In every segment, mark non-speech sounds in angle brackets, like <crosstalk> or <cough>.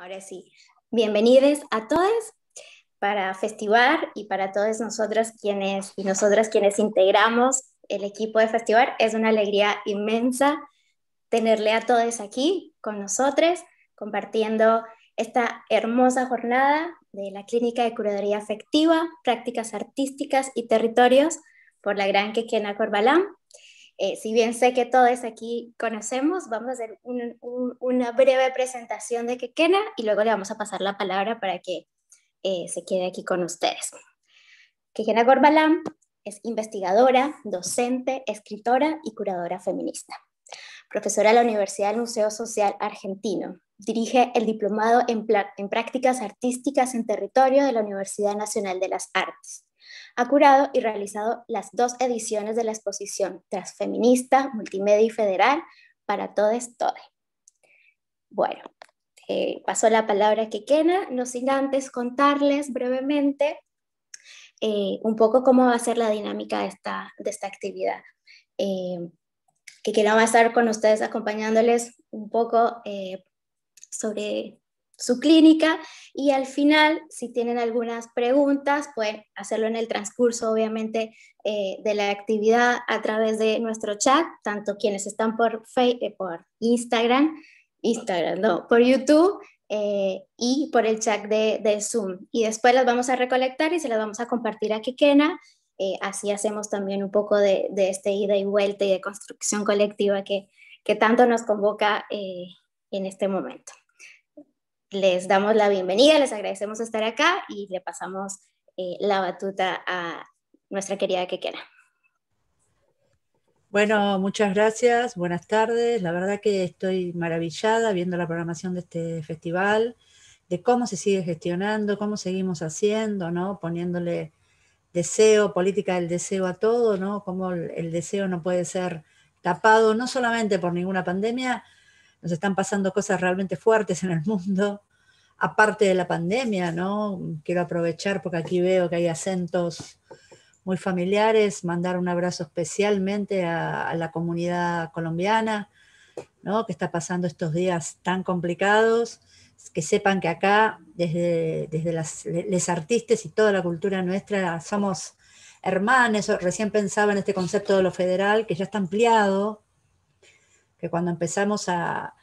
Ahora sí, bienvenidos a todos para festivar y para todos nosotras quienes y nosotras quienes integramos el equipo de festivar Es una alegría inmensa tenerle a todos aquí con nosotros, compartiendo esta hermosa jornada de la Clínica de Curaduría Afectiva, Prácticas Artísticas y Territorios por la gran Quequena Corbalán. Eh, si bien sé que todos aquí conocemos, vamos a hacer una breve presentación de Kekena y luego le vamos a pasar la palabra para que eh, se quede aquí con ustedes. Kekena Gorbalán es investigadora, docente, escritora y curadora feminista. Profesora de la Universidad del Museo Social Argentino. Dirige el Diplomado en Prácticas Artísticas en Territorio de la Universidad Nacional de las Artes ha curado y realizado las dos ediciones de la exposición Transfeminista, Multimedia y Federal para Todes Todes. Bueno, eh, pasó la palabra a Kequena, no sin antes contarles brevemente eh, un poco cómo va a ser la dinámica de esta, actividad. Eh, va a estar con ustedes acompañándoles un poco eh, sobre su clínica y al final, si tienen algunas preguntas, pueden hacerlo en el transcurso, obviamente, eh, de la actividad a través de nuestro chat, tanto quienes están por, Facebook, eh, por Instagram, Instagram, no, por YouTube eh, y por el chat de, Zoom. Y después las vamos a recolectar y se las vamos a compartir a Kikena. así hacemos también un poco de, de, este ida y vuelta y de construcción colectiva que tanto nos convoca en este momento les damos la bienvenida, les agradecemos estar acá y le pasamos eh, la batuta a nuestra querida Kekena. Bueno, muchas gracias, buenas tardes. La verdad que estoy maravillada viendo la programación de este festival, de cómo se sigue gestionando, cómo seguimos haciendo, ¿no? Poniéndole deseo, política del deseo a todo, ¿no? Cómo el deseo no puede ser tapado no solamente por ninguna pandemia, nos están pasando cosas realmente fuertes en el mundo, aparte de la pandemia, ¿no? Quiero aprovechar porque aquí veo que hay acentos muy familiares, mandar un abrazo especialmente a, la comunidad colombiana, ¿no? Que está pasando estos días tan complicados, que sepan que acá, desde, desde las les artistas y toda la cultura nuestra, somos hermanos. recién pensaba en este concepto de lo federal, que ya está ampliado, que cuando empezamos a,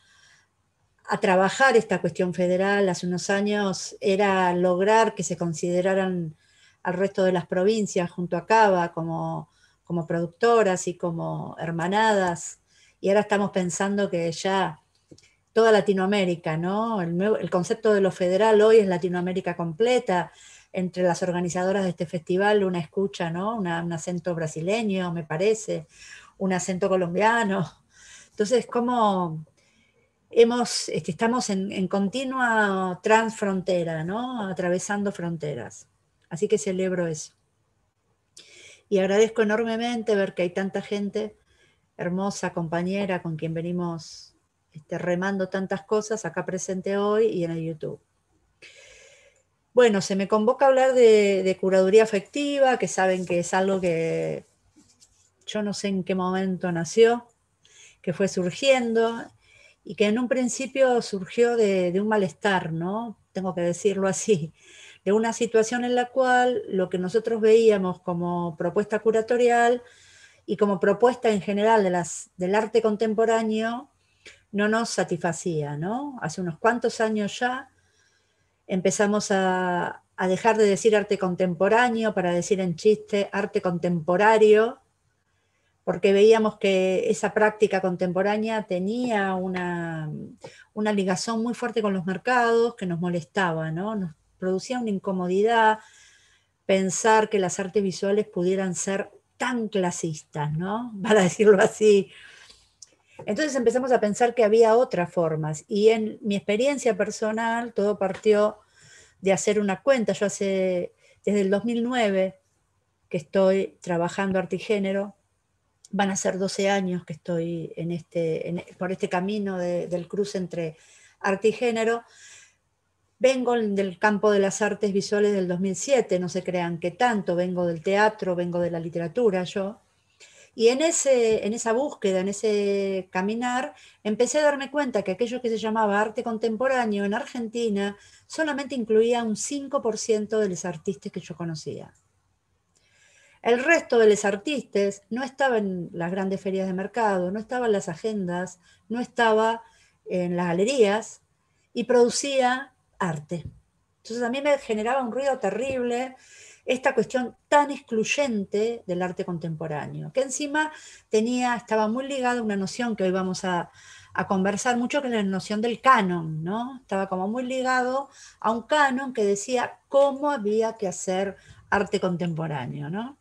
trabajar esta cuestión federal hace unos años era lograr que se consideraran al resto de las provincias junto a Cava como, productoras y como hermanadas. Y ahora estamos pensando que ya toda Latinoamérica, El, concepto de lo federal hoy es Latinoamérica completa. Entre las organizadoras de este festival una escucha, ¿no? un acento brasileño, me parece, un acento colombiano, entonces, como estamos en, continua transfrontera, ¿no? atravesando fronteras. Así que celebro eso. Y agradezco enormemente ver que hay tanta gente hermosa, compañera, con quien venimos este, remando tantas cosas acá presente hoy y en el YouTube. Bueno, se me convoca a hablar de curaduría afectiva, que saben que es algo que yo no sé en qué momento nació, que fue surgiendo y que en un principio surgió de, un malestar, ¿no? Tengo que decirlo así, de una situación en la cual lo que nosotros veíamos como propuesta curatorial y como propuesta en general de las, del arte contemporáneo no nos satisfacía, ¿no? Hace unos cuantos años ya empezamos a, a dejar de decir arte contemporáneo para decir en chiste arte contemporáneo porque veíamos que esa práctica contemporánea tenía una, una ligación muy fuerte con los mercados que nos molestaba, ¿no? nos producía una incomodidad pensar que las artes visuales pudieran ser tan clasistas, ¿no? <laughs> Para decirlo así. Entonces empezamos a pensar que había otras formas y en mi experiencia personal todo partió de hacer una cuenta. Yo hace desde el 2009 que estoy trabajando arte género van a ser 12 años que estoy en este, por este camino del cruce entre arte y género. Vengo del campo de las artes visuales del 2007, no se crean que tanto, vengo del teatro, vengo de la literatura yo. Y en, ese, en esa búsqueda, en ese caminar, empecé a darme cuenta que aquello que se llamaba arte contemporáneo en Argentina solamente incluía un 5% de los artistas que yo conocía. El resto de los artistas no estaba en las grandes ferias de mercado, no estaba en las agendas, no estaba en las galerías y producía arte. Entonces a mí me generaba un ruido terrible esta cuestión tan excluyente del arte contemporáneo, que encima tenía, estaba muy ligada a una noción que hoy vamos a, a conversar mucho, que es la noción del canon, ¿no? Estaba como muy ligado a un canon que decía cómo había que hacer arte contemporáneo, ¿no?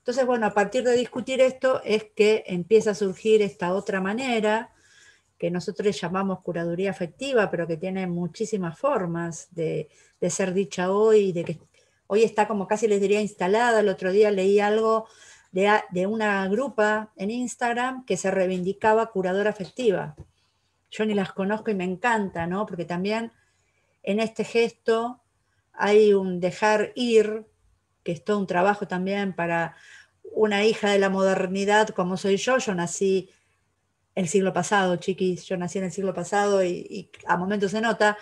Entonces, bueno, a partir de discutir esto es que empieza a surgir esta otra manera que nosotros llamamos curaduría afectiva, pero que tiene muchísimas formas de, ser dicha hoy, de que hoy está como casi les diría instalada. El otro día leí algo de, de una grupa en Instagram que se reivindicaba curadora afectiva. Yo ni las conozco y me encanta, ¿no? Porque también en este gesto hay un dejar ir que es todo un trabajo también para una hija de la modernidad como soy yo. Yo nací el siglo pasado, chiquis, yo nací en el siglo pasado y, a momentos se nota,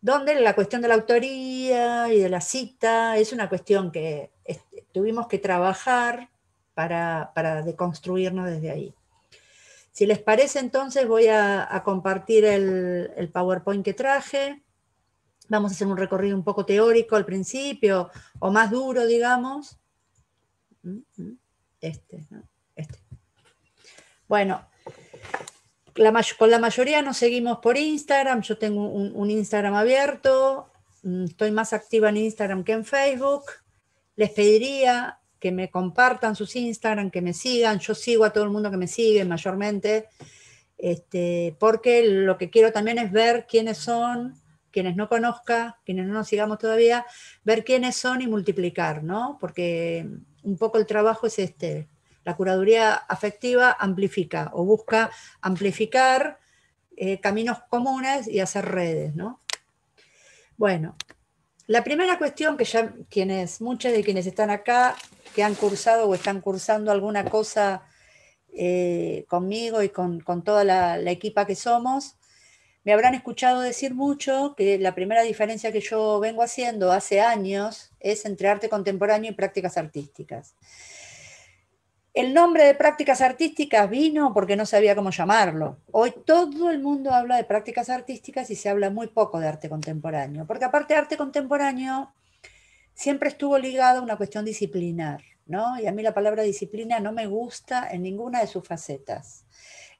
donde la cuestión de la autoría y de la cita es una cuestión que tuvimos que trabajar para, para deconstruirnos desde ahí. Si les parece, entonces voy a, compartir el PowerPoint que traje vamos a hacer un recorrido un poco teórico al principio, o más duro, digamos. Mm, mm, este, este. Bueno, con la mayoría nos seguimos por Instagram, yo tengo un, Instagram abierto, mm, estoy más activa en Instagram que en Facebook. Les pediría que me compartan sus Instagram, que me sigan, yo sigo a todo el mundo que me sigue mayormente, este, porque lo que quiero también es ver quiénes son, quienes no conozca, quienes no nos sigamos todavía, ver quiénes son y multiplicar, ¿no? Porque un poco el trabajo es este. La curaduría afectiva amplifica o busca amplificar eh, caminos comunes y hacer redes, ¿no? Bueno, la primera cuestión que ya quienes, muchas de quienes están acá, que han cursado o están cursando alguna cosa eh, conmigo y con, toda la, equipa que somos, me habrán escuchado decir mucho que la primera diferencia que yo vengo haciendo hace años es entre arte contemporáneo y prácticas artísticas. El nombre de prácticas artísticas vino porque no sabía cómo llamarlo. Hoy todo el mundo habla de prácticas artísticas y se habla muy poco de arte contemporáneo, porque aparte arte contemporáneo siempre estuvo ligado a una cuestión disciplinar, ¿no? Y a mí la palabra disciplina no me gusta en ninguna de sus facetas.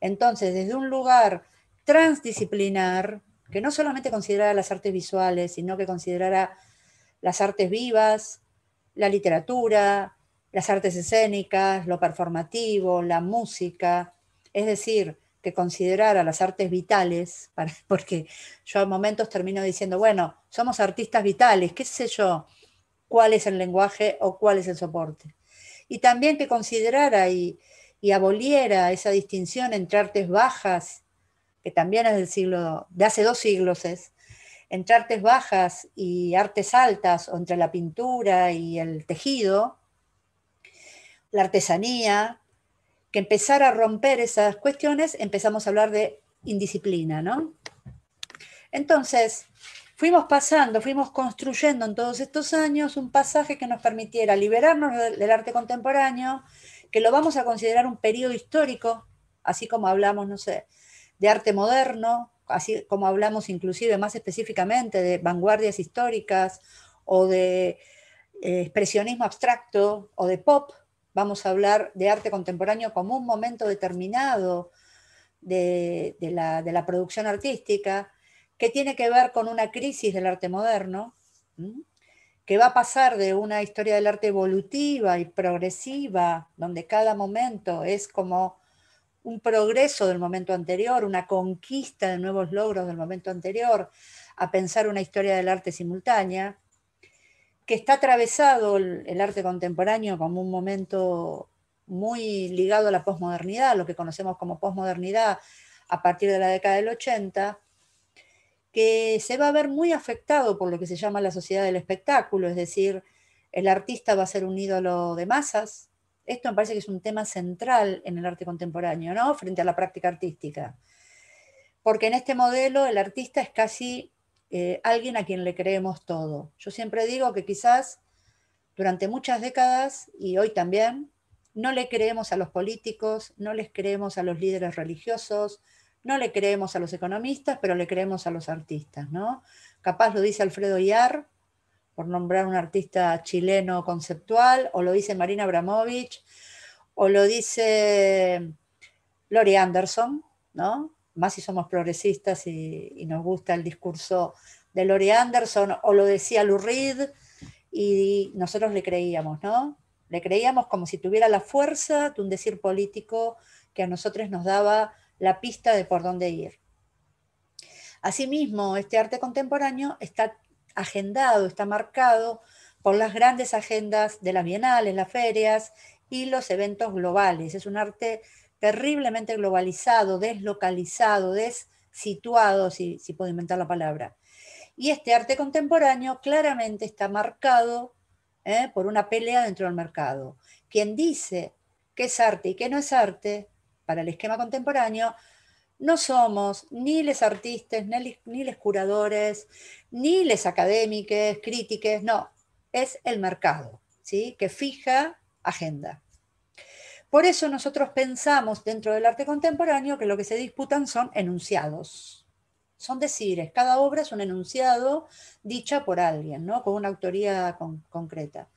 Entonces, desde un lugar transdisciplinar, que no solamente considerara las artes visuales, sino que considerara las artes vivas, la literatura, las artes escénicas, lo performativo, la música, es decir, que considerara las artes vitales, <laughs> porque yo a momentos termino diciendo, bueno, somos artistas vitales, qué sé yo, cuál es el lenguaje o cuál es el soporte. Y también que considerara y, y aboliera esa distinción entre artes bajas que también es del siglo, de hace dos siglos es, entre artes bajas y artes altas, o entre la pintura y el tejido, la artesanía, que empezar a romper esas cuestiones, empezamos a hablar de indisciplina, ¿no? Entonces, fuimos pasando, fuimos construyendo en todos estos años un pasaje que nos permitiera liberarnos del arte contemporáneo, que lo vamos a considerar un periodo histórico, así como hablamos, no sé, de arte moderno, así como hablamos inclusive más específicamente de vanguardias históricas o de eh, expresionismo abstracto o de pop, vamos a hablar de arte contemporáneo como un momento determinado de, la, producción artística, que tiene que ver con una crisis del arte moderno, que va a pasar de una historia del arte evolutiva y progresiva, donde cada momento es como un progreso del momento anterior, una conquista de nuevos logros del momento anterior, a pensar una historia del arte simultánea, que está atravesado el, arte contemporáneo como un momento muy ligado a la posmodernidad, lo que conocemos como posmodernidad a partir de la década del 80, que se va a ver muy afectado por lo que se llama la sociedad del espectáculo, es decir, el artista va a ser un ídolo de masas, esto me parece que es un tema central en el arte contemporáneo, ¿no? Frente a la práctica artística. Porque en este modelo el artista es casi eh, alguien a quien le creemos todo. Yo siempre digo que quizás durante muchas décadas, y hoy también, no le creemos a los políticos, no les creemos a los líderes religiosos, no le creemos a los economistas, pero le creemos a los artistas, ¿no? Capaz lo dice Alfredo Iar, por nombrar un artista chileno conceptual, o lo dice Marina Abramovich, o lo dice Lori Anderson, ¿no? Más si somos progresistas y, nos gusta el discurso de Lori Anderson, o lo decía Lou Reed, y nosotros le creíamos, ¿no? Le creíamos como si tuviera la fuerza de un decir político que a nosotros nos daba la pista de por dónde ir. Asimismo, este arte contemporáneo está agendado, está marcado por las grandes agendas de las bienales, las ferias y los eventos globales. Es un arte terriblemente globalizado, deslocalizado, desituado, si, si puedo inventar la palabra. Y este arte contemporáneo claramente está marcado ¿eh? por una pelea dentro del mercado. Quien dice qué es arte y qué no es arte, para el esquema contemporáneo, no somos ni les artistas, ni les curadores, ni les académicos, críticos, no, es el mercado, ¿sí? que fija agenda. Por eso nosotros pensamos dentro del arte contemporáneo que lo que se disputan son enunciados. Son decires, cada obra es un enunciado dicha por alguien, ¿no? con una autoría concreta.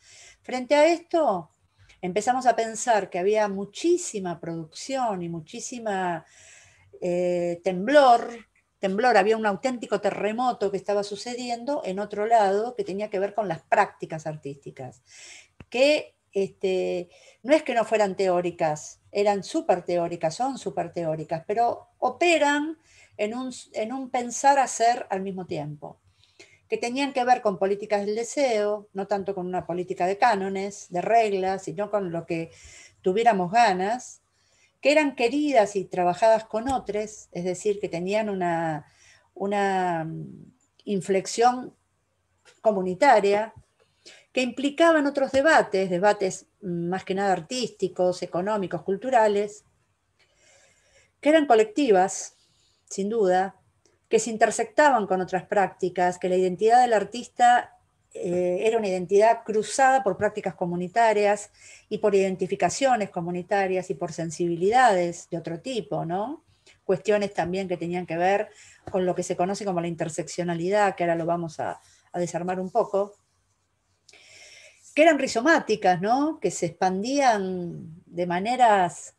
Frente a esto, empezamos a pensar que había muchísima producción y muchísima eh, temblor, temblor, había un auténtico terremoto que estaba sucediendo en otro lado que tenía que ver con las prácticas artísticas, que este, no es que no fueran teóricas, eran súper teóricas, son súper teóricas, pero operan en un, en un pensar hacer al mismo tiempo, que tenían que ver con políticas del deseo, no tanto con una política de cánones, de reglas, sino con lo que tuviéramos ganas, que eran queridas y trabajadas con otros, es decir, que tenían una, una mm, inflexión comunitaria, que implicaban otros debates, debates mm, más que nada artísticos, económicos, culturales, que eran colectivas, sin duda, que se intersectaban con otras prácticas, que la identidad del artista eh, era una identidad cruzada por prácticas comunitarias y por identificaciones comunitarias y por sensibilidades de otro tipo, ¿no? Cuestiones también que tenían que ver con lo que se conoce como la interseccionalidad, que ahora lo vamos a, desarmar un poco, que eran rizomáticas, ¿no? Que se expandían de maneras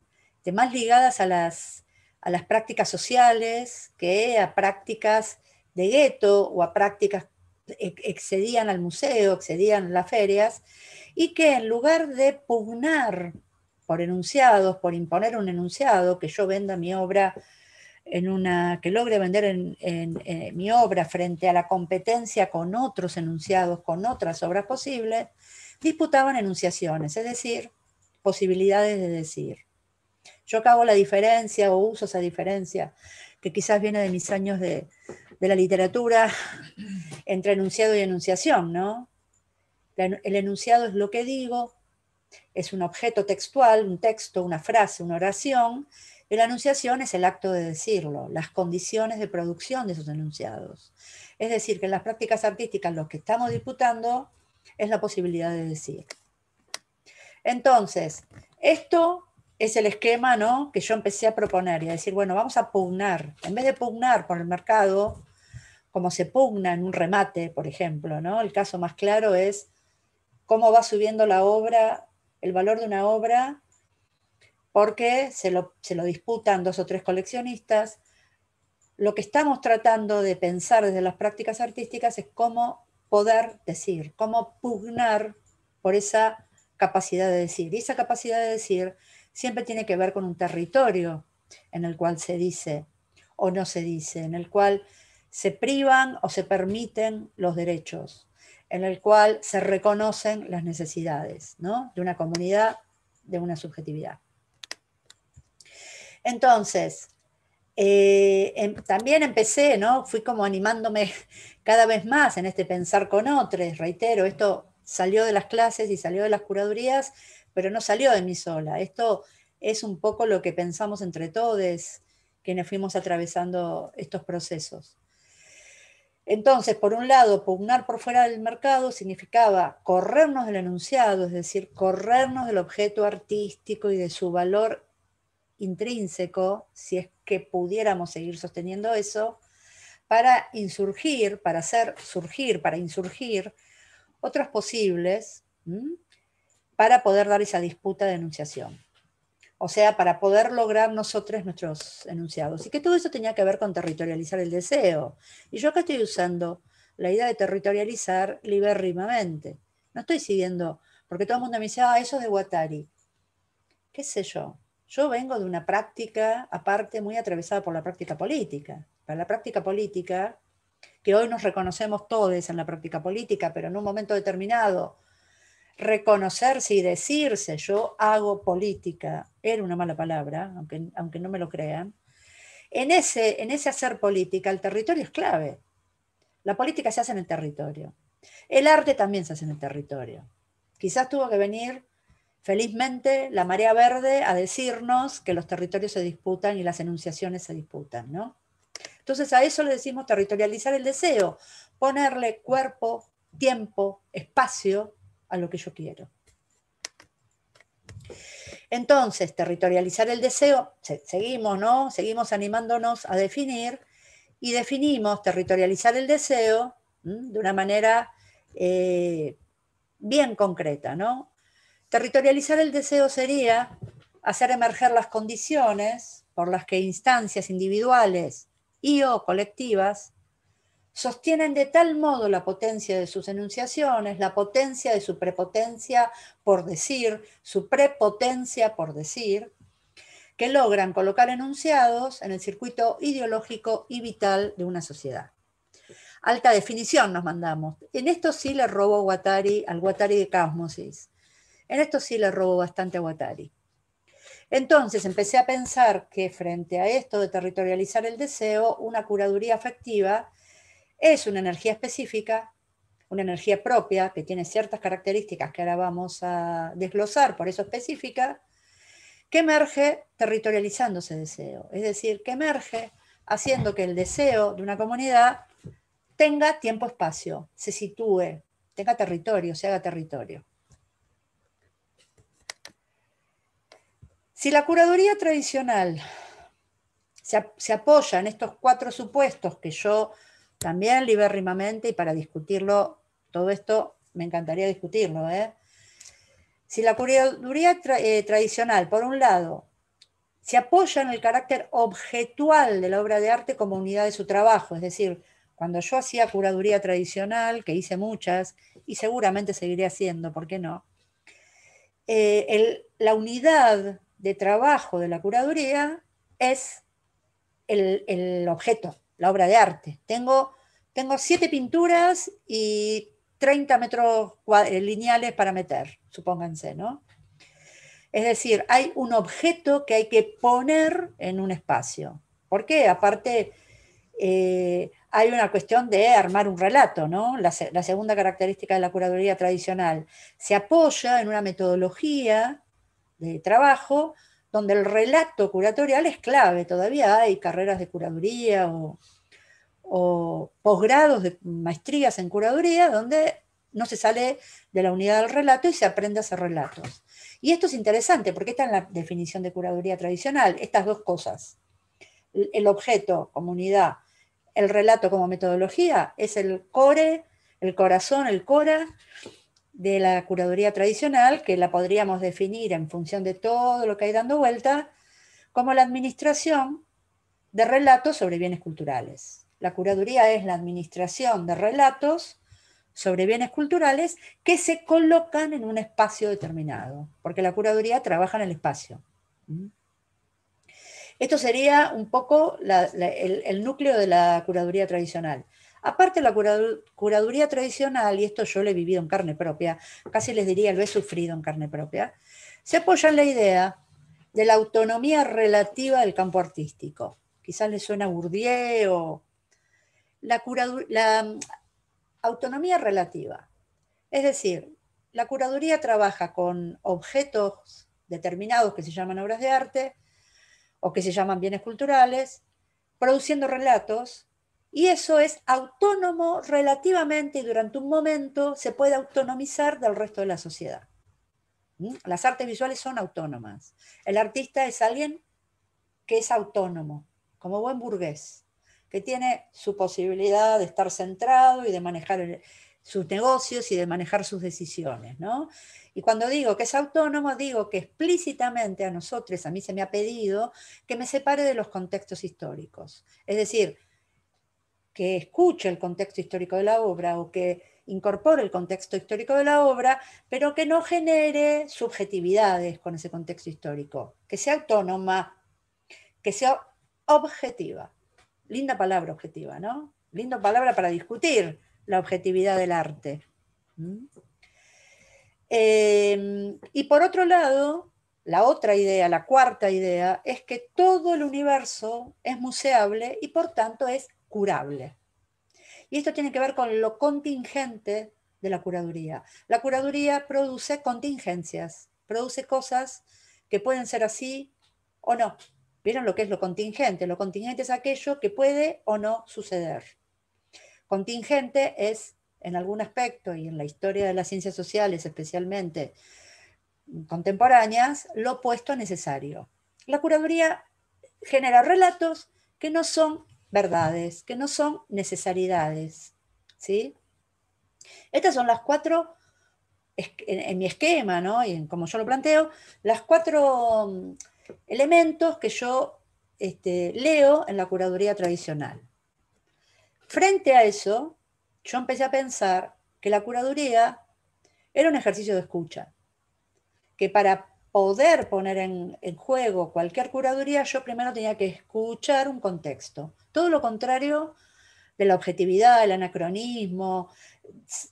más ligadas a las, a las prácticas sociales que a prácticas de gueto o a prácticas excedían al museo, excedían las ferias, y que en lugar de pugnar por enunciados, por imponer un enunciado, que yo venda mi obra en una, que logre vender eh, mi obra frente a la competencia con otros enunciados, con otras obras posibles, disputaban enunciaciones, es decir, posibilidades de decir. Yo acabo la diferencia o uso esa diferencia que quizás viene de mis años de, de la literatura entre enunciado y enunciación, ¿no? El enunciado es lo que digo, es un objeto textual, un texto, una frase, una oración, y la enunciación es el acto de decirlo, las condiciones de producción de esos enunciados. Es decir, que en las prácticas artísticas lo que estamos disputando es la posibilidad de decir. Entonces, esto es el esquema ¿no? que yo empecé a proponer y a decir, bueno, vamos a pugnar, en vez de pugnar por el mercado, cómo se pugna en un remate, por ejemplo. ¿no? El caso más claro es cómo va subiendo la obra, el valor de una obra, porque se lo, se lo disputan dos o tres coleccionistas. Lo que estamos tratando de pensar desde las prácticas artísticas es cómo poder decir, cómo pugnar por esa capacidad de decir. Y esa capacidad de decir siempre tiene que ver con un territorio en el cual se dice o no se dice, en el cual se privan o se permiten los derechos, en el cual se reconocen las necesidades ¿no? de una comunidad, de una subjetividad. Entonces, eh, em, también empecé, ¿no? fui como animándome cada vez más en este pensar con otros, reitero, esto salió de las clases y salió de las curadurías, pero no salió de mí sola. Esto es un poco lo que pensamos entre todos quienes fuimos atravesando estos procesos. Entonces, por un lado, pugnar por fuera del mercado significaba corrernos del enunciado, es decir, corrernos del objeto artístico y de su valor intrínseco, si es que pudiéramos seguir sosteniendo eso, para insurgir, para hacer surgir, para insurgir otros posibles, para poder dar esa disputa de enunciación o sea, para poder lograr nosotros nuestros enunciados. Y que todo eso tenía que ver con territorializar el deseo. Y yo acá estoy usando la idea de territorializar libérrimamente. No estoy siguiendo, porque todo el mundo me dice, ah, eso es de Guatari. ¿Qué sé yo? Yo vengo de una práctica, aparte, muy atravesada por la práctica política. Para la práctica política, que hoy nos reconocemos todos en la práctica política, pero en un momento determinado reconocerse y decirse yo hago política, era una mala palabra, aunque, aunque no me lo crean, en ese, en ese hacer política el territorio es clave. La política se hace en el territorio. El arte también se hace en el territorio. Quizás tuvo que venir, felizmente, la marea verde a decirnos que los territorios se disputan y las enunciaciones se disputan, ¿no? Entonces a eso le decimos territorializar el deseo, ponerle cuerpo, tiempo, espacio a lo que yo quiero. Entonces, territorializar el deseo, seguimos, ¿no? Seguimos animándonos a definir y definimos territorializar el deseo de una manera eh, bien concreta, ¿no? Territorializar el deseo sería hacer emerger las condiciones por las que instancias individuales y o colectivas sostienen de tal modo la potencia de sus enunciaciones, la potencia de su prepotencia por decir, su prepotencia por decir, que logran colocar enunciados en el circuito ideológico y vital de una sociedad. Alta definición nos mandamos. En esto sí le robo Guattari, al Guattari de Cosmosis. En esto sí le robo bastante a Guattari. Entonces empecé a pensar que frente a esto de territorializar el deseo, una curaduría afectiva es una energía específica, una energía propia que tiene ciertas características que ahora vamos a desglosar, por eso específica, que emerge territorializando ese deseo, es decir, que emerge haciendo que el deseo de una comunidad tenga tiempo-espacio, se sitúe, tenga territorio, se haga territorio. Si la curaduría tradicional se, apoya en estos cuatro supuestos que yo también libérrimamente y para discutirlo, todo esto me encantaría discutirlo. ¿eh? Si la curaduría eh, tradicional, por un lado, se apoya en el carácter objetual de la obra de arte como unidad de su trabajo, es decir, cuando yo hacía curaduría tradicional, que hice muchas, y seguramente seguiré haciendo, ¿por qué no? Eh, la unidad de trabajo de la curaduría es el, el objeto, la obra de arte. Tengo, tengo siete pinturas y 30 metros eh, lineales para meter, supónganse, ¿no? Es decir, hay un objeto que hay que poner en un espacio. ¿Por qué? Aparte, eh, hay una cuestión de armar un relato, ¿no? La, la, segunda característica de la curaduría tradicional. Se apoya en una metodología de trabajo donde el relato curatorial es clave. Todavía hay carreras de curaduría o, posgrados de maestrías en curaduría donde no se sale de la unidad del relato y se aprende a hacer relatos. Y esto es interesante porque está en la definición de curaduría tradicional, estas dos cosas. El objeto, como unidad, el relato como metodología es el core, el corazón, el cora de la curaduría tradicional, que la podríamos definir en función de todo lo que hay dando vuelta, como la administración de relatos sobre bienes culturales. La curaduría es la administración de relatos sobre bienes culturales que se colocan en un espacio determinado, porque la curaduría trabaja en el espacio. ¿Mm? Esto sería un poco el núcleo de la curaduría tradicional. Aparte, la curaduría tradicional, y esto yo lo he vivido en carne propia, casi les diría lo he sufrido en carne propia, se apoya en la idea de la autonomía relativa del campo artístico. Quizás les suena Bourdieu o la mm, autonomía relativa. Es decir, la curaduría trabaja con objetos determinados que se llaman obras de arte o que se llaman bienes culturales, produciendo relatos y eso es autónomo relativamente y durante un momento se puede autonomizar del resto de la sociedad. ¿Mm? Las artes visuales son autónomas. El artista es alguien que es autónomo, como buen burgués, que tiene su posibilidad de estar centrado y de manejar sus negocios y de manejar sus decisiones. Y cuando digo que es autónomo, digo que explícitamente a nosotros, a mí se me ha pedido que me separe de los contextos históricos. Es decir, que escuche el contexto histórico de la obra o que incorpore el contexto histórico de la obra, pero que no genere subjetividades con ese contexto histórico, que sea autónoma, que sea objetiva. Linda palabra objetiva, ¿no? Linda palabra para discutir la objetividad del arte. ¿Mm? Em, y por otro lado, la otra idea, la cuarta idea, es que todo el universo es museable y por tanto es curable. Y esto tiene que ver con lo contingente de la curaduría. La curaduría produce contingencias, produce cosas que pueden ser así o no. ¿Vieron lo que es lo contingente? Lo contingente es aquello que puede o no suceder. Contingente es, en algún aspecto, y en la historia de las ciencias sociales especialmente contemporáneas, lo opuesto a necesario. La curaduría genera relatos que no son verdades, que no son necesidades, ¿sí? Estas son las cuatro, en, mi esquema, ¿no? y en como yo lo planteo, las cuatro mm, elementos que yo este, leo en la curaduría tradicional. Frente a eso, yo empecé a pensar que la curaduría era un ejercicio de escucha, que para poder poner en, juego cualquier curaduría, yo primero tenía que escuchar un contexto. Todo lo contrario de la objetividad, el anacronismo,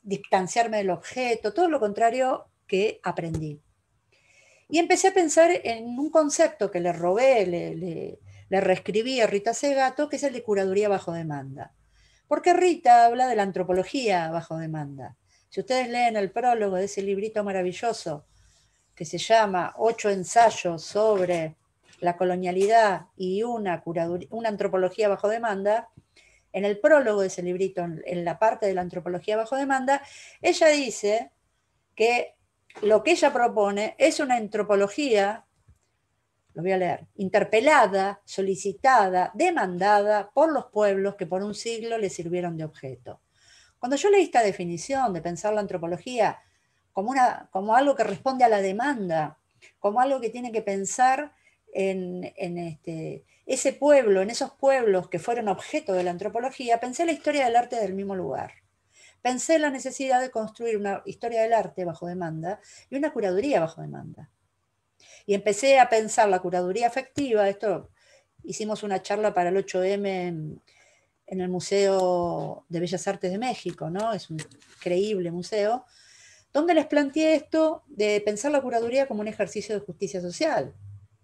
distanciarme del objeto, todo lo contrario que aprendí. Y empecé a pensar en un concepto que le robé, le reescribí a Rita Segato, que es el de curaduría bajo demanda. Porque Rita habla de la antropología bajo demanda. Si ustedes leen el prólogo de ese librito maravilloso, que se llama Ocho ensayos sobre la colonialidad y una, una antropología bajo demanda, en el prólogo de ese librito, en la parte de la antropología bajo demanda, ella dice que lo que ella propone es una antropología, lo voy a leer, interpelada, solicitada, demandada por los pueblos que por un siglo le sirvieron de objeto. Cuando yo leí esta definición de pensar la antropología como, algo que responde a la demanda, como algo que tiene que pensar en, este, ese pueblo, en esos pueblos que fueron objeto de la antropología, pensé la historia del arte del mismo lugar. Pensé la necesidad de construir una historia del arte bajo demanda y una curaduría bajo demanda. Y empecé a pensar la curaduría afectiva, esto hicimos una charla para el 8M en, el Museo de Bellas Artes de México, ¿no? Es un increíble museo donde les planteé esto de pensar la curaduría como un ejercicio de justicia social,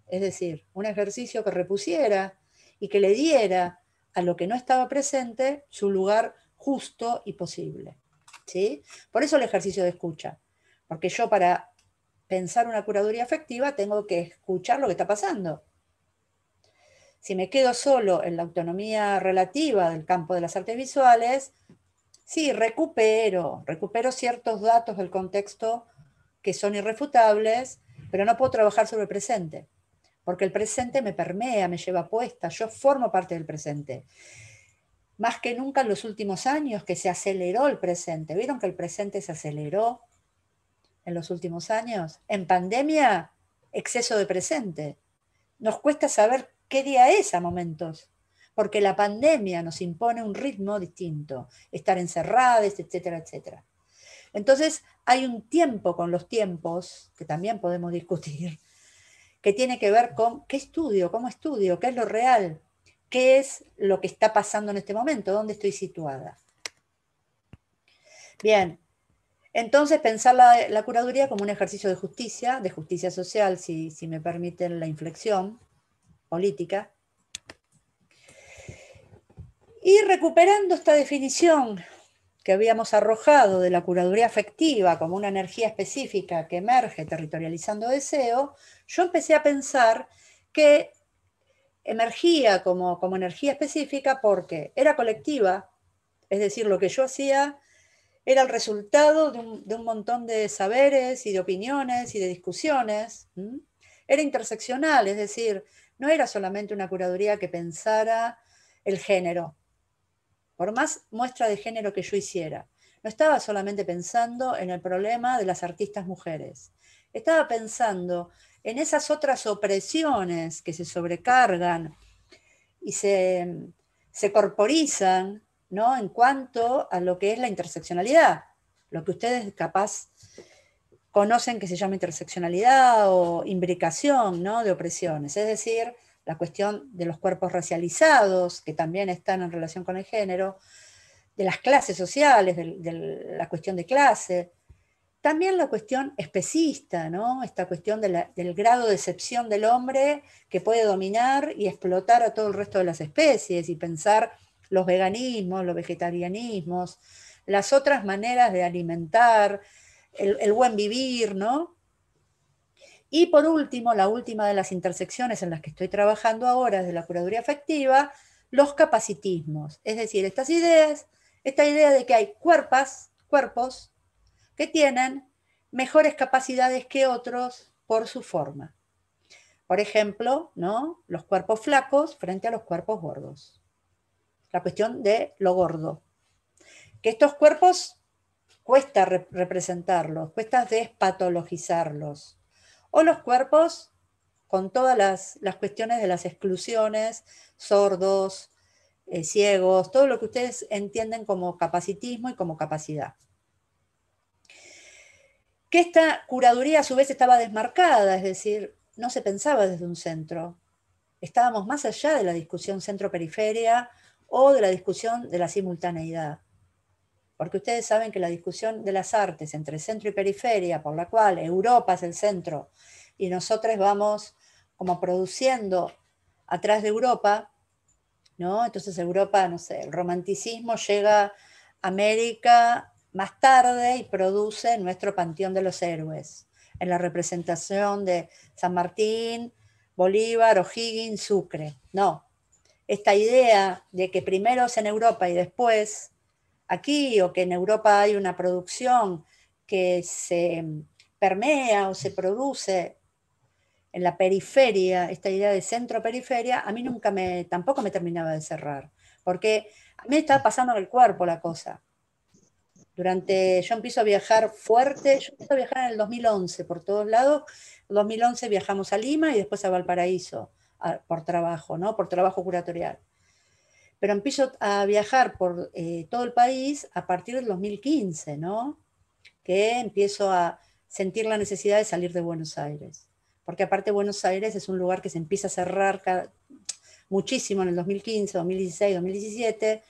es decir, un ejercicio que repusiera y que le diera a lo que no estaba presente su lugar justo y posible. ¿sí? Por eso el ejercicio de escucha, porque yo para pensar una curaduría efectiva tengo que escuchar lo que está pasando. Si me quedo solo en la autonomía relativa del campo de las artes visuales, Sí, recupero, recupero ciertos datos del contexto que son irrefutables, pero no puedo trabajar sobre el presente, porque el presente me permea, me lleva puesta, yo formo parte del presente. Más que nunca en los últimos años que se aceleró el presente. ¿Vieron que el presente se aceleró en los últimos años? En pandemia, exceso de presente. Nos cuesta saber qué día es a momentos porque la pandemia nos impone un ritmo distinto, estar encerradas, etcétera, etcétera. Entonces, hay un tiempo con los tiempos, que también podemos discutir, <laughs> que tiene que ver con qué estudio, cómo estudio, qué es lo real, qué es lo que está pasando en este momento, dónde estoy situada. Bien, entonces pensar la, curaduría como un ejercicio de justicia, de justicia social, si me permiten la inflexión política, y recuperando esta definición que habíamos arrojado de la curaduría afectiva como una energía específica que emerge territorializando deseo, yo empecé a pensar que emergía como, energía específica porque era colectiva, es decir, lo que yo hacía era el resultado de un, montón de saberes y de opiniones y de discusiones, era interseccional, es decir, no era solamente una curaduría que pensara el género, por más muestra de género que yo hiciera. No estaba solamente pensando en el problema de las artistas mujeres, estaba pensando en esas otras opresiones que se sobrecargan y se, corporizan ¿no? en cuanto a lo que es la interseccionalidad, lo que ustedes capaz conocen que se llama interseccionalidad o imbricación ¿no? de opresiones, es decir, la cuestión de los cuerpos racializados, que también están en relación con el género, de las clases sociales, de, la cuestión de clase, también la cuestión especista, ¿no? esta cuestión del grado de excepción del hombre que puede dominar y explotar a todo el resto de las especies y pensar los veganismos, los vegetarianismos, las otras maneras de alimentar, el, el buen vivir, ¿no? Y por último, la última de las intersecciones en las que estoy trabajando ahora de la curaduría afectiva, los capacitismos. Es decir, estas ideas, esta idea de que hay cuerpos, cuerpos que tienen mejores capacidades que otros por su forma. Por ejemplo, ¿no? los cuerpos flacos frente a los cuerpos gordos. La cuestión de lo gordo. Que estos cuerpos cuesta representarlos, cuesta despatologizarlos o los cuerpos con todas las, cuestiones de las exclusiones, sordos, eh, ciegos, todo lo que ustedes entienden como capacitismo y como capacidad. Que esta curaduría a su vez estaba desmarcada, es decir, no se pensaba desde un centro. Estábamos más allá de la discusión centro-periferia o de la discusión de la simultaneidad porque ustedes saben que la discusión de las artes entre centro y periferia, por la cual Europa es el centro y nosotros vamos como produciendo atrás de Europa, ¿no? Entonces Europa, no sé, el romanticismo llega a América más tarde y produce nuestro Panteón de los Héroes, en la representación de San Martín, Bolívar, O'Higgins, Sucre. No, esta idea de que primero es en Europa y después aquí o que en Europa hay una producción que se mm, permea o se produce en la periferia, esta idea de centro-periferia, a mí nunca me, tampoco me terminaba de cerrar, porque a mí me estaba pasando en el cuerpo la cosa. Durante, yo empiezo a viajar fuerte, yo empiezo a viajar en el 2011 por todos lados, en 2011 viajamos a Lima y después a Valparaíso por trabajo, ¿no? por trabajo curatorial pero empiezo a viajar por eh, todo el país a partir del 2015, ¿no? Que empiezo a sentir la necesidad de salir de Buenos Aires, porque aparte Buenos Aires es un lugar que se empieza a cerrar muchísimo en el 2015, 2016, 2017,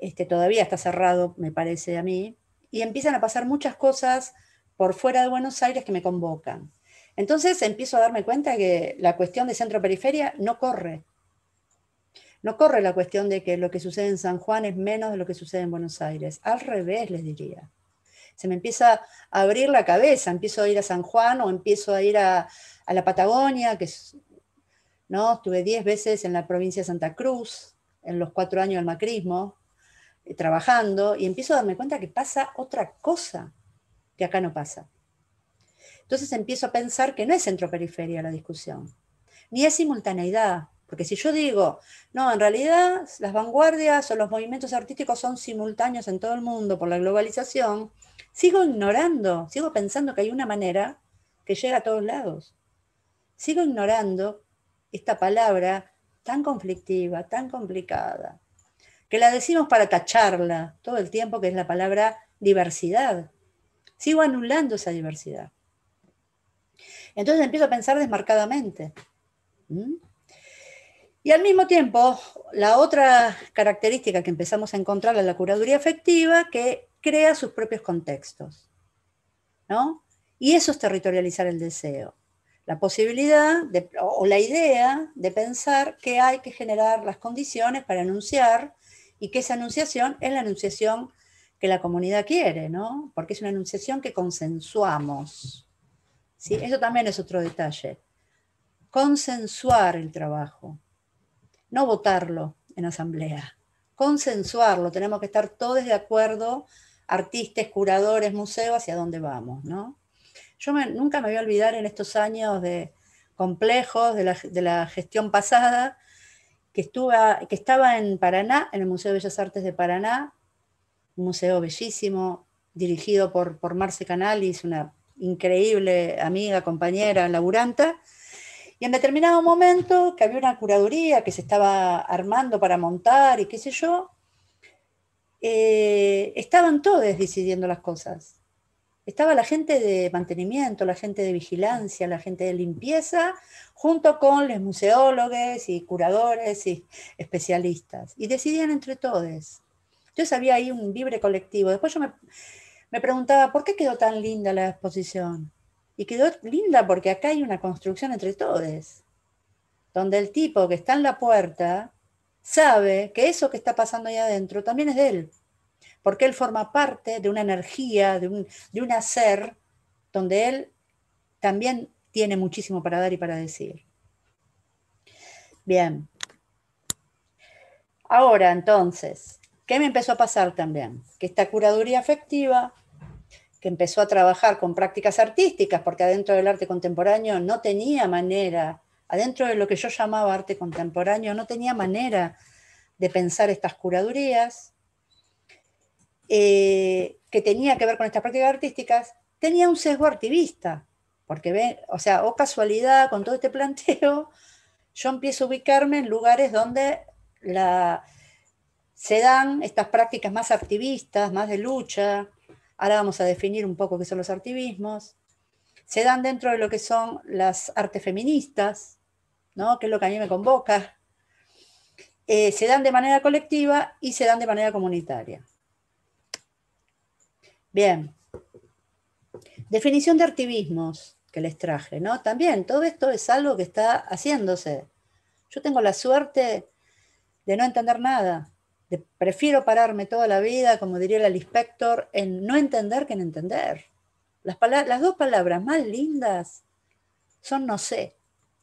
este, todavía está cerrado, me parece a mí, y empiezan a pasar muchas cosas por fuera de Buenos Aires que me convocan. Entonces empiezo a darme cuenta que la cuestión de centro-periferia no corre, no corre la cuestión de que lo que sucede en San Juan es menos de lo que sucede en Buenos Aires. Al revés, les diría. Se me empieza a abrir la cabeza, empiezo a ir a San Juan o empiezo a ir a, la Patagonia, que ¿no? estuve 10 veces en la provincia de Santa Cruz, en los cuatro años del macrismo, eh, trabajando, y empiezo a darme cuenta que pasa otra cosa que acá no pasa. Entonces empiezo a pensar que no es centro-periferia la discusión, ni es simultaneidad, porque si yo digo, no, en realidad las vanguardias o los movimientos artísticos son simultáneos en todo el mundo por la globalización, sigo ignorando, sigo pensando que hay una manera que llega a todos lados. Sigo ignorando esta palabra tan conflictiva, tan complicada, que la decimos para tacharla todo el tiempo, que es la palabra diversidad. Sigo anulando esa diversidad. Entonces empiezo a pensar desmarcadamente. ¿Mm? Y al mismo tiempo, la otra característica que empezamos a encontrar en la curaduría afectiva, que crea sus propios contextos. Y eso es territorializar el deseo. La posibilidad o la idea de pensar que hay que generar las condiciones para anunciar y que esa anunciación es la anunciación que la comunidad quiere, ¿no? Porque es una anunciación que consensuamos. ¿sí? Eso también es otro detalle. Consensuar el trabajo no votarlo en asamblea, consensuarlo, tenemos que estar todos de acuerdo, artistas, curadores, museos, hacia dónde vamos, ¿no? Yo nunca me voy a olvidar en estos años de complejos de la, gestión pasada, que, que estaba en Paraná, en el Museo de Bellas Artes de Paraná, un museo bellísimo, dirigido por, por Marce Canalis, una increíble amiga, compañera, laburanta, y en determinado momento, que había una curaduría que se estaba armando para montar y qué sé yo, eh, estaban todos decidiendo las cosas. Estaba la gente de mantenimiento, la gente de vigilancia, la gente de limpieza, junto con los museólogos y curadores y especialistas. Y decidían entre todos. Entonces había ahí un libre colectivo. Después yo me, me preguntaba, ¿por qué quedó tan linda la exposición? Y quedó linda porque acá hay una construcción entre todos, donde el tipo que está en la puerta sabe que eso que está pasando ahí adentro también es de él, porque él forma parte de una energía, de un, de un hacer, donde él también tiene muchísimo para dar y para decir. Bien. Ahora, entonces, ¿qué me empezó a pasar también? Que esta curaduría afectiva que empezó a trabajar con prácticas artísticas, porque adentro del arte contemporáneo no tenía manera, adentro de lo que yo llamaba arte contemporáneo, no tenía manera de pensar estas curadurías, eh, que tenía que ver con estas prácticas artísticas, tenía un sesgo activista, porque, o sea, o casualidad, con todo este planteo, yo empiezo a ubicarme en lugares donde se dan estas prácticas más activistas, más de lucha, Ahora vamos a definir un poco qué son los artivismos. Se dan dentro de lo que son las artes feministas, ¿no? que es lo que a mí me convoca. Eh, se dan de manera colectiva y se dan de manera comunitaria. Bien. Definición de artivismos que les traje, ¿no? También todo esto es algo que está haciéndose. Yo tengo la suerte de no entender nada prefiero pararme toda la vida, como diría la inspector, en no entender que en entender. Las, dos palabras más lindas son no sé,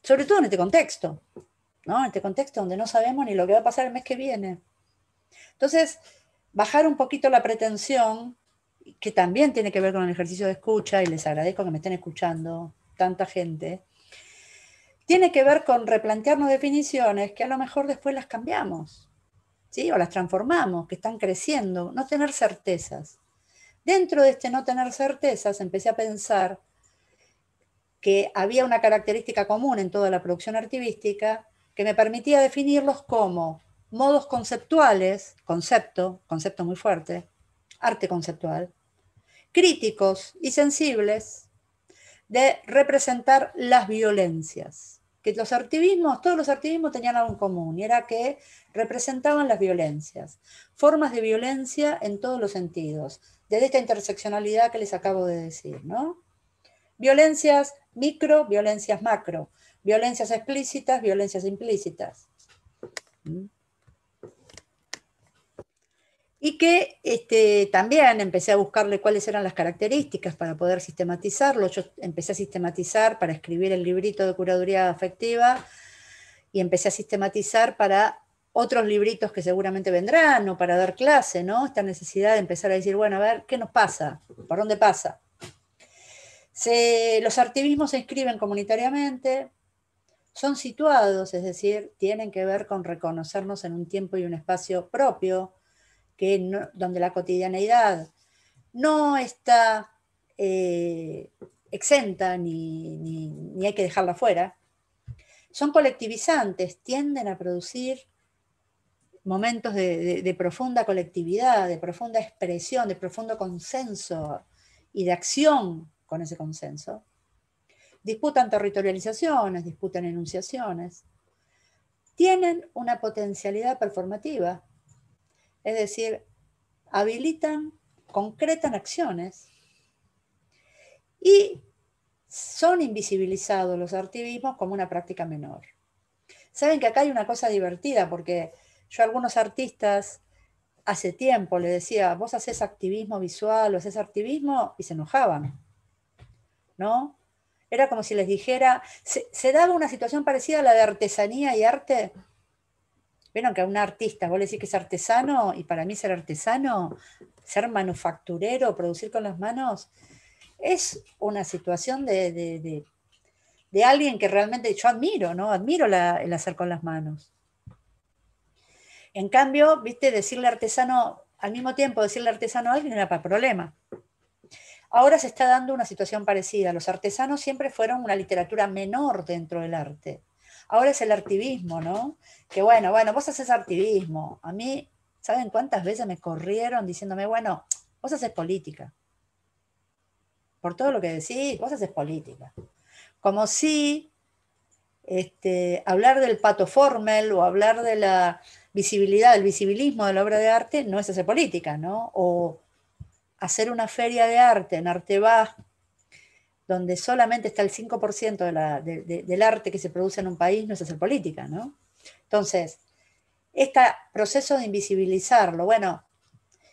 sobre todo en este contexto, ¿no? En este contexto donde no sabemos ni lo que va a pasar el mes que viene. Entonces, bajar un poquito la pretensión, que también tiene que ver con el ejercicio de escucha, y les agradezco que me estén escuchando tanta gente, tiene que ver con replantearnos definiciones que a lo mejor después las cambiamos o las transformamos, que están creciendo, no tener certezas. Dentro de este no tener certezas empecé a pensar que había una característica común en toda la producción artivística que me permitía definirlos como modos conceptuales, concepto, concepto muy fuerte, arte conceptual, críticos y sensibles de representar las violencias que los activismos, todos los activismos tenían algo en común, y era que representaban las violencias, formas de violencia en todos los sentidos, desde esta interseccionalidad que les acabo de decir, ¿no? Violencias micro, violencias macro, violencias explícitas, violencias implícitas. ¿Mm? y que este, también empecé a buscarle cuáles eran las características para poder sistematizarlo. Yo empecé a sistematizar para escribir el librito de curaduría afectiva y empecé a sistematizar para otros libritos que seguramente vendrán o para dar clase, ¿no? Esta necesidad de empezar a decir, bueno, a ver, ¿qué nos pasa? ¿Por dónde pasa? los activismos se escriben comunitariamente, son situados, es decir, tienen que ver con reconocernos en un tiempo y un espacio propio, donde la cotidianeidad no está eh, exenta ni, hay que dejarla fuera, son colectivizantes, tienden a producir momentos de, profunda colectividad, de profunda expresión, de profundo consenso y de acción con ese consenso. Disputan territorializaciones, disputan enunciaciones. Tienen una potencialidad performativa es decir, habilitan, concretan acciones y son invisibilizados los activismos como una práctica menor. Saben que acá hay una cosa divertida porque yo a algunos artistas hace tiempo les decía, vos haces activismo visual o haces activismo y se enojaban. ¿No? Era como si les dijera, se daba una situación parecida a la de artesanía y arte Vieron que a un artista, vos le decís que es artesano, y para mí ser artesano, ser manufacturero, producir con las manos, es una situación de, alguien que realmente yo admiro, ¿no? Admiro el hacer con las manos. En cambio, viste, decirle artesano, al mismo tiempo decirle artesano a alguien era para problema. Ahora se está dando una situación parecida. Los artesanos siempre fueron una literatura menor dentro del arte. Ahora es el activismo, ¿no? Que bueno, bueno, vos haces activismo. A mí, ¿saben cuántas veces me corrieron diciéndome, bueno, vos haces política? Por todo lo que decís, vos haces política. Como si este, hablar del pato formal o hablar de la visibilidad, el visibilismo de la obra de arte no es hacer política, ¿no? O hacer una feria de arte en arte vasco donde solamente está el 5% del arte que se produce en un país, no es hacer política, ¿no? Entonces, este proceso de invisibilizarlo, bueno,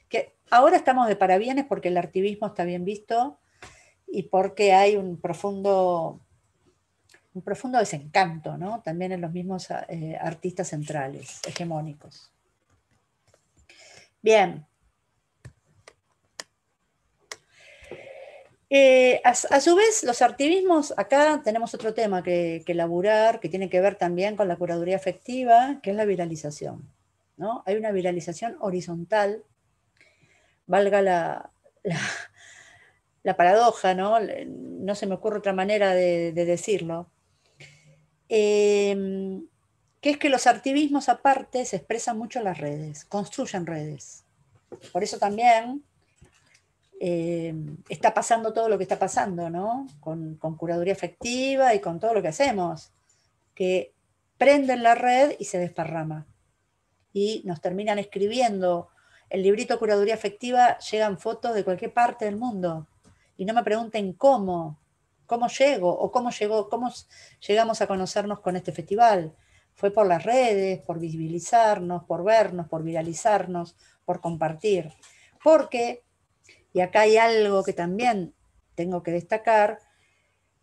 que ahora estamos de parabienes porque el activismo está bien visto y porque hay un profundo, un profundo desencanto, ¿no? También en los mismos eh, artistas centrales, hegemónicos. Bien, Eh, a, su vez, los activismos, acá tenemos otro tema que, elaborar, que tiene que ver también con la curaduría afectiva, que es la viralización. ¿no? Hay una viralización horizontal, valga la, la, paradoja, ¿no? no se me ocurre otra manera de, decirlo, em, que es que los activismos aparte se expresan mucho en las redes, construyen redes. Por eso también eh, está pasando todo lo que está pasando, ¿no? Con, curaduría afectiva y con todo lo que hacemos, que prenden la red y se desparrama. Y nos terminan escribiendo. El librito Curaduría Afectiva llegan fotos de cualquier parte del mundo. Y no me pregunten cómo, cómo llego o cómo llegó, cómo llegamos a conocernos con este festival. Fue por las redes, por visibilizarnos, por vernos, por viralizarnos, por compartir. Porque y acá hay algo que también tengo que destacar.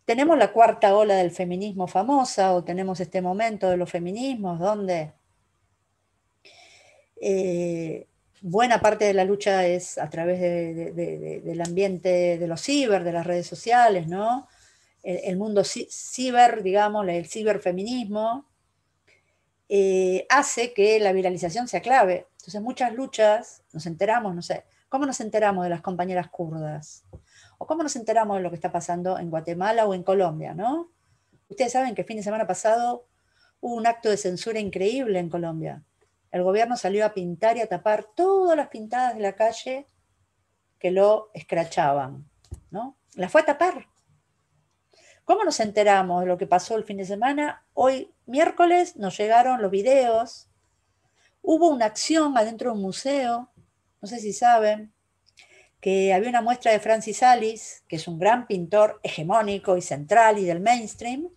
Tenemos la cuarta ola del feminismo famosa o tenemos este momento de los feminismos donde eh, buena parte de la lucha es a través del ambiente de los ciber, de las redes sociales, ¿no? El, mundo ciber, digamos, el ciberfeminismo, eh, hace que la viralización sea clave. Entonces muchas luchas, nos enteramos, no sé, ¿Cómo nos enteramos de las compañeras kurdas? ¿O cómo nos enteramos de lo que está pasando en Guatemala o en Colombia? ¿no? Ustedes saben que el fin de semana pasado hubo un acto de censura increíble en Colombia. El gobierno salió a pintar y a tapar todas las pintadas de la calle que lo escrachaban. ¿no? Las fue a tapar. ¿Cómo nos enteramos de lo que pasó el fin de semana? Hoy, miércoles, nos llegaron los videos. Hubo una acción adentro de un museo no sé si saben, que había una muestra de Francis Alice, que es un gran pintor hegemónico y central y del mainstream,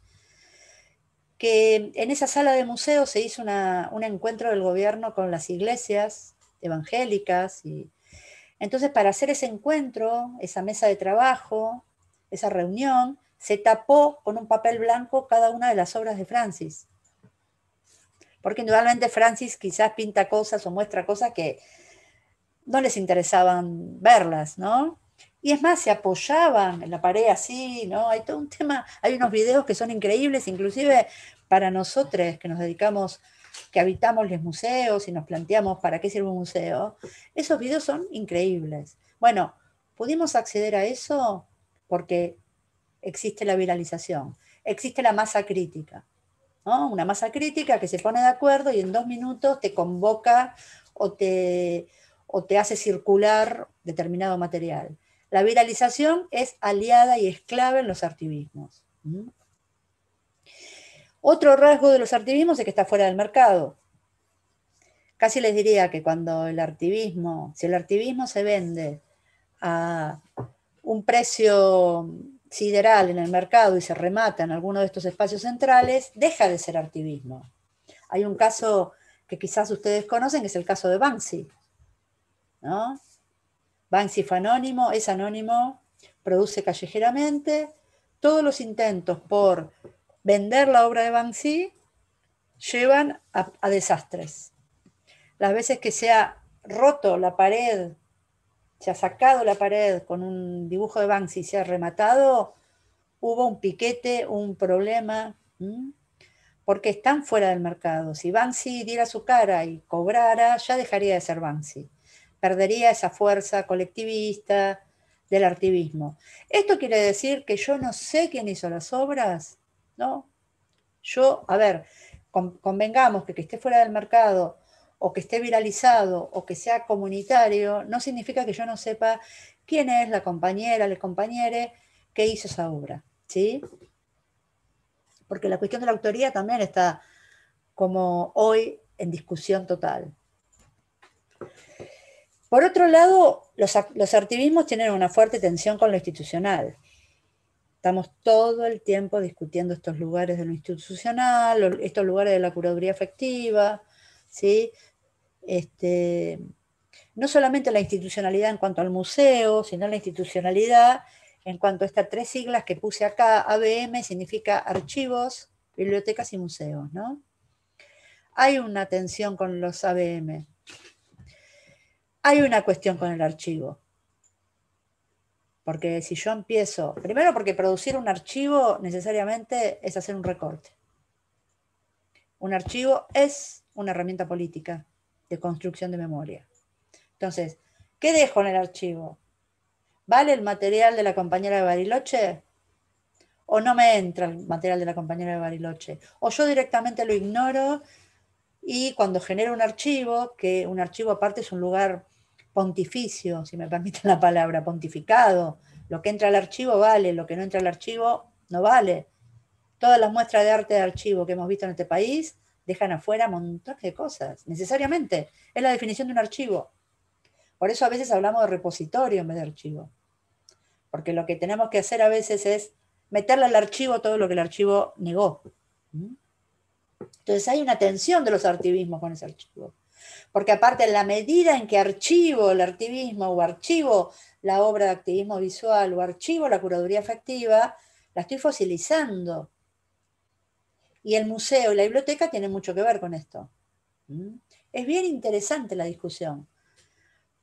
que en esa sala de museo se hizo una, un encuentro del gobierno con las iglesias evangélicas. Y, entonces, para hacer ese encuentro, esa mesa de trabajo, esa reunión, se tapó con un papel blanco cada una de las obras de Francis. Porque indudablemente Francis quizás pinta cosas o muestra cosas que no les interesaban verlas, ¿no? Y es más, se apoyaban en la pared así, ¿no? Hay todo un tema, hay unos videos que son increíbles, inclusive para nosotros que nos dedicamos, que habitamos los museos y nos planteamos para qué sirve un museo, esos videos son increíbles. Bueno, pudimos acceder a eso porque existe la viralización, existe la masa crítica, ¿no? Una masa crítica que se pone de acuerdo y en dos minutos te convoca o te o te hace circular determinado material. La viralización es aliada y es clave en los activismos. ¿Mm? Otro rasgo de los activismos es que está fuera del mercado. Casi les diría que cuando el activismo, si el activismo se vende a un precio sideral en el mercado y se remata en alguno de estos espacios centrales, deja de ser activismo. Hay un caso que quizás ustedes conocen, que es el caso de Banksy. Banksy fue anónimo, es anónimo, produce callejeramente. Todos los intentos por vender la obra de Banksy llevan a, desastres. Las veces que se ha roto la pared, se ha sacado la pared con un dibujo de Banksy y se ha rematado, hubo un piquete, un problema, porque están fuera del mercado. Si Banksy diera su cara y cobrara, ya dejaría de ser Banksy perdería esa fuerza colectivista del activismo. Esto quiere decir que yo no sé quién hizo las obras, ¿no? Yo, a ver, convengamos que que esté fuera del mercado o que esté viralizado o que sea comunitario, no significa que yo no sepa quién es la compañera, el compañere que hizo esa obra, ¿sí? Porque la cuestión de la autoría también está como hoy en discusión total. Por otro lado, los, activismos tienen una fuerte tensión con lo institucional. Estamos todo el tiempo discutiendo estos lugares de lo institucional, estos lugares de la curaduría afectiva, ¿sí? Este, no solamente la institucionalidad en cuanto al museo, sino la institucionalidad en cuanto a estas tres siglas que puse acá, ABM significa archivos, bibliotecas y museos, ¿no? Hay una tensión con los ABM, hay una cuestión con el archivo. Porque si yo empiezo, primero porque producir un archivo necesariamente es hacer un recorte. Un archivo es una herramienta política de construcción de memoria. Entonces, ¿qué dejo en el archivo? ¿Vale el material de la compañera de Bariloche? ¿O no me entra el material de la compañera de Bariloche? ¿O yo directamente lo ignoro y cuando genera un archivo, que un archivo aparte es un lugar pontificio, si me permiten la palabra, pontificado, lo que entra al archivo vale, lo que no entra al archivo no vale. Todas las muestras de arte de archivo que hemos visto en este país dejan afuera montones de cosas, necesariamente. Es la definición de un archivo. Por eso a veces hablamos de repositorio en vez de archivo. Porque lo que tenemos que hacer a veces es meterle al archivo todo lo que el archivo negó. ¿Mm? Entonces hay una tensión de los activismos con ese archivo. Porque aparte, en la medida en que archivo el activismo o archivo la obra de activismo visual o archivo la curaduría afectiva, la estoy fosilizando. Y el museo y la biblioteca tienen mucho que ver con esto. ¿Mm? Es bien interesante la discusión,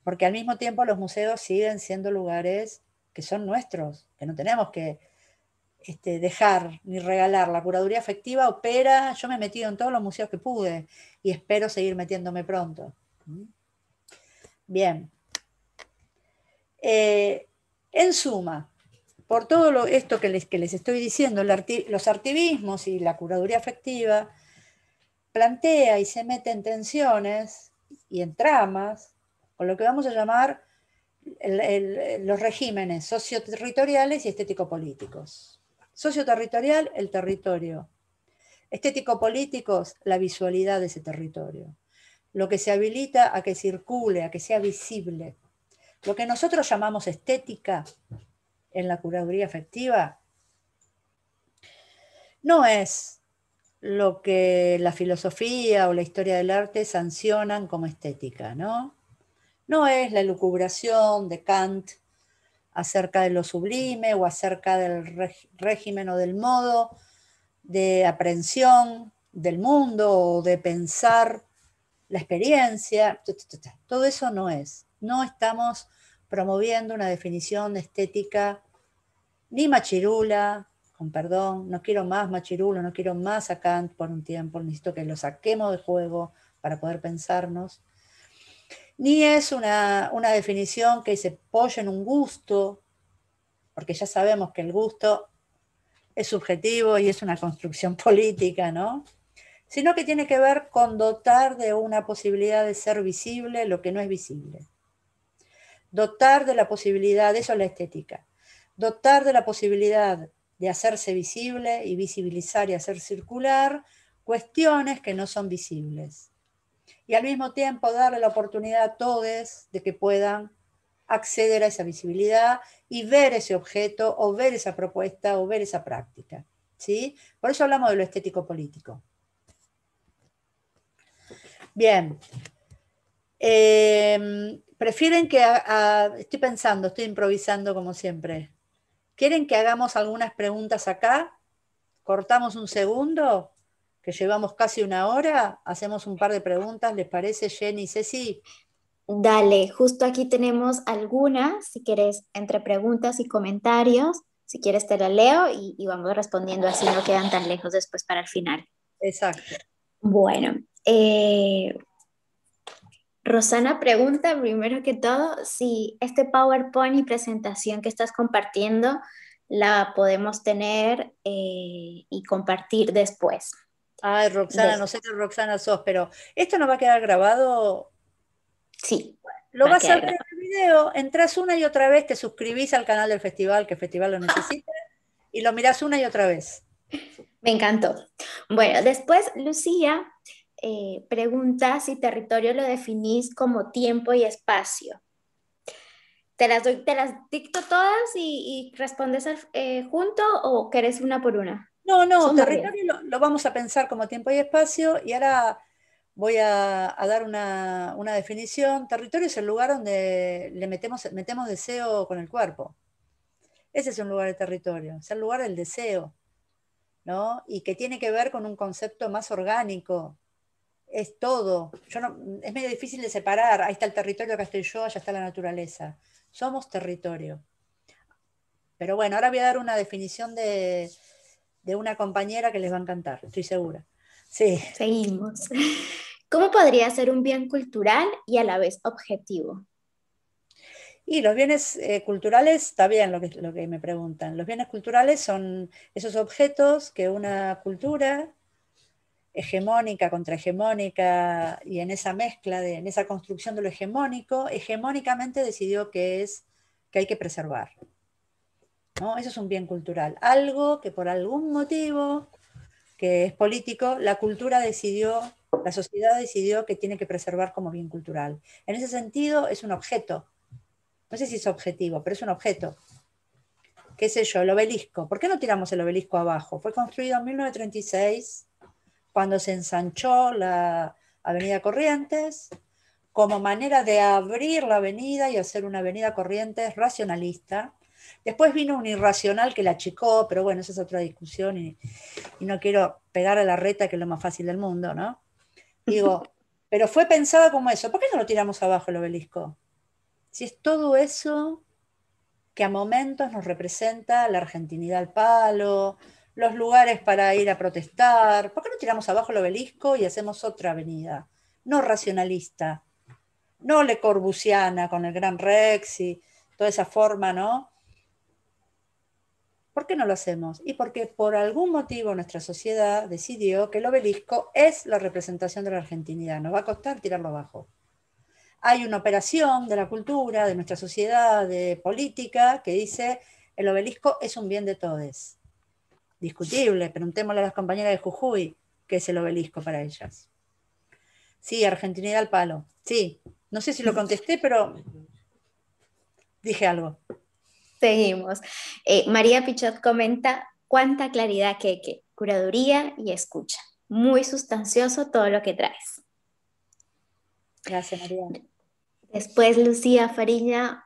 porque al mismo tiempo los museos siguen siendo lugares que son nuestros, que no tenemos que este, dejar ni regalar. La curaduría afectiva opera, yo me he metido en todos los museos que pude y espero seguir metiéndome pronto. Bien. Eh, en suma, por todo esto que les, estoy diciendo, los artivismos y la curaduría afectiva plantea y se mete en tensiones y en tramas con lo que vamos a llamar los regímenes socioterritoriales y estético-políticos. Socioterritorial, el territorio. Estético-políticos, la visualidad de ese territorio. Lo que se habilita a que circule, a que sea visible. Lo que nosotros llamamos estética en la curaduría afectiva no es lo que la filosofía o la historia del arte sancionan como estética, ¿no? No es la lucubración de Kant acerca de lo sublime o acerca del régimen o del modo de aprensión del mundo o de pensar la experiencia. Todo eso no es. No estamos promoviendo una definición estética ni machirula, con perdón, no quiero más machirula, no quiero más a por un tiempo, necesito que lo saquemos de juego para poder pensarnos. Ni es una, definición que se apoya en un gusto, porque ya sabemos que el gusto es subjetivo y es una construcción <laughs> política, ¿no? Sino que tiene que ver con dotar de una posibilidad de ser visible lo que no es visible. Dotar de la posibilidad, eso es la estética, dotar de la posibilidad de hacerse visible y visibilizar y hacer circular cuestiones que no son visibles y al mismo tiempo darle la oportunidad a todos de que puedan acceder a esa visibilidad y ver ese objeto o ver esa propuesta o ver esa práctica. ¿sí? Por eso hablamos de lo estético político. Bien. Em, prefieren que... estoy pensando, estoy improvisando como siempre. ¿Quieren que hagamos algunas preguntas acá? ¿Cortamos un segundo? que llevamos casi una hora, hacemos un par de preguntas, ¿les parece, Jenny? Ceci. Dale, justo aquí tenemos algunas, si quieres, entre preguntas y comentarios. Si quieres, te la leo y, vamos respondiendo así, no quedan tan lejos después para el final. Exacto. Bueno, eh, Rosana pregunta primero que todo si este PowerPoint y presentación que estás compartiendo la podemos tener eh, y compartir después. Ay, Roxana, no sé qué Roxana sos, pero esto no va a quedar grabado. Sí. Lo vas a ver en el video, entras una y otra vez, te suscribís al canal del festival, que el festival lo <laughs> necesita, y lo mirás una y otra vez. Me encantó. Bueno, después Lucía eh, pregunta si territorio lo definís como tiempo y espacio. ¿Te las, te las dicto todas y, respondes eh, junto o querés una por una? No, no, territorio lo, vamos a pensar como tiempo y espacio y ahora voy a, dar una, definición. Territorio es el lugar donde le metemos, metemos deseo con el cuerpo. Ese es un lugar de territorio, es el lugar del deseo, ¿no? Y que tiene que ver con un concepto más orgánico, es todo. Yo es medio difícil de separar. Ahí está el territorio, acá estoy yo, allá está la naturaleza. Somos territorio. Pero bueno, ahora voy a dar una definición de, de una compañera que les va a encantar, estoy segura. Sí. Seguimos. <laughs> ¿Cómo podría ser un bien cultural y a la vez objetivo? Y los bienes eh, culturales, está bien lo que, me preguntan. Los bienes culturales son esos objetos que una cultura hegemónica, contrahegemónica, y en esa mezcla, de, en esa construcción de lo hegemónico, hegemónicamente decidió que es que hay que preservar. Eso es un bien cultural. Algo que por algún motivo que es político, la cultura decidió, la sociedad decidió que tiene que preservar como bien cultural. En ese sentido, es un objeto. No sé si es objetivo, pero es un objeto. ¿Qué sé yo? El obelisco. ¿Por qué no tiramos el obelisco abajo? Fue construido en 1936, cuando se ensanchó la Avenida Corrientes, como manera de abrir la avenida y hacer una avenida Corrientes racionalista, Después vino un irracional que la achicó, pero bueno, esa es otra discusión y, y no quiero pegar a la reta, que es lo más fácil del mundo, ¿no? Digo, <laughs> pero fue pensada como eso. ¿Por qué no lo tiramos abajo el obelisco? Si es todo eso que a momentos nos representa la argentinidad al palo, los lugares para ir a protestar, ¿por qué no tiramos abajo el obelisco y hacemos otra avenida? No racionalista, no le corbusiana con el gran Rex y toda esa forma, ¿no? ¿Por qué no lo hacemos? Y porque por algún motivo nuestra sociedad decidió que el obelisco es la representación de la argentinidad. Nos va a costar tirarlo abajo. Hay una operación de la cultura, de nuestra sociedad, de política, que dice el obelisco es un bien de todos. Discutible, preguntémosle a las compañeras de Jujuy qué es el obelisco para ellas. Sí, argentinidad al palo. Sí, no sé si lo contesté, pero dije algo. Seguimos. Eh, María Pichot comenta, cuánta claridad, que, que curaduría y escucha. Muy sustancioso todo lo que traes. Gracias, María. Después, Lucía Fariña,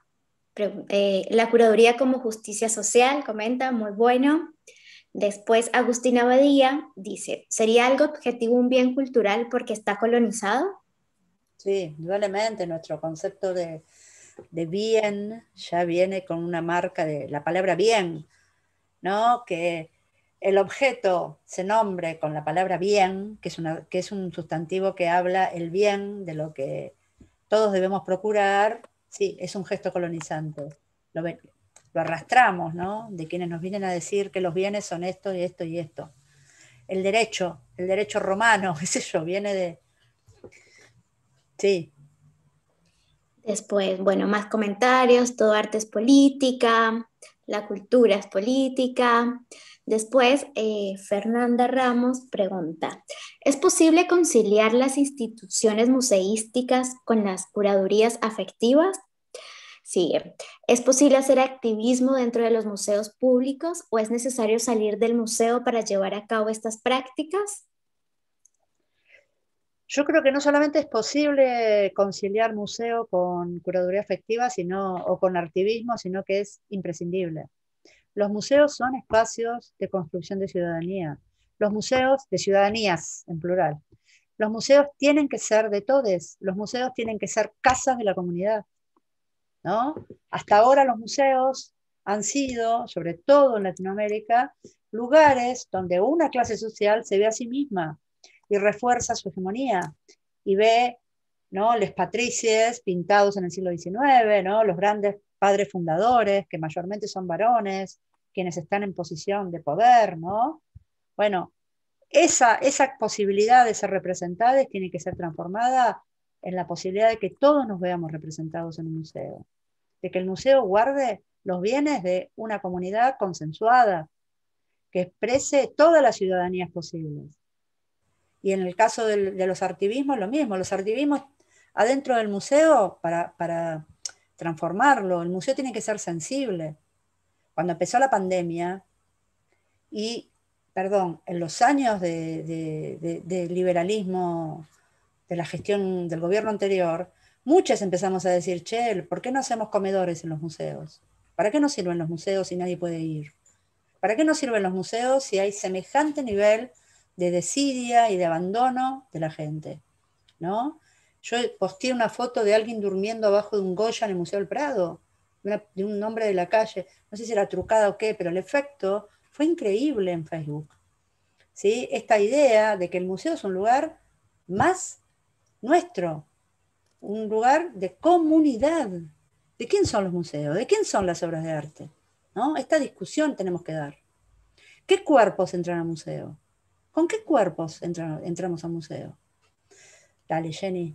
eh, la curaduría como justicia social, comenta, muy bueno. Después, Agustina Abadía dice, ¿sería algo objetivo un bien cultural porque está colonizado? Sí, indudablemente, nuestro concepto de, de bien, ya viene con una marca de la palabra bien, ¿no? Que el objeto se nombre con la palabra bien, que es, que es un sustantivo que habla el bien de lo que todos debemos procurar, sí, es un gesto colonizante. Lo, arrastramos, ¿no? De quienes nos vienen a decir que los bienes son esto y esto y esto. El derecho, el derecho romano, <laughs> qué sé yo, viene de... Sí, Después, bueno, más comentarios, todo arte es política, la cultura es política. Después, eh, Fernanda Ramos pregunta, ¿es posible conciliar las instituciones museísticas con las curadurías afectivas? Sigue, ¿es posible hacer activismo dentro de los museos públicos o es necesario salir del museo para llevar a cabo estas prácticas? Yo creo que no solamente es posible conciliar museo con curaduría efectiva sino, o con activismo sino que es imprescindible. Los museos son espacios de construcción de ciudadanía. Los museos de ciudadanías, en plural. Los museos tienen que ser de todos. Los museos tienen que ser casas de la comunidad. ¿no? Hasta ahora los museos han sido, sobre todo en Latinoamérica, lugares donde una clase social se ve a sí misma y refuerza su hegemonía. Y ve ¿no? les patricies pintados en el siglo XIX, ¿no? los grandes padres fundadores, que mayormente son varones, quienes están en posición de poder. ¿no? Bueno, esa, esa posibilidad de ser representadas tiene que ser transformada en la posibilidad de que todos nos veamos representados en un museo, de que el museo guarde los bienes de una comunidad consensuada, que exprese todas las ciudadanías posibles. Y en el caso de los artivismos, lo mismo. Los artivismos adentro del museo, para, transformarlo, el museo tiene que ser sensible. Cuando empezó la pandemia y, perdón, en los años de, liberalismo, de la gestión del gobierno anterior, muchas empezamos a decir, che, ¿por qué no hacemos comedores en los museos? ¿Para qué no sirven los museos si nadie puede ir? ¿Para qué no sirven los museos si hay semejante nivel de desidia y de abandono de la gente, ¿no? Yo posteé una foto de alguien durmiendo abajo de un Goya en el Museo del Prado, de un nombre de la calle, no sé si era trucada o qué, pero el efecto fue increíble en Facebook. ¿sí? Esta idea de que el museo es un lugar más nuestro, un lugar de comunidad. ¿De quién son los museos? ¿De quién son las obras de arte? ¿No? Esta discusión tenemos que dar. ¿Qué cuerpos entran al museo? ¿Con qué cuerpos entramos al museo? Dale, Jenny.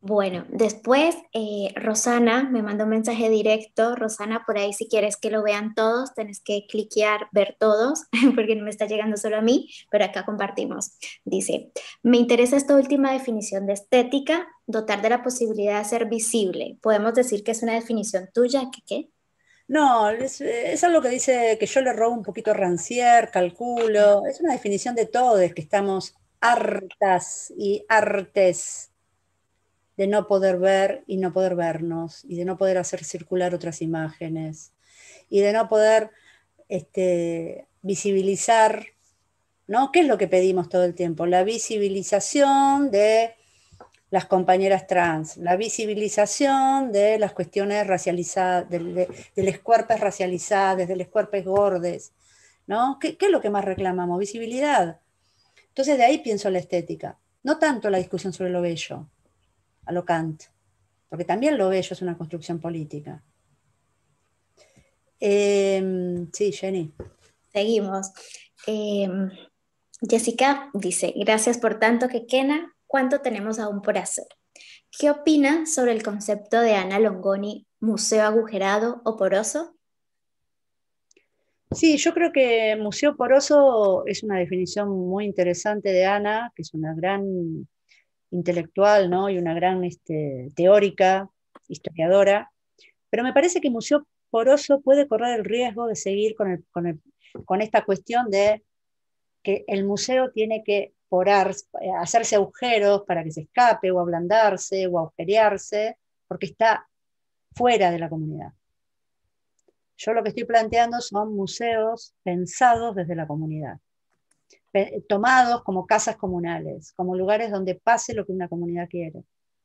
Bueno, después eh, Rosana me mandó un mensaje directo. Rosana, por ahí si quieres que lo vean todos, tenés que cliquear, ver todos, <laughs> porque no me está llegando solo a mí, pero acá compartimos. Dice, me interesa esta última definición de estética, dotar de la posibilidad de ser visible. Podemos decir que es una definición tuya, que qué? No, es, algo que dice que yo le robo un poquito rancier, calculo. Es una definición de todos que estamos hartas y artes de no poder ver y no poder vernos, y de no poder hacer circular otras imágenes, y de no poder este, visibilizar, ¿no? ¿Qué es lo que pedimos todo el tiempo? La visibilización de las compañeras trans, la visibilización de las cuestiones racializadas, de, los cuerpos racializados, de los cuerpos gordes, ¿no? ¿Qué, es lo que más reclamamos? Visibilidad. Entonces de ahí pienso la estética, no tanto la discusión sobre lo bello, a lo Kant, porque también lo bello es una construcción política. Em, sí, Jenny. Seguimos. Em, Jessica dice, gracias por tanto, que Kena cuánto tenemos aún por hacer. ¿Qué opina sobre el concepto de Ana Longoni, museo agujerado o poroso? Sí, yo creo que museo poroso es una definición muy interesante de Ana, que es una gran intelectual ¿no? y una gran este, teórica, historiadora, pero me parece que museo poroso puede correr el riesgo de seguir con esta cuestión de que el museo tiene que eh, hacerse agujeros para que se escape o ablandarse o agujerearse, porque está fuera de la comunidad. Yo lo que estoy planteando son museos pensados desde la comunidad, tomados como casas comunales, como lugares donde pase lo que una comunidad quiere,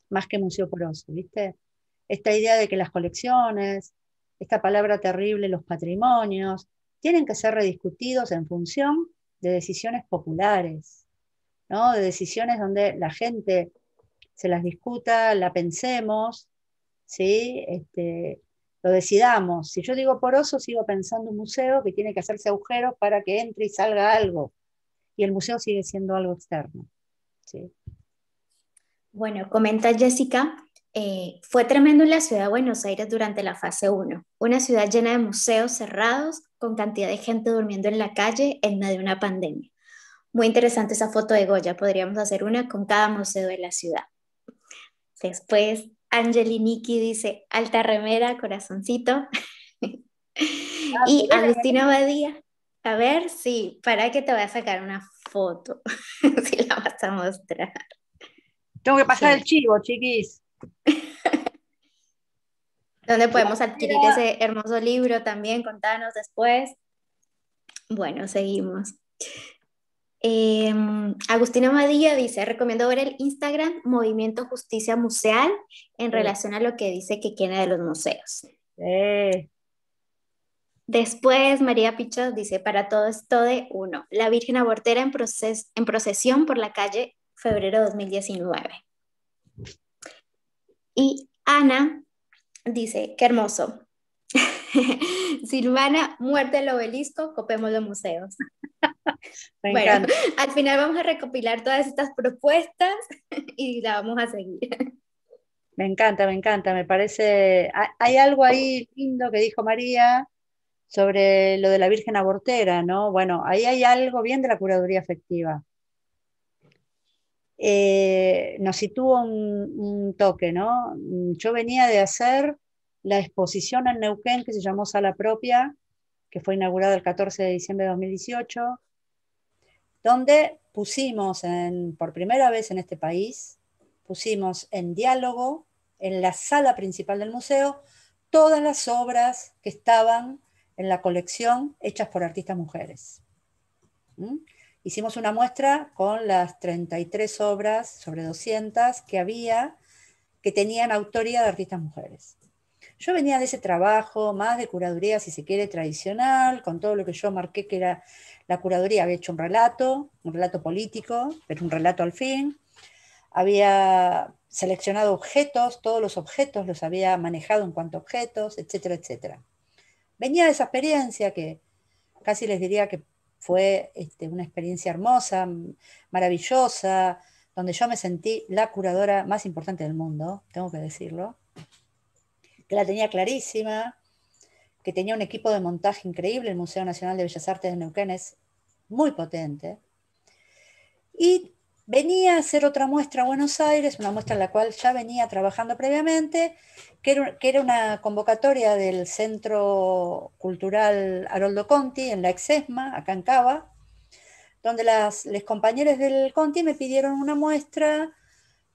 más que museo poroso, ¿viste? Esta idea de que las colecciones, esta palabra terrible, los patrimonios, tienen que ser rediscutidos en función de decisiones populares, de decisiones donde la gente se las discuta, la pensemos, ¿sí? Este, lo decidamos. Si yo digo poroso, sigo pensando un museo que tiene que hacerse agujeros para que entre y salga algo. Y el museo sigue siendo algo externo. ¿sí? Bueno, comenta Jessica, eh, fue tremendo en la ciudad de Buenos Aires durante la fase 1, una ciudad llena de museos cerrados, con cantidad de gente durmiendo en la calle en medio de una pandemia. Muy interesante esa foto de Goya. Podríamos hacer una con cada museo de la ciudad. Después, Angeliniki dice, alta remera, corazoncito. <laughs> y ah, Agustina Badía, a ver, si, para que te voy a sacar una foto, <laughs> si la vas a mostrar. Tengo que pasar el chivo, chiquis. <laughs> ¿Dónde podemos adquirir ese hermoso libro también? Contanos después. Bueno, seguimos. Em, Agustina Madilla dice, recomiendo ver el Instagram Movimiento Justicia Museal en relación a lo que dice que quiere de los museos. Eh. Después María Pichot dice, para todo esto de uno, la Virgen Abortera en, en procesión por la calle febrero 2019. Y Ana dice, qué hermoso, <laughs> Silvana, muerte el obelisco, copemos los museos. <laughs> bueno, al final vamos a recopilar todas estas propuestas <laughs> y la vamos a seguir. Me encanta, me encanta, me parece, hay algo ahí lindo que dijo María sobre lo de la Virgen abortera, ¿no? Bueno, ahí hay algo bien de la curaduría afectiva. Eh, nos sitúa un toque, ¿no? Yo venía de hacer la exposición en Neuquén que se llamó Sala Propia, que fue inaugurada el 14 de diciembre de 2018, donde pusimos por primera vez en este país, pusimos en diálogo, en la sala principal del museo, todas las obras que estaban en la colección hechas por artistas mujeres. ¿Mm? Hicimos una muestra con las 33 obras sobre 200 que había que tenían autoría de artistas mujeres. Yo venía de ese trabajo más de curaduría, si se quiere, tradicional, con todo lo que yo marqué que era la curaduría. Había hecho un relato, un relato político, pero un relato al fin. Había seleccionado objetos, todos los objetos los había manejado en cuanto a objetos, etcétera, etcétera. Venía de esa experiencia que casi les diría que fue este, una experiencia hermosa, maravillosa, donde yo me sentí la curadora más importante del mundo, tengo que decirlo que la tenía clarísima, que tenía un equipo de montaje increíble, el Museo Nacional de Bellas Artes de Neuquén es muy potente. Y venía a hacer otra muestra a Buenos Aires, una muestra en la cual ya venía trabajando previamente, que era, una convocatoria del Centro Cultural Haroldo Conti en la Exesma, acá en Cava, donde las compañeros del Conti me pidieron una muestra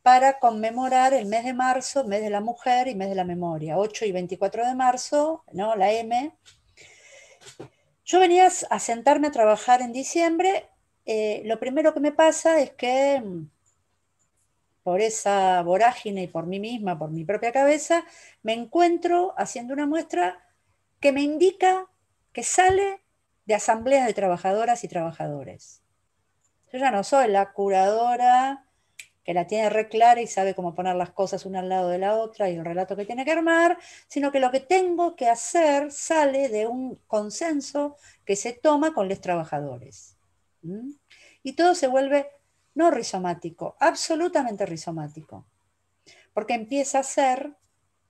para conmemorar el mes de marzo, mes de la mujer y mes de la memoria, 8 y 24 de marzo, ¿no? la M. Yo venía a sentarme a trabajar en diciembre, eh, lo primero que me pasa es que mm, por esa vorágine y por mí misma, por mi propia cabeza, me encuentro haciendo una muestra que me indica que sale de asambleas de trabajadoras y trabajadores. Yo ya no soy la curadora que la tiene re clara y sabe cómo poner las cosas una al lado de la otra y un relato que tiene que armar, sino que lo que tengo que hacer sale de un consenso que se toma con los trabajadores. Y todo se vuelve no rizomático, absolutamente rizomático, porque empieza a ser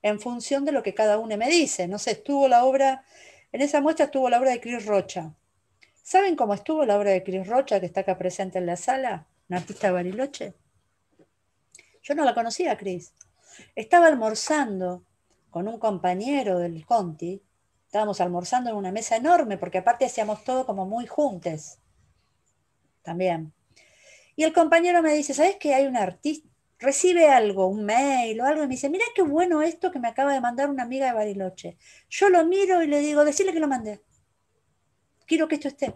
en función de lo que cada uno me dice. No sé, estuvo la obra, en esa muestra estuvo la obra de Cris Rocha. ¿Saben cómo estuvo la obra de Cris Rocha que está acá presente en la sala? Un artista Bariloche yo no la conocía, Cris. Estaba almorzando con un compañero del Conti. Estábamos almorzando en una mesa enorme, porque aparte hacíamos todo como muy juntos, También. Y el compañero me dice, ¿sabes que hay un artista? Recibe algo, un mail o algo, y me dice, mira qué bueno esto que me acaba de mandar una amiga de Bariloche. Yo lo miro y le digo, decirle que lo mandé. Quiero que esto esté.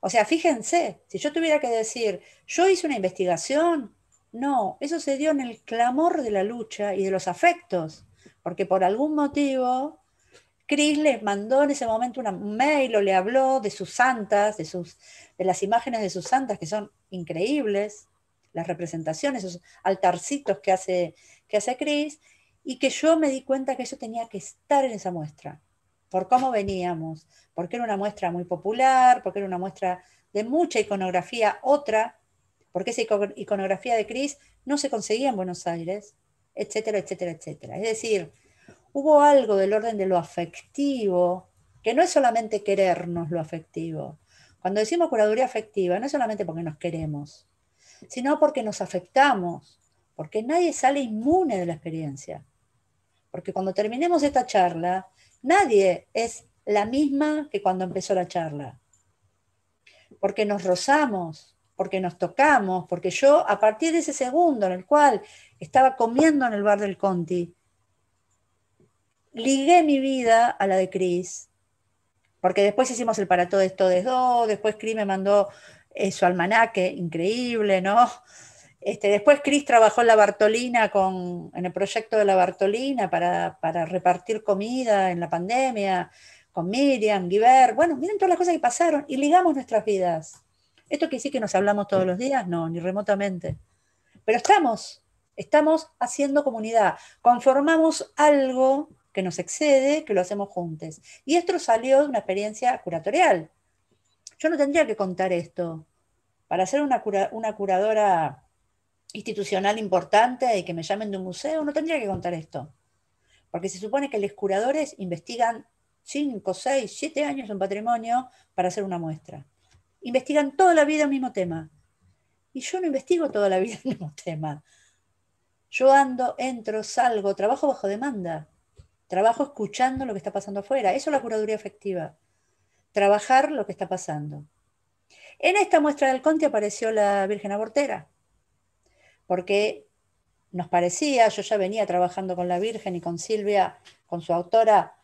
O sea, fíjense, si yo tuviera que decir, yo hice una investigación no, eso se dio en el clamor de la lucha y de los afectos, porque por algún motivo Chris les mandó en ese momento una, un mail o le habló de sus santas, de, sus, de las imágenes de sus santas que son increíbles, las representaciones, esos altarcitos que hace, que hace Chris, y que yo me di cuenta que eso tenía que estar en esa muestra, por cómo veníamos, porque era una muestra muy popular, porque era una muestra de mucha iconografía, otra porque esa iconografía de Cris no se conseguía en Buenos Aires, etcétera, etcétera, etcétera. Es decir, hubo algo del orden de lo afectivo, que no es solamente querernos lo afectivo. Cuando decimos curaduría afectiva, no es solamente porque nos queremos, sino porque nos afectamos, porque nadie sale inmune de la experiencia. Porque cuando terminemos esta charla, nadie es la misma que cuando empezó la charla. Porque nos rozamos, porque nos tocamos, porque yo a partir de ese segundo en el cual estaba comiendo en el bar del Conti, ligué mi vida a la de Cris, porque después hicimos el para de esto de dos, después Cris me mandó eh, su almanaque, increíble, ¿no? Este, después Cris trabajó en la Bartolina con, en el proyecto de la Bartolina para, para repartir comida en la pandemia, con Miriam, Guiber, bueno, miren todas las cosas que pasaron y ligamos nuestras vidas. ¿Esto quiere decir que nos hablamos todos los días? No, ni remotamente. Pero estamos, estamos haciendo comunidad. Conformamos algo que nos excede, que lo hacemos juntos. Y esto salió de una experiencia curatorial. Yo no tendría que contar esto. Para ser una, curadora institucional importante y que me llamen de un museo, no tendría que contar esto. Porque se supone que los curadores investigan 5, 6, 7 años un patrimonio para hacer una muestra investigan toda la vida el mismo tema. Y yo no investigo toda la vida el mismo tema. Yo ando, entro, salgo, trabajo bajo demanda. Trabajo escuchando lo que está pasando afuera. Eso es la curaduría efectiva. Trabajar lo que está pasando. En esta muestra del Conte apareció la Virgen Abortera, porque nos parecía, yo ya venía trabajando con la Virgen y con Silvia, con su autora,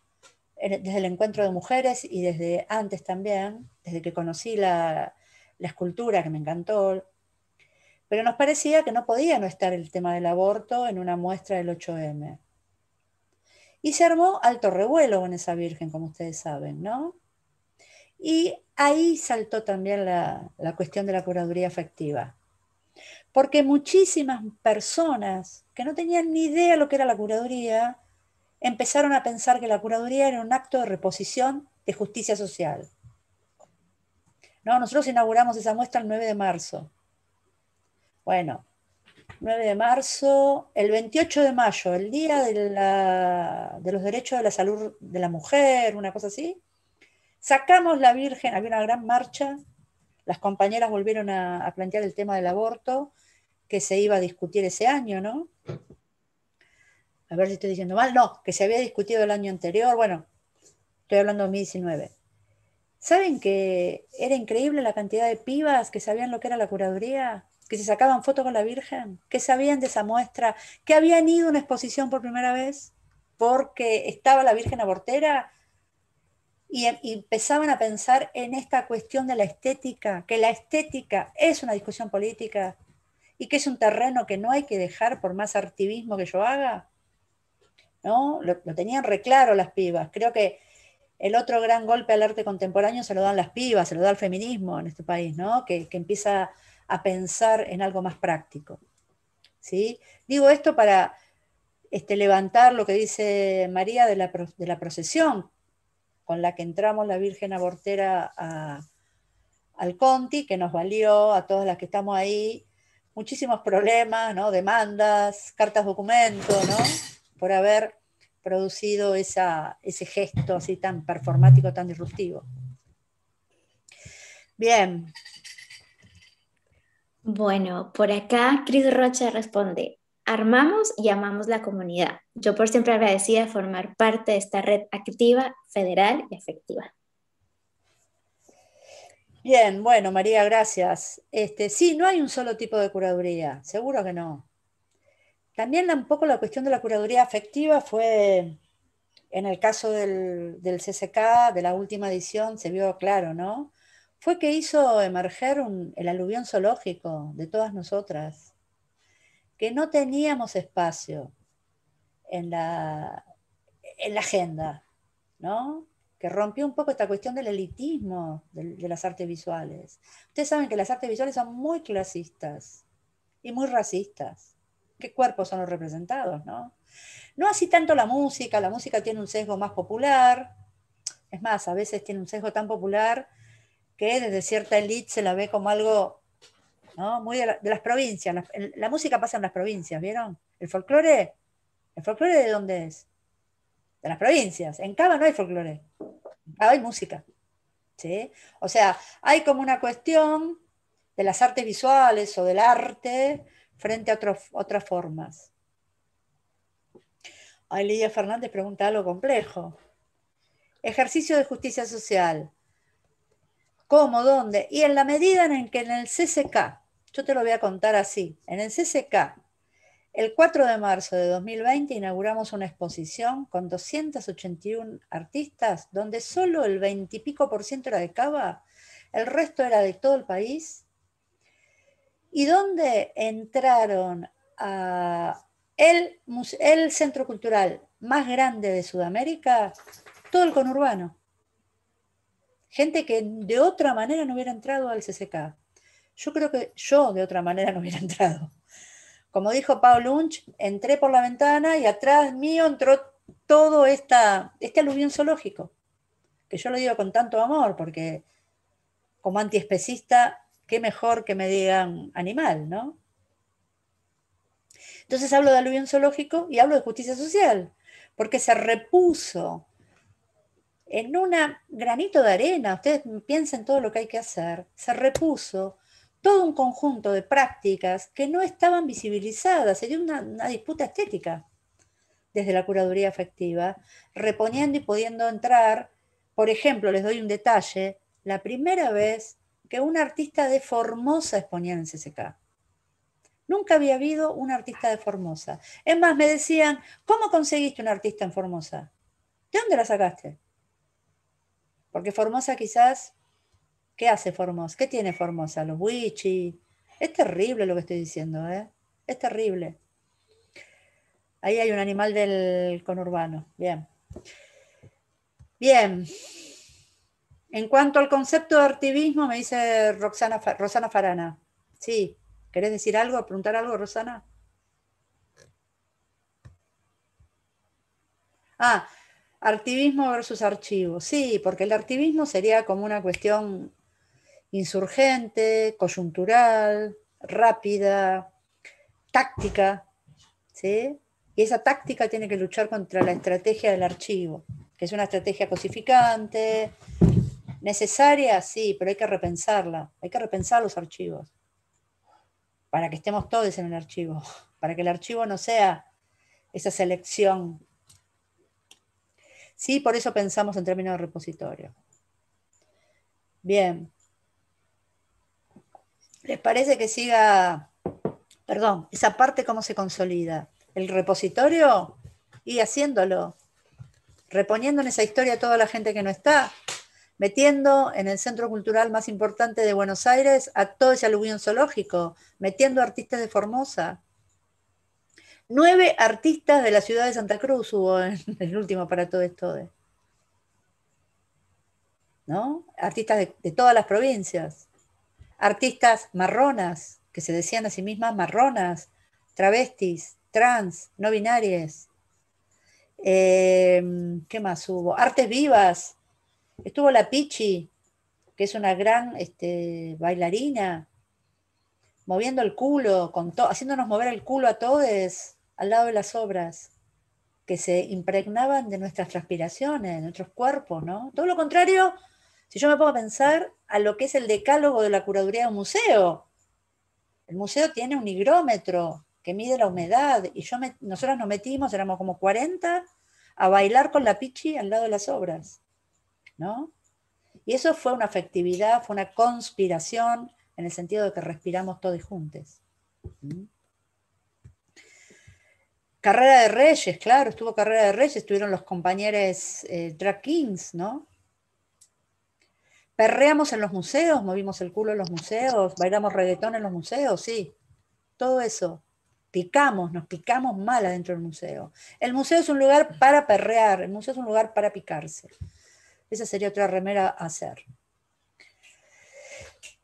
desde el encuentro de mujeres y desde antes también, desde que conocí la, escultura que me encantó. Pero nos parecía que no podía no estar el tema del aborto en una muestra del 8M. Y se armó alto revuelo con esa virgen, como ustedes saben, ¿no? Y ahí saltó también la, la cuestión de la curaduría afectiva. Porque muchísimas personas que no tenían ni idea lo que era la curaduría, empezaron a pensar que la curaduría era un acto de reposición de justicia social. No, nosotros inauguramos esa muestra el 9 de marzo. Bueno, 9 de marzo, el 28 de mayo, el Día de, los Derechos de la Salud de la Mujer, una cosa así, sacamos la Virgen, había una gran marcha, las compañeras volvieron a, a plantear el tema del aborto, que se iba a discutir ese año, ¿no? a ver si estoy diciendo mal, no, que se había discutido el año anterior, bueno, estoy hablando de 2019. ¿Saben que era increíble la cantidad de pibas que sabían lo que era la curaduría? Que se sacaban fotos con la Virgen, que sabían de esa muestra, que habían ido a una exposición por primera vez porque estaba la Virgen abortera y, empezaban a pensar en esta cuestión de la estética, que la estética es una discusión política y que es un terreno que no hay que dejar por más activismo que yo haga. Lo, tenían reclaro las pibas. Creo que el otro gran golpe al arte contemporáneo se lo dan las pibas, se lo da el feminismo en este país, ¿no? Que, empieza a pensar en algo más práctico. ¿sí? Digo esto para este, levantar lo que dice María de la, procesión con la que entramos la Virgen Abortera al Conti, que nos valió a todas las que estamos ahí muchísimos problemas, ¿no? demandas, cartas documentos, ¿no? por haber producido ese gesto así tan performático, tan disruptivo. Bien. Bueno, por acá Cris Rocha responde, armamos y amamos la comunidad. Yo por siempre agradecida formar parte de esta red activa, federal y efectiva. Bien, bueno, María, gracias. Este, sí, no hay un solo tipo de curaduría, seguro que no. También un poco la cuestión de la curaduría afectiva fue, en el caso del, del CCK, de la última edición, se vio claro, ¿no? Fue que hizo emerger el aluvión zoológico de todas nosotras, que no teníamos espacio en la, en la agenda, ¿no? que rompió un poco esta cuestión del elitismo de, las artes visuales. Ustedes saben que las artes visuales son muy clasistas y muy racistas qué cuerpos son los representados, ¿no? No así tanto la música, la música tiene un sesgo más popular, es más, a veces tiene un sesgo tan popular que desde cierta elite se la ve como algo ¿no? muy de, las provincias, la, música pasa en las provincias, ¿vieron? El folclore, ¿el folclore de dónde es? De las provincias, en Cava no hay folclore, en Cava hay música, ¿sí? O sea, hay como una cuestión de las artes visuales o del arte frente a otras formas. Ay, Lidia Fernández pregunta algo complejo. Ejercicio de justicia social. ¿Cómo? ¿Dónde? Y en la medida en que en el CCK, yo te lo voy a contar así, en el CCK, el 4 de marzo de 2020 inauguramos una exposición con 281 artistas, donde solo el 20 y pico por ciento era de Cava, el resto era de todo el país, y dónde entraron a el, centro cultural más grande de Sudamérica, todo el conurbano. Gente que de otra manera no hubiera entrado al CCK. Yo creo que yo de otra manera no hubiera <laughs> entrado. Como dijo Paul Lunch, entré por la ventana y atrás mío entró todo esta, este aluvión zoológico, que yo lo digo con tanto amor, porque como antiespecista qué mejor que me digan animal, ¿no? Entonces hablo de aluvión zoológico y hablo de justicia social, porque se repuso en un granito de arena, ustedes piensen todo lo que hay que hacer, se repuso todo un conjunto de prácticas que no estaban visibilizadas, sería una, una disputa estética desde la curaduría afectiva, reponiendo y pudiendo entrar, por ejemplo, les doy un detalle, la primera vez que un artista de Formosa exponía en CCK. Nunca había habido un artista de Formosa. Es más, me decían, ¿cómo conseguiste un artista en Formosa? ¿De dónde la sacaste? Porque Formosa quizás, ¿qué hace Formosa? ¿Qué tiene Formosa? Los wichis. Es terrible lo que estoy diciendo, ¿eh? Es terrible. Ahí hay un animal del conurbano. Bien. Bien. En cuanto al concepto de activismo, me dice Roxana, Rosana Farana. Sí, ¿querés decir algo, preguntar algo, Rosana? Ah, activismo versus archivo. Sí, porque el activismo sería como una cuestión insurgente, coyuntural, rápida, táctica, ¿sí? Y esa táctica tiene que luchar contra la estrategia del archivo, que es una estrategia cosificante, Necesaria, sí, pero hay que repensarla, hay que repensar los archivos, para que estemos todos en el archivo, <laughs> para que el archivo no sea esa selección. Sí, por eso pensamos en términos de repositorio. Bien. ¿Les parece que siga, perdón, esa parte cómo se consolida? El repositorio y haciéndolo, reponiendo en esa historia a toda la gente que no está, metiendo en el centro cultural más importante de Buenos Aires a todo ese aluvión zoológico, metiendo artistas de Formosa. Nueve artistas de la ciudad de Santa Cruz hubo en <laughs> el último para todo esto. ¿no? Artistas de, todas las provincias. Artistas marronas, que se decían a sí mismas marronas, travestis, trans, no binarias. Eh, ¿Qué más hubo? Artes vivas, Estuvo la Pichi, que es una gran este, bailarina, moviendo el culo, con haciéndonos mover el culo a todos al lado de las obras que se impregnaban de nuestras transpiraciones, de nuestros cuerpos, ¿no? Todo lo contrario, si yo me pongo a pensar a lo que es el decálogo de la curaduría de un museo. El museo tiene un higrómetro que mide la humedad y yo me, nosotros nos metimos, éramos como 40, a bailar con la pichi al lado de las obras. ¿no? Y eso fue una afectividad, fue una conspiración en el sentido de que respiramos todos juntos. Mm. Carrera de Reyes, claro, estuvo Carrera de Reyes, estuvieron los compañeros eh, drag kings, ¿no? Perreamos en los museos, movimos el culo en los museos, bailamos reggaetón en los museos, sí. Todo eso. Picamos, nos picamos mal adentro del museo. El museo es un lugar para perrear, el museo es un lugar para picarse. Esa sería otra remera a hacer.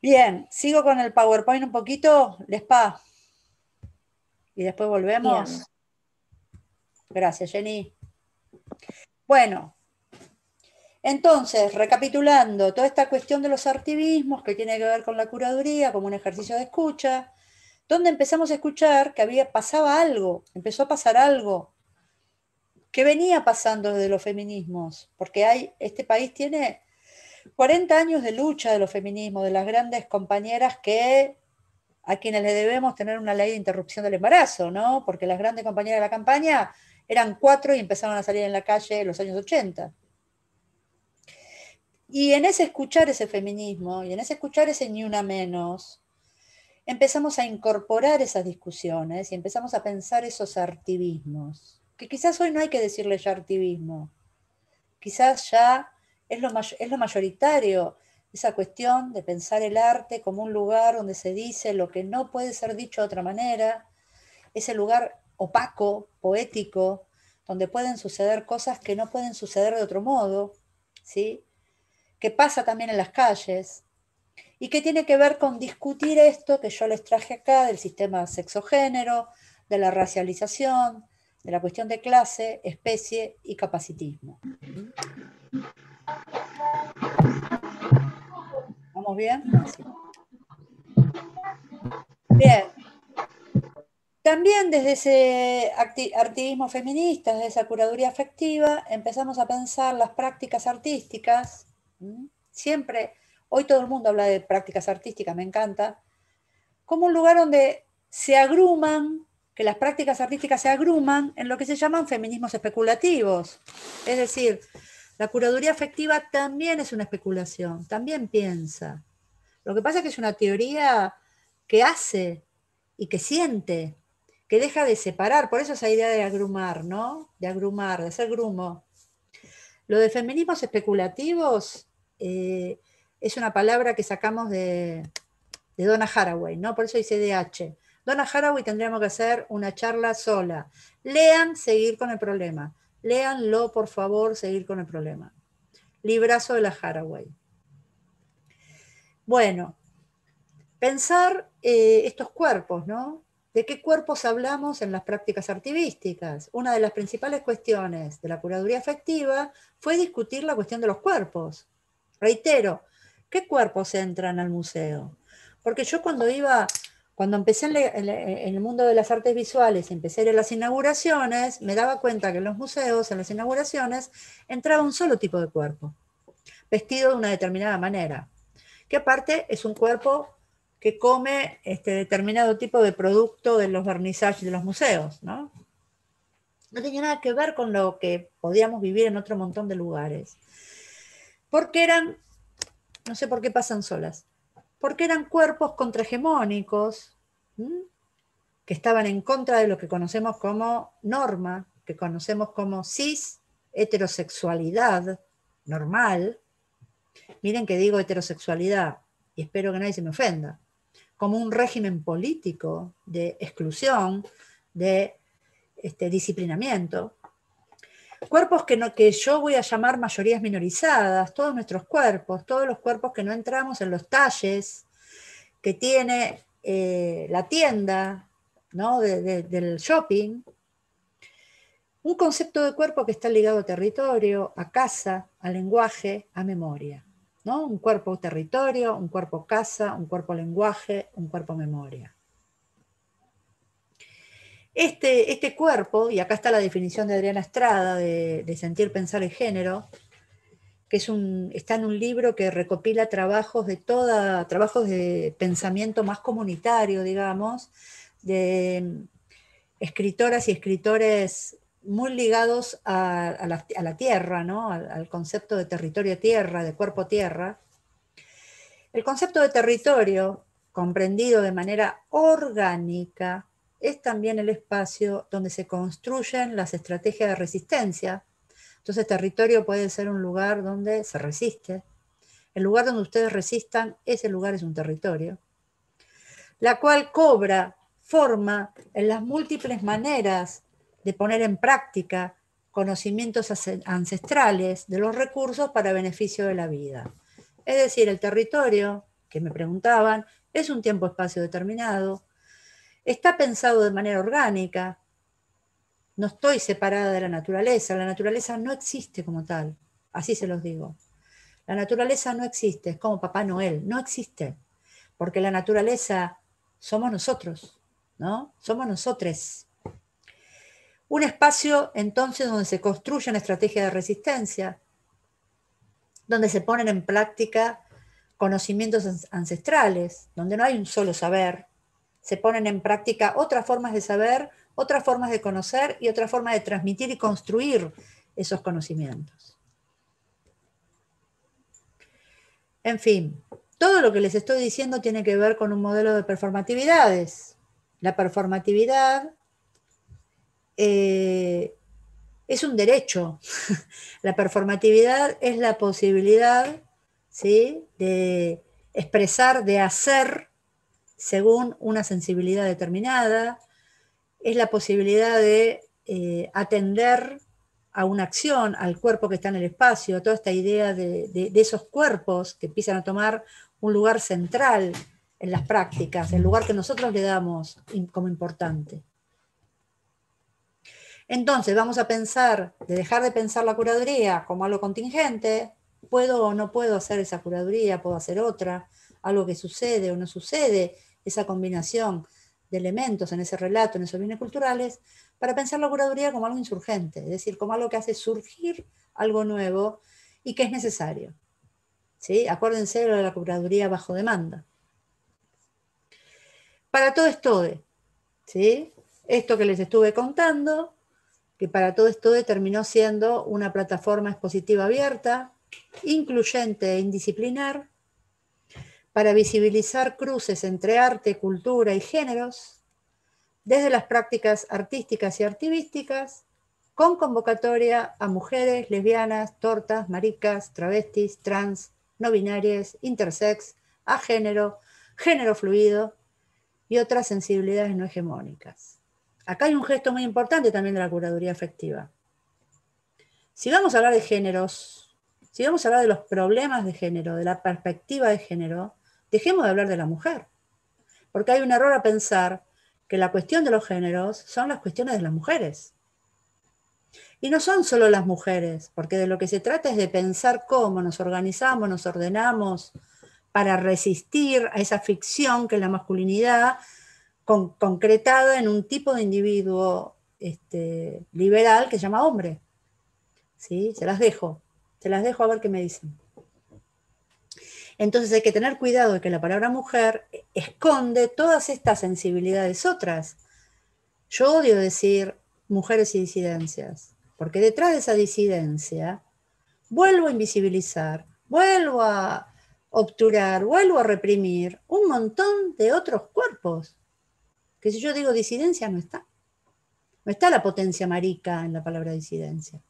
Bien, sigo con el PowerPoint un poquito, les pa. Y después volvemos. Gracias, Jenny. Bueno, entonces, recapitulando, toda esta cuestión de los artivismos que tiene que ver con la curaduría como un ejercicio de escucha, donde empezamos a escuchar que había, pasaba algo, empezó a pasar algo ¿Qué venía pasando desde los feminismos? Porque este país tiene 40 años de lucha de los feminismos, de las grandes compañeras que a quienes le debemos tener una ley de interrupción del embarazo, ¿no? Porque las grandes compañeras de la campaña eran cuatro y empezaron a salir en la calle en los años 80. Y en ese escuchar ese feminismo y en ese escuchar ese ni una menos, empezamos a incorporar esas discusiones y empezamos a pensar esos artivismos que quizás hoy no hay que decirle ya activismo, quizás ya es lo, es lo mayoritario, esa cuestión de pensar el arte como un lugar donde se dice lo que no puede ser dicho de otra manera, ese lugar opaco, poético, donde pueden suceder cosas que no pueden suceder de otro modo, ¿sí? que pasa también en las calles, y que tiene que ver con discutir esto que yo les traje acá del sistema sexogénero, de la racialización, de la cuestión de clase, especie y capacitismo. ¿Vamos bien? Bien. También desde ese activismo feminista, desde esa curaduría afectiva, empezamos a pensar las prácticas artísticas. Siempre, hoy todo el mundo habla de prácticas artísticas, me encanta, como un lugar donde se agruman que las prácticas artísticas se agruman en lo que se llaman feminismos especulativos. Es decir, la curaduría afectiva también es una especulación, también piensa. Lo que pasa es que es una teoría que hace y que siente, que deja de separar, por eso esa idea de agrumar, ¿no? De agrumar, de hacer grumo. Lo de feminismos especulativos eh, es una palabra que sacamos de, de Donna Haraway, ¿no? Por eso dice DH. Dona Haraway tendríamos que hacer una charla sola. Lean, seguir con el problema. Leanlo, por favor, seguir con el problema. Librazo de la Haraway. Bueno, pensar eh, estos cuerpos, ¿no? ¿De qué cuerpos hablamos en las prácticas artivísticas? Una de las principales cuestiones de la curaduría afectiva fue discutir la cuestión de los cuerpos. Reitero, ¿qué cuerpos entran al museo? Porque yo cuando iba cuando empecé en, el mundo de las artes visuales, empecé en las inauguraciones, me daba cuenta que en los museos, en las inauguraciones, entraba un solo tipo de cuerpo, vestido de una determinada manera, que aparte es un cuerpo que come este determinado tipo de producto de los vernissages de los museos, ¿no? No tenía nada que ver con lo que podíamos vivir en otro montón de lugares. Porque eran, no sé por qué pasan solas porque eran cuerpos contrahegemónicos que estaban en contra de lo que conocemos como norma, que conocemos como cis heterosexualidad normal. Miren que digo heterosexualidad y espero que nadie se me ofenda, como un régimen político de exclusión, de este, disciplinamiento, cuerpos que, no, que yo voy a llamar mayorías minorizadas, todos nuestros cuerpos, todos los cuerpos que no entramos en los talles que tiene eh, la tienda ¿no? del shopping. Un concepto de cuerpo que está ligado a territorio, a casa, a lenguaje, a memoria. ¿no? Un cuerpo territorio, un cuerpo casa, un cuerpo lenguaje, un cuerpo memoria. Este, este, cuerpo, y acá está la definición de Adriana Estrada de, Sentir, Pensar y Género, que es está en un libro que recopila trabajos de toda, trabajos de pensamiento más comunitario, digamos, de escritoras y escritores muy ligados a, la, tierra, ¿no? al, concepto de territorio-tierra, de cuerpo-tierra. El concepto de territorio, comprendido de manera orgánica, es también el espacio donde se construyen las estrategias de resistencia. Entonces, territorio puede ser un lugar donde se resiste. El lugar donde ustedes resistan, ese lugar es un territorio. La cual cobra forma en las múltiples maneras de poner en práctica conocimientos ancestrales de los recursos para beneficio de la vida. Es decir, el territorio, que me preguntaban, es un tiempo-espacio determinado, está pensado de manera orgánica. No estoy separada de la naturaleza, la naturaleza no existe como tal, así se los digo. La naturaleza no existe, es como Papá Noel, no existe, porque la naturaleza somos nosotros, ¿no? Somos nosotros. Un espacio entonces donde se construye una estrategia de resistencia, donde se ponen en práctica conocimientos ancestrales, donde no hay un solo saber, se ponen en práctica otras formas de saber, otras formas de conocer y otras formas de transmitir y construir esos conocimientos. En fin, todo lo que les estoy diciendo tiene que ver con un modelo de performatividades. La performatividad eh, es un derecho. <laughs> la performatividad es la posibilidad ¿sí? de expresar, de hacer según una sensibilidad determinada, es la posibilidad de eh, atender a una acción, al cuerpo que está en el espacio, a toda esta idea de, de esos cuerpos que empiezan a tomar un lugar central en las prácticas, el lugar que nosotros le damos como importante. Entonces vamos a pensar, de dejar de pensar la curaduría como algo contingente, puedo o no puedo hacer esa curaduría, puedo hacer otra, algo que sucede o no sucede, esa combinación de elementos en ese relato, en esos bienes culturales, para pensar la curaduría como algo insurgente, es decir, como algo que hace surgir algo nuevo y que es necesario. ¿Sí? Acuérdense de la curaduría bajo demanda. Para todo esto de ¿sí? Esto que les estuve contando, que para todo esto de terminó siendo una plataforma expositiva abierta, incluyente e indisciplinar, para visibilizar cruces entre arte, cultura y géneros, desde las prácticas artísticas y artivísticas, con convocatoria a mujeres, lesbianas, tortas, maricas, travestis, trans, no binarias, intersex, a género, género fluido y otras sensibilidades no hegemónicas. Acá hay un gesto muy importante también de la curaduría afectiva. Si vamos a hablar de géneros, si vamos a hablar de los problemas de género, de la perspectiva de género, dejemos de hablar de la mujer, porque hay un error a pensar que la cuestión de los géneros son las cuestiones de las mujeres. Y no son solo las mujeres, porque de lo que se trata es de pensar cómo nos organizamos, nos ordenamos para resistir a esa ficción que es la masculinidad concretada en un tipo de individuo este, liberal que se llama hombre. ¿Sí? Se las dejo, se las dejo a ver qué me dicen. Entonces hay que tener cuidado de que la palabra mujer esconde todas estas sensibilidades otras. Yo odio decir mujeres y disidencias, porque detrás de esa disidencia vuelvo a invisibilizar, vuelvo a obturar, vuelvo a reprimir un montón de otros cuerpos. Que si yo digo disidencia no está. No está la potencia marica en la palabra disidencia.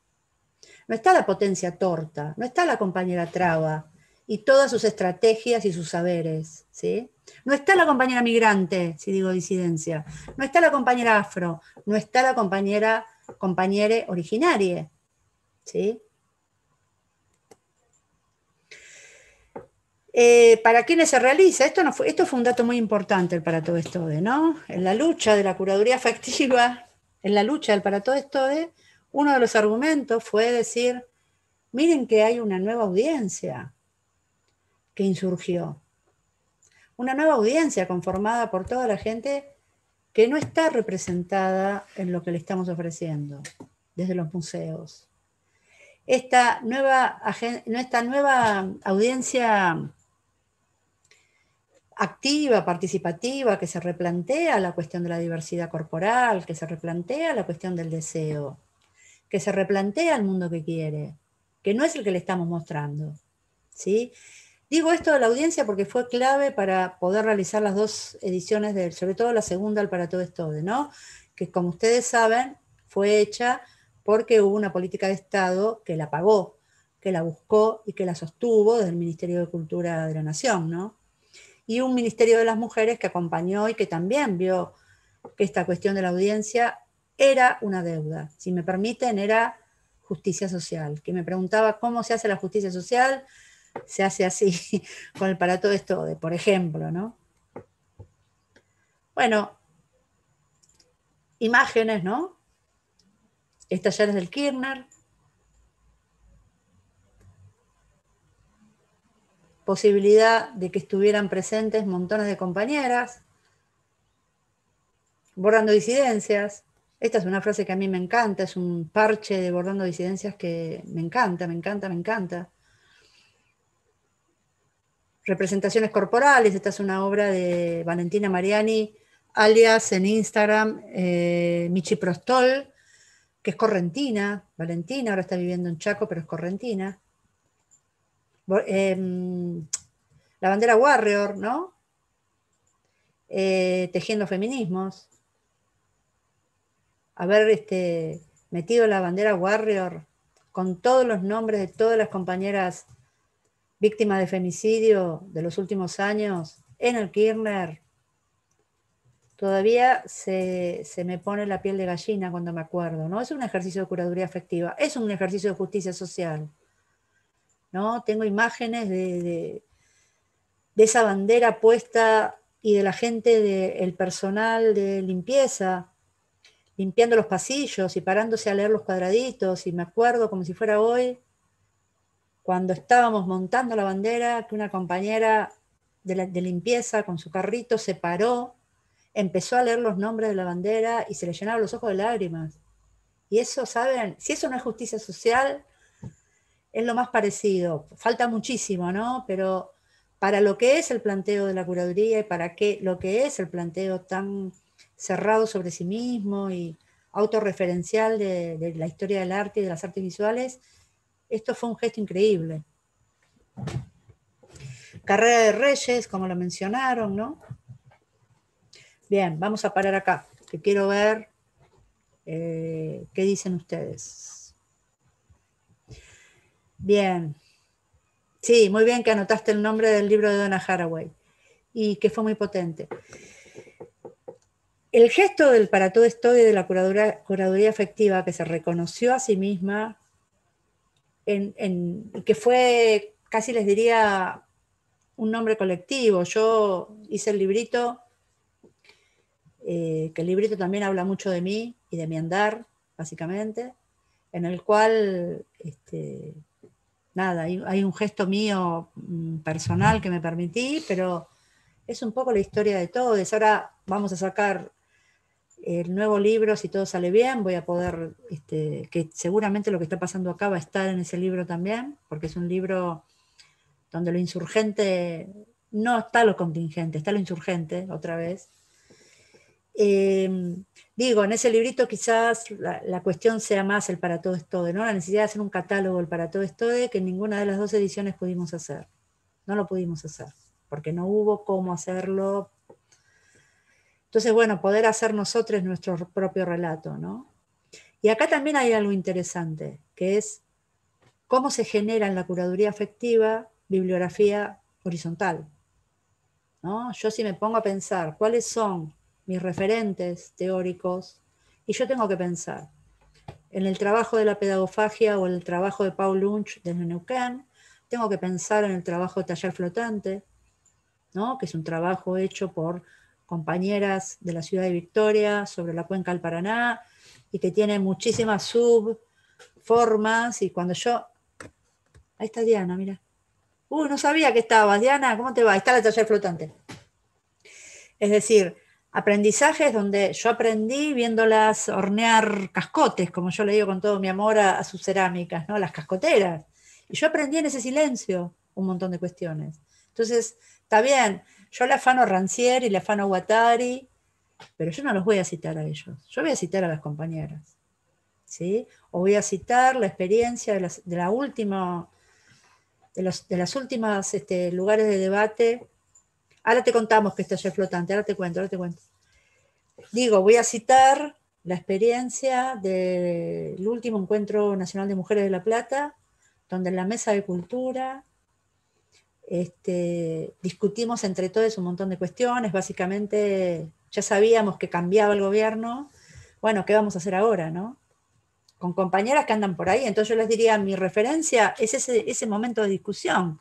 No está la potencia torta, no está la compañera traba, y todas sus estrategias y sus saberes. ¿sí? No está la compañera migrante, si digo disidencia, no está la compañera afro, no está la compañera compañere originaria. ¿sí? Eh, ¿Para quiénes se realiza? Esto, fue, esto fue un dato muy importante el para todo esto, de, ¿no? En la lucha de la curaduría afectiva, en la lucha del para todo esto, de, uno de los argumentos fue decir, miren que hay una nueva audiencia, que insurgió. Una nueva audiencia conformada por toda la gente que no está representada en lo que le estamos ofreciendo desde los museos. Esta nueva, esta nueva audiencia activa, participativa, que se replantea la cuestión de la diversidad corporal, que se replantea la cuestión del deseo, que se replantea el mundo que quiere, que no es el que le estamos mostrando. ¿sí? Digo esto de la audiencia porque fue clave para poder realizar las dos ediciones, de, sobre todo la segunda, el Para Todo esto ¿no? que como ustedes saben, fue hecha porque hubo una política de Estado que la pagó, que la buscó y que la sostuvo desde el Ministerio de Cultura de la Nación, ¿no? Y un Ministerio de las Mujeres que acompañó y que también vio que esta cuestión de la audiencia era una deuda. Si me permiten, era justicia social, que me preguntaba cómo se hace la justicia social, se hace así <laughs> con el para todo esto, de, por ejemplo, ¿no? Bueno, imágenes, ¿no? es del Kirchner. Posibilidad de que estuvieran presentes montones de compañeras. bordando disidencias. Esta es una frase que a mí me encanta, es un parche de Bordando disidencias que me encanta, me encanta, me encanta. Representaciones corporales, esta es una obra de Valentina Mariani, alias en Instagram eh, Michi Prostol, que es correntina, Valentina, ahora está viviendo en Chaco, pero es correntina. Em, la bandera Warrior, ¿no? Eh, tejiendo feminismos. Haber este, metido la bandera Warrior con todos los nombres de todas las compañeras víctima de femicidio de los últimos años en el Kirchner, todavía se, me pone la piel de gallina cuando me acuerdo, ¿no? Es un ejercicio de curaduría afectiva, es un ejercicio de justicia social, ¿no? Tengo imágenes de, esa bandera puesta y de la gente del personal de limpieza, limpiando los pasillos y parándose a leer los cuadraditos, y me acuerdo como si fuera hoy cuando estábamos montando la bandera, que una compañera de, limpieza con su carrito se paró, empezó a leer los nombres de la bandera y se le llenaron los ojos de lágrimas. Y eso, ¿saben? Si eso no es justicia social, es lo más parecido. Falta muchísimo, ¿no? Pero para lo que es el planteo de la curaduría y para qué, lo que es el planteo tan cerrado sobre sí mismo y autorreferencial de la historia del arte y de las artes visuales, esto fue un gesto increíble. Carrera de Reyes, como lo mencionaron, ¿no? Bien, vamos a parar acá, que quiero ver eh, qué dicen ustedes. Bien. Sí, muy bien que anotaste el nombre del libro de Donna Haraway y que fue muy potente. El gesto del para todo estoy de la curaduría afectiva que se reconoció a sí misma en, que fue, casi les diría, un nombre colectivo. Yo hice el librito, eh, que el librito también habla mucho de mí y de mi andar, básicamente, en el cual, este, nada, hay, hay un gesto mío mm, personal que me permití, pero es un poco la historia de todo. Ahora vamos a sacar el nuevo libro, si todo sale bien, voy a poder, este, que seguramente lo que está pasando acá va a estar en ese libro también, porque es un libro donde lo insurgente, no está lo contingente, está lo insurgente otra vez. Em, digo, en ese librito quizás la, cuestión sea más el para todo esto, de ¿no? la necesidad de hacer un catálogo el para todo esto, de que ninguna de las dos ediciones pudimos hacer, no lo pudimos hacer, porque no hubo cómo hacerlo entonces, bueno, poder hacer nosotros nuestro propio relato, ¿no? Y acá también hay algo interesante, que es cómo se genera en la curaduría afectiva bibliografía horizontal. ¿no? Yo si me pongo a pensar cuáles son mis referentes teóricos, y yo tengo que pensar en el trabajo de la pedagogía o el trabajo de Paul Lunch de Neuquén, tengo que pensar en el trabajo de Taller Flotante, ¿no? que es un trabajo hecho por compañeras de la ciudad de Victoria sobre la cuenca del Paraná y que tiene muchísimas subformas. Y cuando yo. Ahí está Diana, mira. Uh, no sabía que estabas. Diana, ¿cómo te va? Ahí está la taller flotante. Es decir, aprendizajes donde yo aprendí viéndolas hornear cascotes, como yo le digo con todo mi amor a, a sus cerámicas, ¿no? Las cascoteras. Y yo aprendí en ese silencio un montón de cuestiones. Entonces, está bien, yo la afano rancier y la afano Guattari, pero yo no los voy a citar a ellos, yo voy a citar a las compañeras. ¿sí? O voy a citar la experiencia de, las, la última, de, las últimas este, lugares de debate. Ahora te contamos que es flotante, ahora te cuento, ahora te cuento. Digo, voy a citar la experiencia del último encuentro nacional de mujeres de La Plata, donde en la mesa de cultura este, discutimos entre todos un montón de cuestiones, básicamente ya sabíamos que cambiaba el gobierno, bueno, ¿qué vamos a hacer ahora, no? Con compañeras que andan por ahí, entonces yo les diría, mi referencia es ese, ese momento de discusión,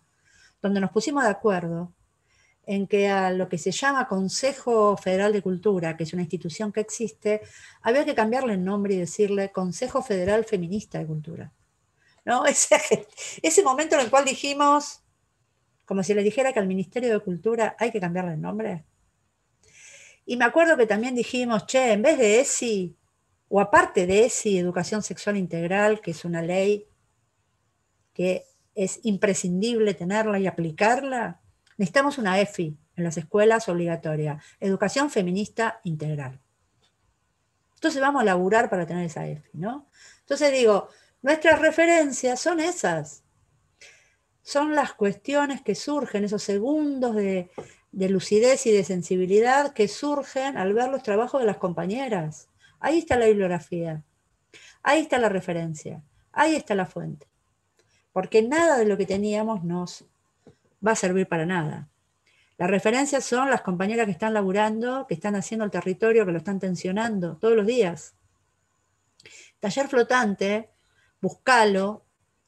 donde nos pusimos de acuerdo en que a lo que se llama Consejo Federal de Cultura, que es una institución que existe, había que cambiarle el nombre y decirle Consejo Federal Feminista de Cultura. ¿No? <laughs> Ese, ese momento en el cual dijimos, como si le dijera que al Ministerio de Cultura hay que cambiarle el nombre. Y me acuerdo que también dijimos, che, en vez de ESI, o aparte de ESI, Educación Sexual Integral, que es una ley que es imprescindible tenerla y aplicarla, necesitamos una EFI en las escuelas obligatoria, Educación Feminista Integral. Entonces vamos a laburar para tener esa EFI, ¿no? Entonces digo, nuestras referencias son esas son las cuestiones que surgen, esos segundos de, lucidez y de sensibilidad que surgen al ver los trabajos de las compañeras. Ahí está la bibliografía, ahí está la referencia, ahí está la fuente. Porque nada de lo que teníamos nos va a servir para nada. Las referencias son las compañeras que están laburando, que están haciendo el territorio, que lo están tensionando todos los días. Taller flotante, buscalo,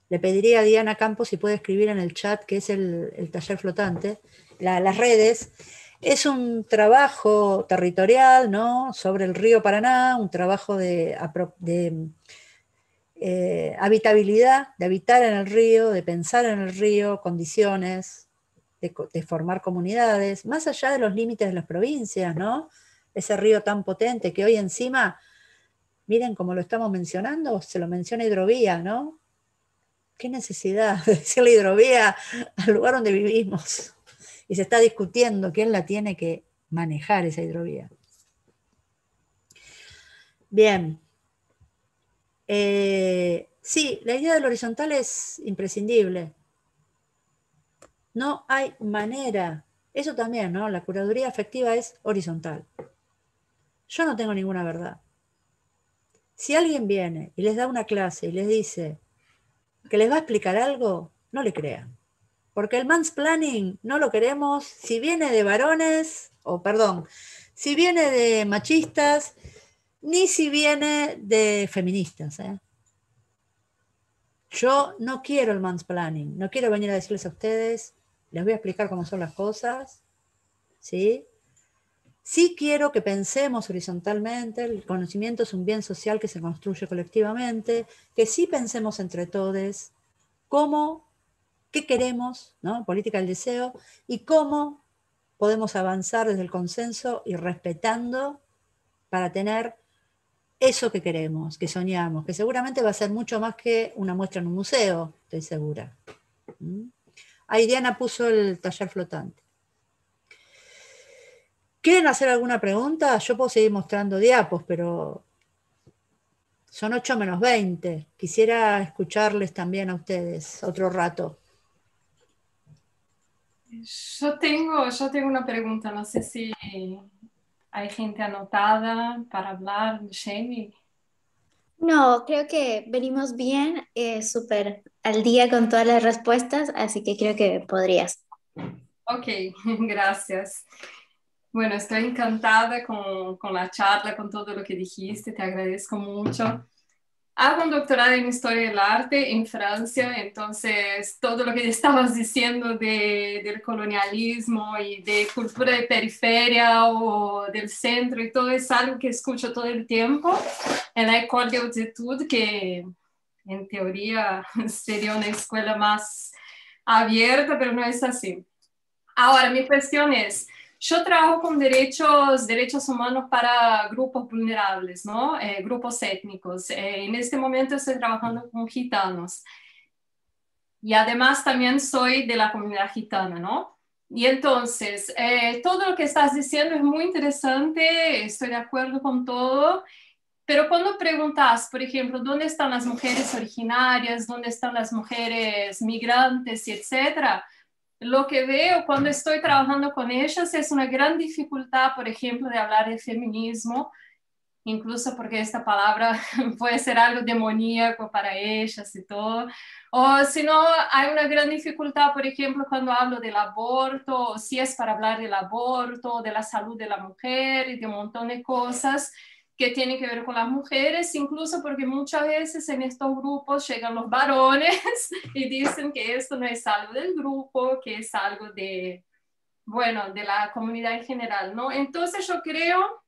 le pediría a Diana Campos si puede escribir en el chat, que es el, taller flotante, las redes. Es un trabajo territorial, ¿no? Sobre el río Paraná, un trabajo de, eh, habitabilidad, de habitar en el río, de pensar en el río, condiciones, de, de, formar comunidades, más allá de los límites de las provincias, ¿no? Ese río tan potente que hoy encima, miren como lo estamos mencionando, se lo menciona hidrovía, ¿no? qué necesidad de decir la hidrovía al lugar donde vivimos. Y se está discutiendo quién la tiene que manejar esa hidrovía. Bien. Eh, sí, la idea del horizontal es imprescindible. No hay manera. Eso también, ¿no? La curaduría afectiva es horizontal. Yo no tengo ninguna verdad. Si alguien viene y les da una clase y les dice, que les va a explicar algo, no le crean. Porque el mansplaining no lo queremos si viene de varones, o perdón, si viene de machistas, ni si viene de feministas. ¿eh? Yo no quiero el mansplaining, no quiero venir a decirles a ustedes, les voy a explicar cómo son las cosas, ¿sí? Sí quiero que pensemos horizontalmente, el conocimiento es un bien social que se construye colectivamente, que sí pensemos entre todos cómo, qué queremos, ¿no? política del deseo, y cómo podemos avanzar desde el consenso y respetando para tener eso que queremos, que soñamos, que seguramente va a ser mucho más que una muestra en un museo, estoy segura. ¿Mm? Ahí Diana puso el taller flotante. ¿Quieren hacer alguna pregunta? Yo puedo seguir mostrando diapos, pero son 8 menos 20. Quisiera escucharles también a ustedes otro rato. Yo tengo, yo tengo una pregunta, no sé si hay gente anotada para hablar, Jamie. No, creo que venimos bien, eh, súper al día con todas las respuestas, así que creo que podrías. Ok, <laughs> gracias. Bueno, estoy encantada con, con, la charla, con todo lo que dijiste, te agradezco mucho. Hago un doctorado en historia del arte en Francia, entonces todo lo que estabas diciendo de, del colonialismo y de cultura de periferia o del centro y todo es algo que escucho todo el tiempo en la École de que en teoría <laughs> sería una escuela más abierta, pero no es así. Ahora, mi cuestión es, yo trabajo con derechos, derechos humanos para grupos vulnerables, ¿no? Eh, grupos étnicos. Eh, en este momento estoy trabajando con gitanos. Y además también soy de la comunidad gitana, ¿no? Y entonces, eh, todo lo que estás diciendo es muy interesante, estoy de acuerdo con todo, pero cuando preguntas, por ejemplo, dónde están las mujeres originarias, dónde están las mujeres migrantes y etcétera, lo que veo cuando estoy trabajando con ellas es una gran dificultad, por ejemplo, de hablar de feminismo, incluso porque esta palabra <laughs> puede ser algo demoníaco para ellas y todo. O si no, hay una gran dificultad, por ejemplo, cuando hablo del aborto, si es para hablar del aborto, de la salud de la mujer y de un montón de cosas que tiene que ver con las mujeres, incluso porque muchas veces en estos grupos llegan los varones <laughs> y dicen que esto no es algo del grupo, que es algo de, bueno, de la comunidad en general, ¿no? Entonces yo creo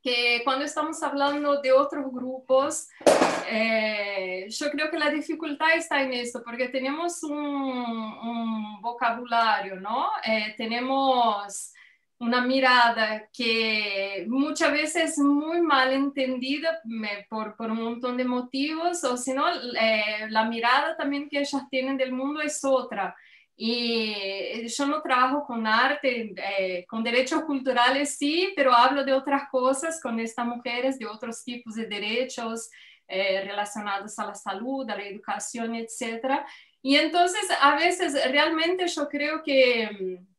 que cuando estamos hablando de otros grupos, eh, yo creo que la dificultad está en esto, porque tenemos un, vocabulario, ¿no? Eh, tenemos una mirada que muchas veces es muy mal entendida por, un montón de motivos, o si no, eh, la mirada también que ellas tienen del mundo es otra. Y yo no trabajo con arte, eh, con derechos culturales sí, pero hablo de otras cosas con estas mujeres, de otros tipos de derechos eh, relacionados a la salud, a la educación, etc. Y entonces a veces realmente yo creo que mm,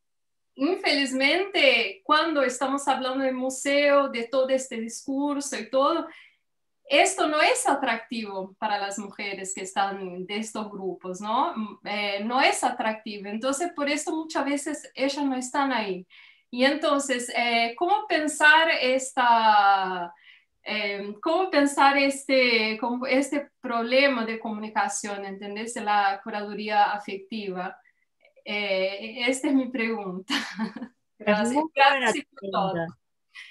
infelizmente, cuando estamos hablando de museo, de todo este discurso y todo, esto no es atractivo para las mujeres que están de estos grupos, ¿no? Mm, eh, no es atractivo. Entonces, por eso muchas veces ellas no están ahí. Y entonces, eh, ¿cómo pensar esta... Em, cómo pensar este, este problema de comunicación, ¿entendés? De la curaduría afectiva. Eh, esta es mi pregunta. <laughs> Gracias,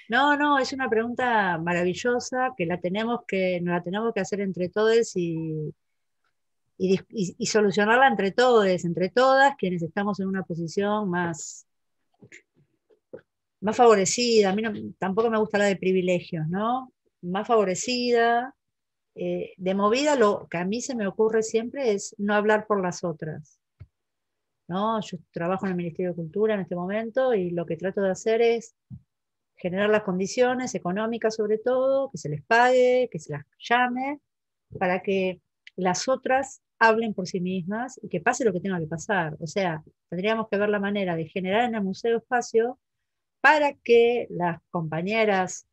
No, no, es una pregunta maravillosa que la tenemos que, nos la tenemos que hacer entre todos y, solucionarla entre todos, entre todas quienes estamos en una posición más, más favorecida. A mí tampoco me gusta la de privilegios, ¿no? Más favorecida. Eh, de movida, lo que a mí se me ocurre siempre es no hablar por las otras. Yo trabajo en el Ministerio de Cultura en este momento y lo que trato de hacer es generar las condiciones económicas sobre todo, que se les pague, que se las llame, para que las otras hablen por sí mismas y que pase lo que tenga que pasar. O sea, tendríamos que ver la manera de generar en el museo espacio para que las compañeras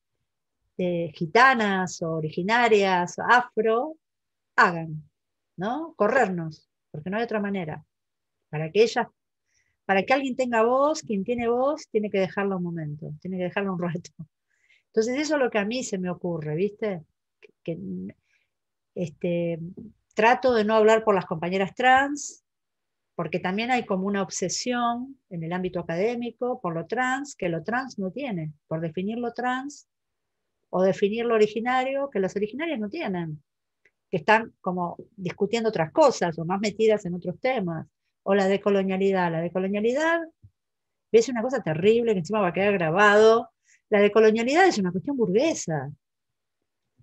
eh, gitanas o originarias, afro, hagan, ¿no? Corrernos, porque no hay otra manera. Para que ella, para que alguien tenga voz, quien tiene voz, tiene que dejarlo un momento, tiene que dejarlo un <laughs> rato. Entonces eso es lo que a mí se me ocurre, ¿viste? este, trato de no hablar por las compañeras trans, porque también hay como una obsesión en el ámbito académico por lo trans, que lo trans no tiene, por definir lo trans o definir lo originario, que las originarias no tienen, que están como discutiendo otras cosas o más metidas en otros temas o la decolonialidad. La decolonialidad es una cosa terrible que encima va a quedar grabado. La decolonialidad es una cuestión burguesa.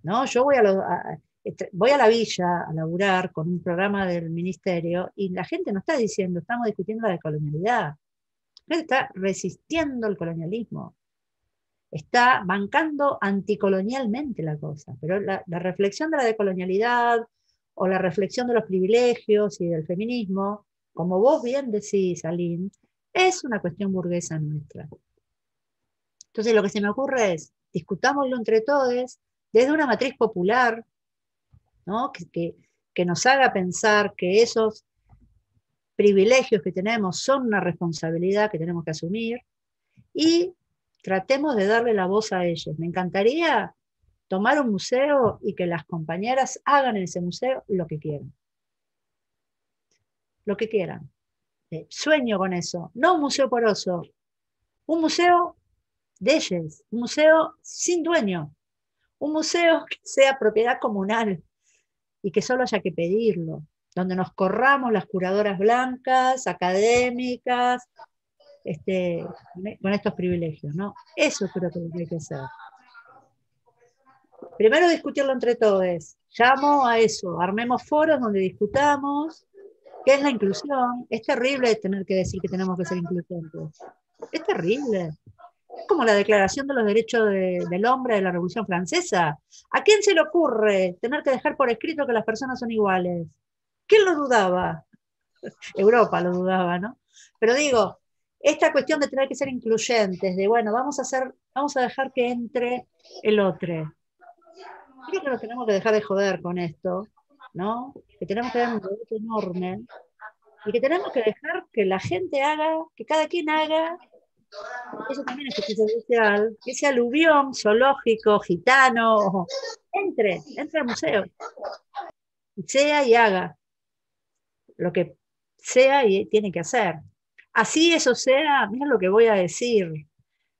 ¿no? Yo voy a, este, a la villa a laburar con un programa del ministerio y la gente no está diciendo, estamos discutiendo la decolonialidad. La gente está resistiendo el colonialismo. Está bancando anticolonialmente la cosa. Pero la, la reflexión de la decolonialidad o la reflexión de los privilegios y del feminismo como vos bien decís, Aline, es una cuestión burguesa nuestra. Entonces lo que se me ocurre es, discutámoslo entre todos desde una matriz popular, que nos haga pensar que esos privilegios que tenemos son una responsabilidad que tenemos que asumir y tratemos de darle la voz a ellos. Me encantaría tomar un museo y que las compañeras hagan en ese museo lo que quieran lo que quieran. Eh, sueño con eso, no un museo poroso, un museo de ellos, un museo sin dueño, un museo que sea propiedad comunal y que solo haya que pedirlo, donde nos corramos las curadoras blancas, académicas, este, e-, con estos privilegios, ¿no? Eso creo que tiene que hacer. Primero discutirlo entre todos. Llamo a eso, armemos foros donde discutamos, ¿Qué es la inclusión? Es terrible tener que decir que tenemos que ser incluyentes. Es terrible. Es como la Declaración de los Derechos del Hombre de la Revolución Francesa. ¿A quién se le ocurre tener que dejar por escrito que las personas son iguales? ¿Quién lo dudaba? <laughs> Europa lo dudaba, ¿no? Pero digo, esta cuestión de tener que ser incluyentes, de bueno, vamos a hacer, vamos a dejar que entre el otro. Creo que nos tenemos que dejar de joder con esto ¿no? Que tenemos que dar un producto enorme y que tenemos que dejar que la gente haga, que cada quien haga, eso también es social, que ese aluvión zoológico, gitano, entre, entre al museo, sea y haga lo que sea y tiene que hacer. Así eso sea, mira lo que voy a decir,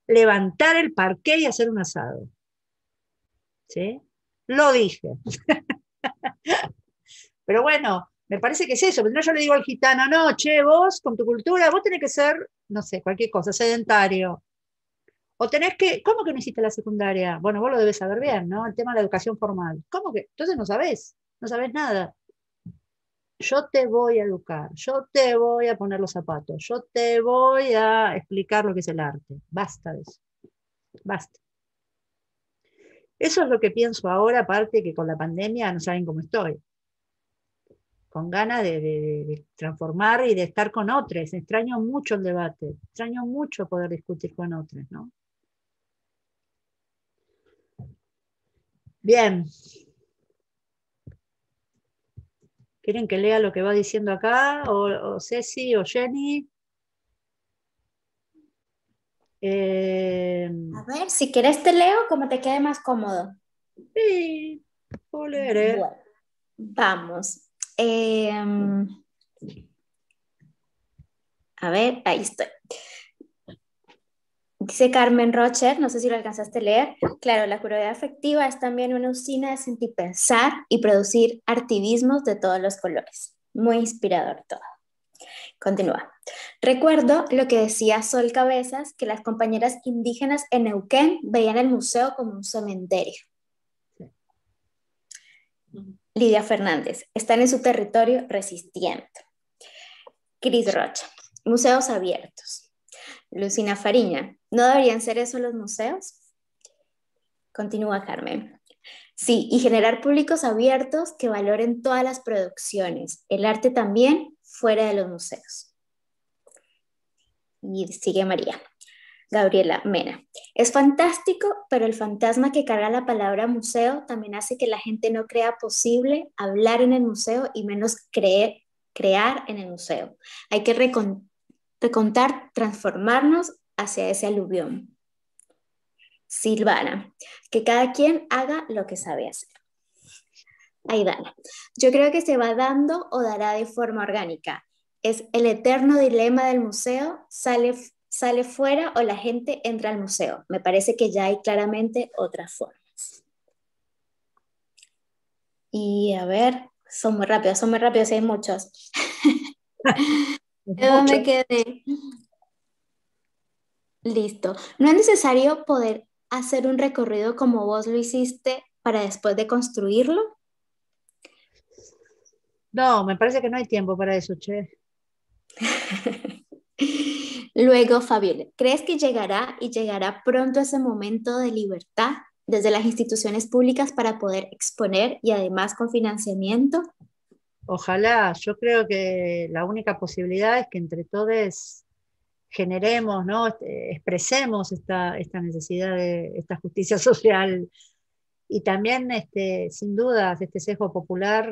levantar el parqué y hacer un asado. ¿Sí? Lo dije. <laughs> Pero bueno, me parece que es eso. Pero yo le digo al gitano, no, che, vos con tu cultura, vos tenés que ser, no sé, cualquier cosa, sedentario. O tenés que, ¿cómo que no hiciste la secundaria? Bueno, vos lo debes saber bien, ¿no? El tema de la educación formal. ¿Cómo que? Entonces no sabés, no sabés nada. Yo te voy a educar, yo te voy a poner los zapatos, yo te voy a explicar lo que es el arte. Basta de eso. Basta. Eso es lo que pienso ahora, aparte que con la pandemia no saben cómo estoy con ganas de, transformar y de estar con otros. Extraño mucho el debate, extraño mucho poder discutir con otros, ¿no? Bien. ¿Quieren que lea lo que va diciendo acá? ¿O, o Ceci o Jenny? Eh, A ver, si quieres te leo como te quede más cómodo. Sí, ¿eh? vamos. Em, a ver, ahí estoy. Dice Carmen Rocher, no sé si lo alcanzaste a leer. Claro, la curiosidad afectiva es también una usina de sentir pensar y producir activismos de todos los colores. Muy inspirador todo. Continúa. Recuerdo lo que decía Sol Cabezas, que las compañeras indígenas en Neuquén veían el museo como un cementerio. Lidia Fernández, están en su territorio resistiendo. Cris Rocha, museos abiertos. Lucina Fariña, ¿no deberían ser eso los museos? Continúa Carmen. Sí, y generar públicos abiertos que valoren todas las producciones, el arte también fuera de los museos. Y sigue María. Gabriela Mena. Es fantástico, pero el fantasma que carga la palabra museo también hace que la gente no crea posible hablar en el museo y menos creer, crear en el museo. Hay que recontar, transformarnos hacia ese aluvión. Silvana, que cada quien haga lo que sabe hacer. Aidana, yo creo que se va dando o dará de forma orgánica. Es el eterno dilema del museo, sale sale fuera o la gente entra al museo. Me parece que ya hay claramente otras formas. Y a ver, son muy rápidos, son muy rápidos, hay muchos. <laughs> me quedé. Listo. No es necesario poder hacer un recorrido como vos lo hiciste para después de construirlo. No, me parece que no hay tiempo para eso, che. <laughs> Luego, Fabiola, ¿crees que llegará y llegará pronto ese momento de libertad desde las instituciones públicas para poder exponer y además con financiamiento? Ojalá, yo creo que la única posibilidad es que entre todos generemos, ¿no? Este, expresemos esta, necesidad de esta justicia <laughs> social y también, este, sin dudas, este sesgo popular,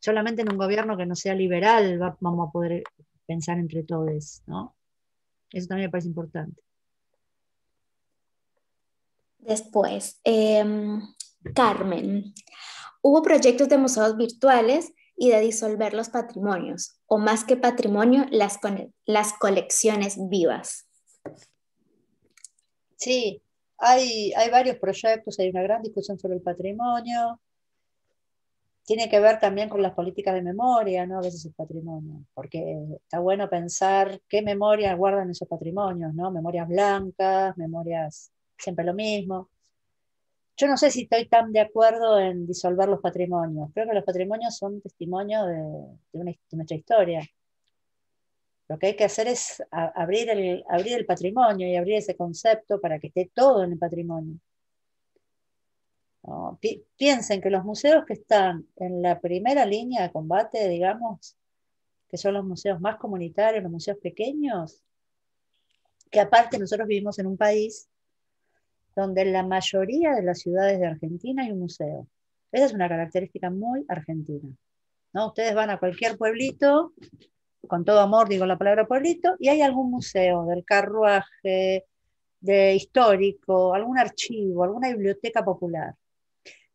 solamente en un gobierno que no sea liberal vamos a poder pensar entre todos. ¿no? Eso también me parece importante. Después, em, Carmen, hubo proyectos de museos virtuales y de disolver los patrimonios, o más que patrimonio, las, colecciones vivas. Sí, hay varios proyectos, hay una gran discusión sobre el patrimonio, tiene que ver también con las políticas de memoria, ¿no? A veces el patrimonio, porque está bueno pensar qué memorias guardan esos patrimonios, ¿no? Memorias blancas, memorias siempre lo mismo. Yo no sé si estoy tan de acuerdo en disolver los patrimonios. Creo que los patrimonios son testimonio de, una, nuestra historia. Lo que hay que hacer es abrir, el, abrir el patrimonio y abrir ese concepto para que esté todo en el patrimonio piensen que los museos que están en la primera línea de combate, digamos, que son los museos más comunitarios, los museos pequeños, que aparte nosotros vivimos en un país donde en la mayoría de las ciudades de Argentina hay un museo. Esa es una característica muy argentina. ¿no? Ustedes van a cualquier pueblito, con todo amor digo la palabra pueblito, y hay algún museo del carruaje, de histórico, algún archivo, alguna biblioteca popular.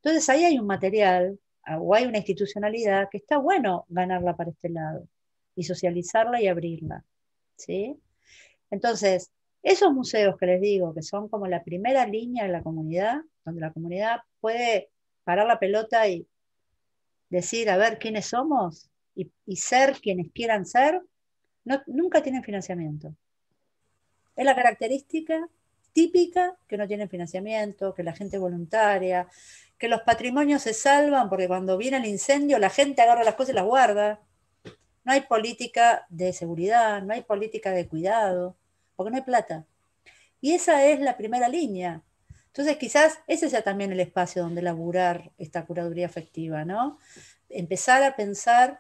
Entonces ahí hay un material ah, o hay una institucionalidad que está bueno ganarla para este lado y socializarla y abrirla. Entonces, esos museos que les digo, que son como la primera línea de la comunidad, donde la comunidad puede parar la pelota y decir, a ver, quiénes somos y, ser quienes quieran ser, nunca tienen financiamiento. Es la característica típica que no tienen financiamiento, que la gente voluntaria, que los patrimonios se salvan porque cuando viene el incendio la gente agarra las cosas y las guarda. No hay política de seguridad, no hay política de cuidado, porque no hay plata. Y esa es la primera línea. Entonces quizás ese sea también el espacio donde laburar esta curaduría afectiva, ¿no? Empezar a pensar,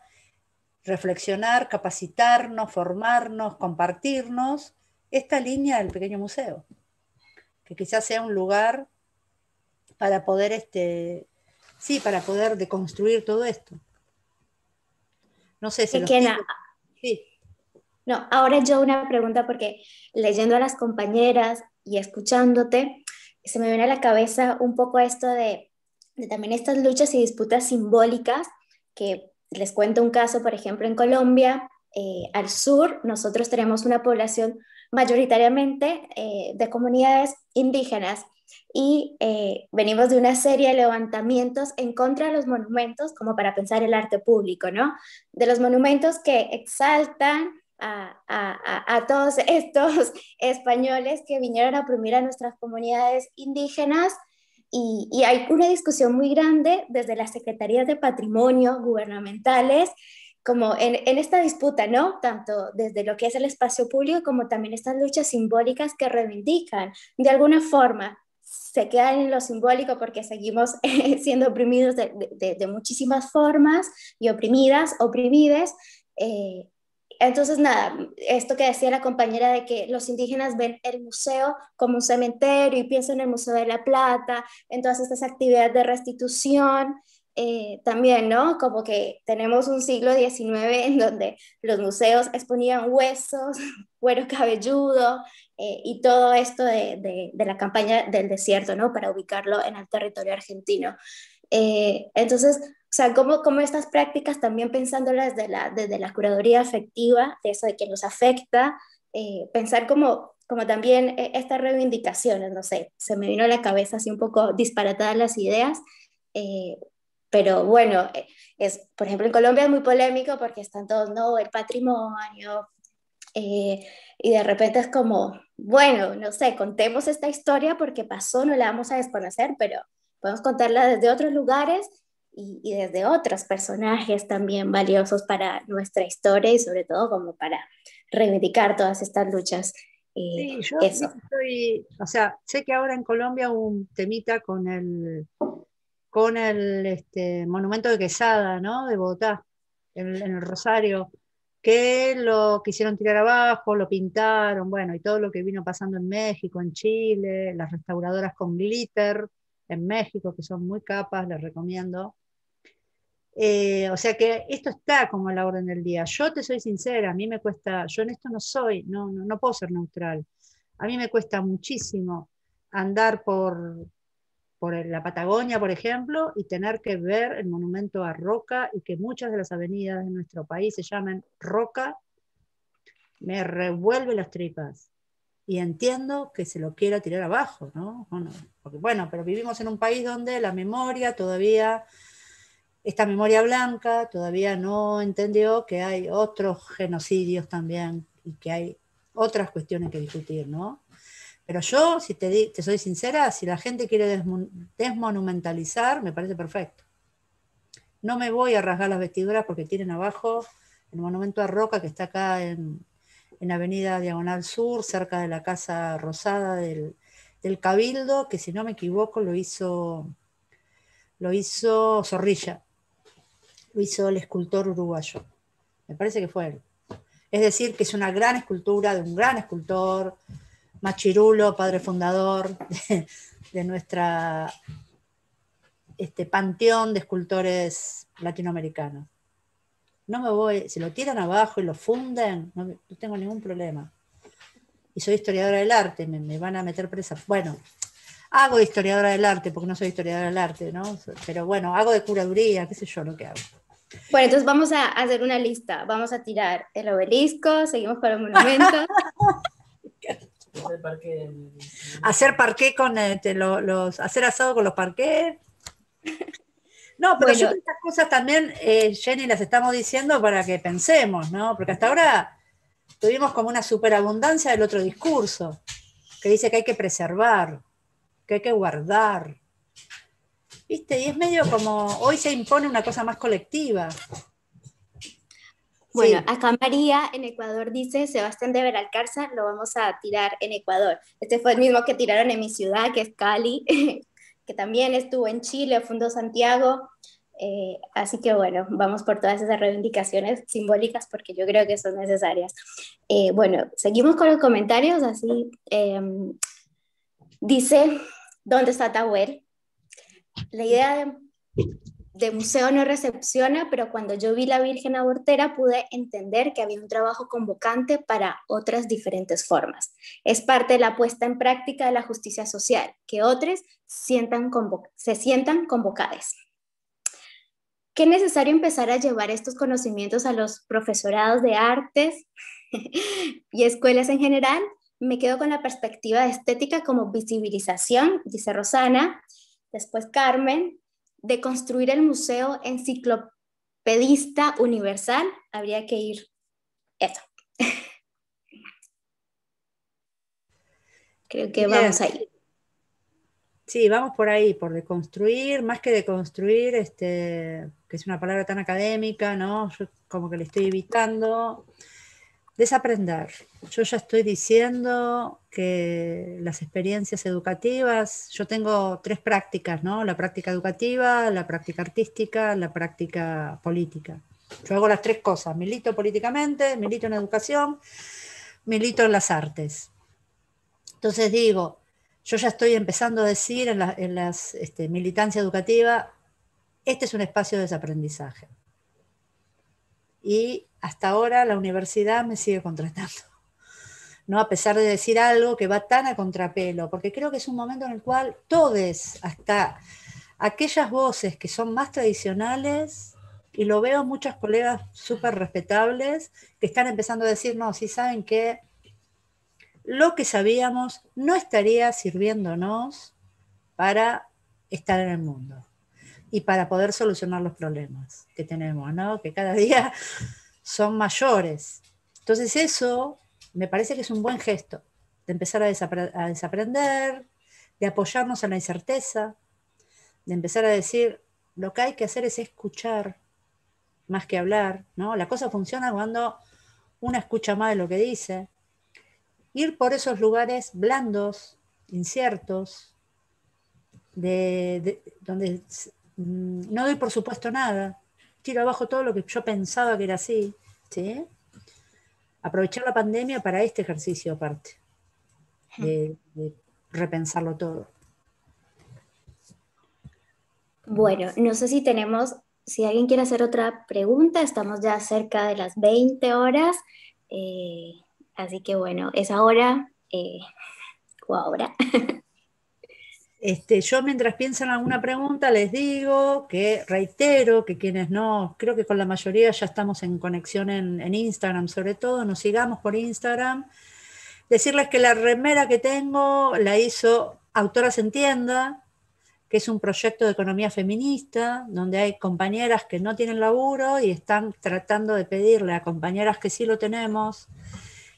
reflexionar, capacitarnos, formarnos, compartirnos, esta línea del pequeño museo, que quizás sea un lugar para poder, este, sí, para poder deconstruir todo esto. No sé si... Sí. No, ahora yo una pregunta porque leyendo a las compañeras y escuchándote, se me viene a la cabeza un poco esto de, también estas luchas y disputas simbólicas, que les cuento un caso, por ejemplo, en Colombia, eh, al sur, nosotros tenemos una población mayoritariamente eh, de comunidades indígenas y eh, venimos de una serie de levantamientos en contra de los monumentos, como para pensar el arte público, ¿no? De los monumentos que exaltan a, a, a, todos estos <laughs> españoles que vinieron a oprimir a nuestras comunidades indígenas. Y, y hay una discusión muy grande desde las secretarías de patrimonio gubernamentales, como en, en, esta disputa, ¿no? Tanto desde lo que es el espacio público como también estas luchas simbólicas que reivindican de alguna forma se quedan en lo simbólico porque seguimos <laughs> siendo oprimidos de, muchísimas formas y oprimidas, oprimides. Eh, entonces, nada, esto que decía la compañera de que los indígenas ven el museo como un cementerio y piensan en el Museo de la Plata, en todas estas actividades de restitución, eh, también, ¿no? Como que tenemos un siglo XIX en donde los museos exponían huesos, <laughs> cuero cabelludo, eh, y todo esto de, de, la campaña del desierto, ¿no? Para ubicarlo en el territorio argentino. Eh, entonces, o sea, como, como estas prácticas, también pensándolas desde la, desde la curaduría afectiva, de eso de que nos afecta, eh, pensar como, como también estas reivindicaciones, no sé, se me vino a la cabeza así un poco disparatadas las ideas, pero bueno, es, por ejemplo, en Colombia es muy polémico porque están todos, no, el patrimonio, eh, y de repente es como, bueno, no sé, contemos esta historia porque pasó, no la vamos a desconocer, pero podemos contarla desde otros lugares y, y desde otros personajes también valiosos para nuestra historia y sobre todo como para reivindicar todas estas luchas. Eh, sí, yo Estoy, o sea, sé que ahora en Colombia un temita con el, con el este, monumento de Quesada, ¿no? De Bogotá, en, en el Rosario que lo quisieron tirar abajo, lo pintaron, bueno, y todo lo que vino pasando en México, en Chile, las restauradoras con glitter en México, que son muy capas, les recomiendo. Eh, o sea que esto está como a la orden del día. Yo te soy sincera, a mí me cuesta, yo en esto no soy, no, no puedo ser neutral. A mí me cuesta muchísimo andar por, por la Patagonia, por ejemplo, y tener que ver el monumento a Roca y que muchas de las avenidas de nuestro país se llamen Roca, me revuelve las tripas. Y entiendo que se lo quiera tirar abajo, ¿no? Bueno, porque, bueno, pero vivimos en un país donde la memoria todavía, esta memoria blanca todavía no entendió que hay otros genocidios también y que hay otras cuestiones que discutir, ¿no? Pero yo, si te, soy sincera, si la gente quiere desmonumentalizar, me parece perfecto. No me voy a rasgar las vestiduras porque tienen abajo el monumento a Roca que está acá en, en Avenida Diagonal Sur, cerca de la Casa Rosada del, Cabildo, que si no me equivoco lo hizo, lo hizo Zorrilla, lo hizo el escultor uruguayo. Me parece que fue él. Es decir, que es una gran escultura de un gran escultor Machirulo, padre fundador de, nuestra este, panteón de escultores latinoamericanos. No me voy, si lo tiran abajo y lo funden, no, tengo ningún problema. Y soy historiadora del arte, me, van a meter presa. Bueno, hago historiadora del arte, porque no soy historiadora del arte, ¿no? Pero bueno, hago de curaduría, qué sé yo lo que hago. Bueno, entonces vamos a hacer una lista. Vamos a tirar el obelisco, seguimos con los monumentos. <laughs> Hacer parqué. con este, los, hacer asado con los parqués. No, pero bueno. estas cosas también, eh, Jenny, las estamos diciendo para que pensemos, ¿no? Porque hasta ahora tuvimos como una superabundancia del otro discurso, que dice que hay que preservar, que hay que guardar. ¿Viste? Y es medio como hoy se impone una cosa más colectiva. Bueno, acá María en Ecuador dice, Sebastián de Veralcarza, lo vamos a tirar en Ecuador. Este fue el mismo que tiraron en mi ciudad, que es Cali, <laughs> que también estuvo en Chile, fundó Santiago. Eh, así que bueno, vamos por todas esas reivindicaciones simbólicas porque yo creo que son necesarias. Eh, bueno, seguimos con los comentarios, así em, dice, ¿dónde está Tawel? La idea de de museo no recepciona, pero cuando yo vi la Virgen abortera pude entender que había un trabajo convocante para otras diferentes formas. Es parte de la puesta en práctica de la justicia social, que otros sientan se sientan convocadas. Qué necesario empezar a llevar estos conocimientos a los profesorados de artes <laughs> y escuelas en general. Me quedo con la perspectiva de estética como visibilización, dice Rosana, después Carmen, de construir el museo enciclopedista universal, habría que ir eso. <laughs> Creo que vamos ahí. Sí, vamos por ahí, por deconstruir, más que deconstruir, este, que es una palabra tan académica, ¿no? como que le estoy evitando desaprender. Yo ya estoy diciendo que las experiencias educativas, yo tengo tres prácticas, ¿no? La práctica educativa, la práctica artística, la práctica política. Yo hago las tres cosas, milito políticamente, milito en educación, milito en las artes. Entonces digo, yo ya estoy empezando a decir en, la, este, militancia educativa, este es un espacio de desaprendizaje. Y hasta ahora la universidad me sigue contratando. <laughs> ¿no? A pesar de decir algo que va tan a contrapelo, porque creo que es un momento en el cual todos, hasta aquellas voces que son más tradicionales, y lo veo muchas colegas súper respetables que están empezando a decir, no, si saben que lo que sabíamos no estaría sirviéndonos para estar en el mundo y para poder solucionar los problemas que tenemos, Que cada día son mayores. Entonces eso me parece que es un buen gesto, de empezar a, desaprender, de apoyarnos en la incerteza, de empezar a decir, lo que hay que hacer es escuchar más que hablar, ¿no? La cosa funciona cuando uno escucha más de lo que dice. Ir por esos lugares blandos, inciertos, de, donde mm, no doy por supuesto nada, tiro abajo todo lo que yo pensaba que era así. Aprovechar la pandemia para este ejercicio aparte, de, repensarlo todo. Bueno, no sé si tenemos, si alguien quiere hacer otra pregunta, estamos ya cerca de las 20 horas, eh, así que bueno, es ahora eh, o ahora. <laughs> Este, yo mientras piensan alguna pregunta les digo que reitero que quienes no, creo que con la mayoría ya estamos en conexión en, Instagram sobre todo, nos sigamos por Instagram. Decirles que la remera que tengo la hizo Autoras en Tienda, que es un proyecto de economía feminista, donde hay compañeras que no tienen laburo y están tratando de pedirle a compañeras que sí lo tenemos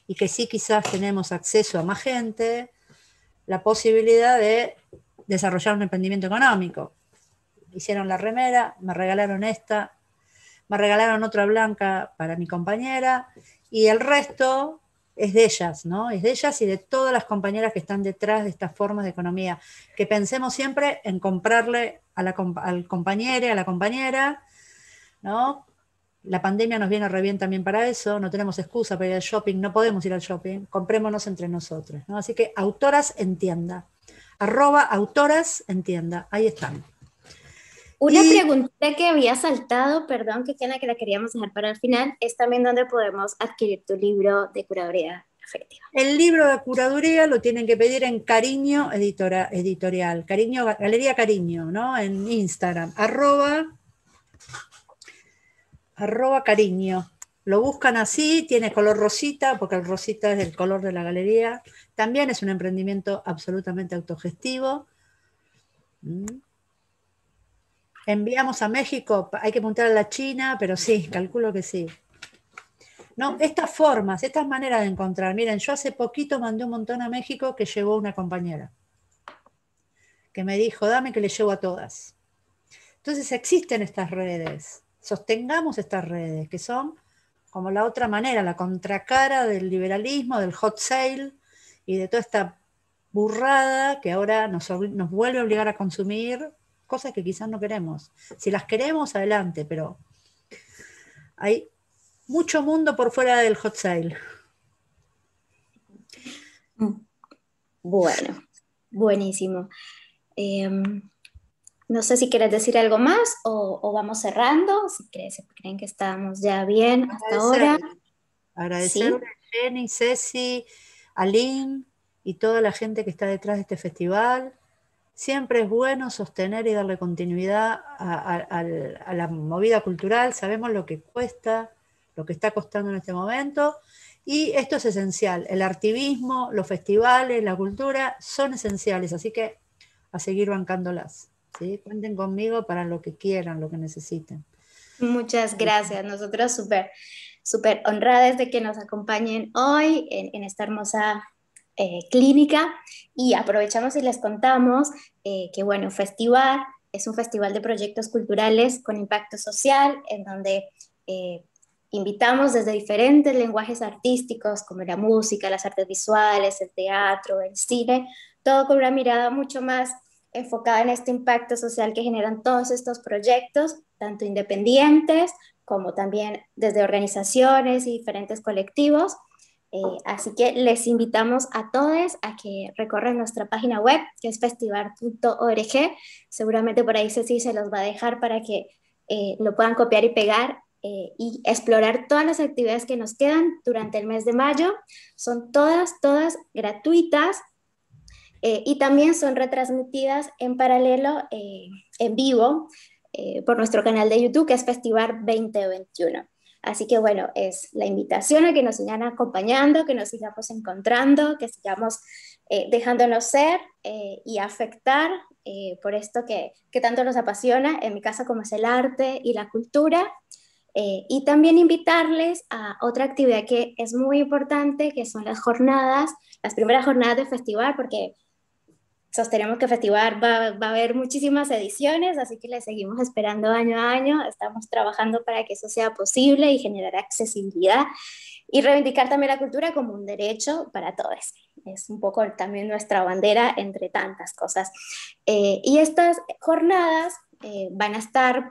y que sí quizás tenemos acceso a más gente, la posibilidad de desarrollar un emprendimiento económico. Hicieron la remera, me regalaron esta, me regalaron otra blanca para mi compañera y el resto es de ellas, ¿no? Es de ellas y de todas las compañeras que están detrás de estas formas de economía. Que pensemos siempre en comprarle a al compañero, a la compañera, ¿no? La pandemia nos viene re bien también para eso, no tenemos excusa para ir al shopping, no podemos ir al shopping, comprémonos entre nosotros, ¿no? Así que autoras entienda. tienda arroba autoras, entienda, ahí están. Una pregunta que había saltado, perdón, que Cristiana, que la queríamos dejar para el final, es también dónde podemos adquirir tu libro de curaduría afectiva. El libro de curaduría lo tienen que pedir en Cariño Editorial, Cariño, Galería Cariño, ¿no? En Instagram, arroba, arroba cariño. Lo buscan así, tiene color rosita, porque el rosita es el color de la galería. También es un emprendimiento absolutamente autogestivo. Mm. Enviamos a México, hay que apuntar a la China, pero sí, calculo que sí. No, estas formas, estas maneras de encontrar. Miren, yo hace poquito mandé un montón a México que llevó una compañera que me dijo, dame que le llevo a todas. Entonces existen estas redes, sostengamos estas redes que son como la otra manera, la contracara del liberalismo, del hot sale y de toda esta burrada que ahora nos, vuelve a obligar a consumir cosas que quizás no queremos. Si las queremos, adelante, pero hay mucho mundo por fuera del hot sale. Mm. Bueno, buenísimo. Em, no sé si quieres decir algo más o, vamos cerrando, si creen, que estamos ya bien hasta ahora. Agradecer a Jenny, Ceci, Aline y toda la gente que está detrás de este festival. Siempre es bueno sostener y darle continuidad a, la movida cultural. Sabemos lo que cuesta, lo que está costando en este momento. Y esto es esencial. El activismo, los festivales, la cultura son esenciales. Así que a seguir bancándolas. Cuenten conmigo para lo que quieran, lo que necesiten. Muchas gracias. Nosotros súper, súper honradas de que nos acompañen hoy en, esta hermosa eh, clínica y aprovechamos y les contamos eh, que, bueno, Festival es un festival de proyectos culturales con impacto social en donde... Eh, invitamos desde diferentes lenguajes artísticos, como la música, las artes visuales, el teatro, el cine, todo con una mirada mucho más enfocada en este impacto social que generan todos estos proyectos, tanto independientes como también desde organizaciones y diferentes colectivos. Eh, así que les invitamos a todos a que recorran nuestra página web, que es festival.org. Seguramente por ahí Ceci se los va a dejar para que eh, lo puedan copiar y pegar eh, y explorar todas las actividades que nos quedan durante el mes de mayo. Son todas, todas gratuitas eh, y también son retransmitidas en paralelo, eh, en vivo, eh, por nuestro canal de YouTube, que es Festival 2021. Así que bueno, es la invitación a que nos sigan acompañando, que nos sigamos encontrando, que sigamos dejándonos ser y afectar por esto que, que, tanto nos apasiona, en mi casa, como es el arte y la cultura. y también invitarles a otra actividad que es muy importante, que son las jornadas las primeras jornadas de festival, porque sostenemos que Festival va, va, a haber muchísimas ediciones, así que le seguimos esperando año a año. Estamos trabajando para que eso sea posible y generar accesibilidad y reivindicar también la cultura como un derecho para todos. Es un poco también nuestra bandera entre tantas cosas. Eh, y estas jornadas eh, van a estar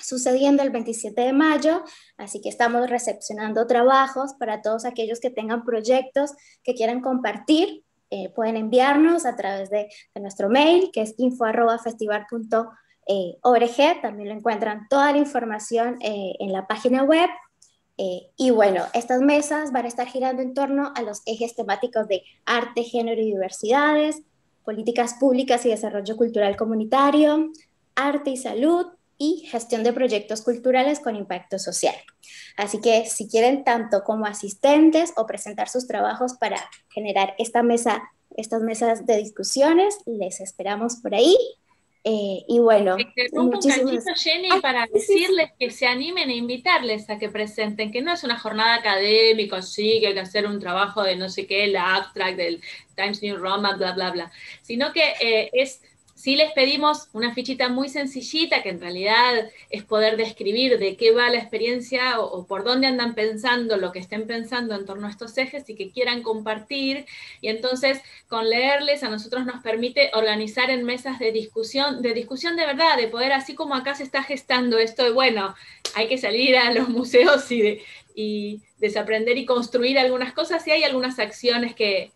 sucediendo el 27 de mayo, así que estamos recepcionando trabajos para todos aquellos que tengan proyectos que quieran compartir eh, pueden enviarnos a través de, nuestro mail, que es info.festival.org. También lo encuentran toda la información eh, en la página web. Eh, y bueno, estas mesas van a estar girando en torno a los ejes temáticos de arte, género y diversidades, políticas públicas y desarrollo cultural comunitario, arte y salud, y gestión de proyectos culturales con impacto social. Así que si quieren tanto como asistentes o presentar sus trabajos para generar esta mesa, estas mesas de discusiones, les esperamos por ahí. Eh, y bueno, muchísimas gracias. Jenny, para decirles que se animen e invitarles a que presenten, que no es una jornada académica, sí, que hay que hacer un trabajo de no sé qué, la abstract, del Times New Roman, bla, bla, bla, sino que eh, es si les pedimos una fichita muy sencillita, que en realidad es poder describir de qué va la experiencia o, por dónde andan pensando, lo que estén pensando en torno a estos ejes y que quieran compartir. Y entonces con leerles a nosotros nos permite organizar en mesas de discusión, de discusión de verdad, de poder, así como acá se está gestando esto, de, bueno, hay que salir a los museos y, desaprender y construir algunas cosas y hay algunas acciones que,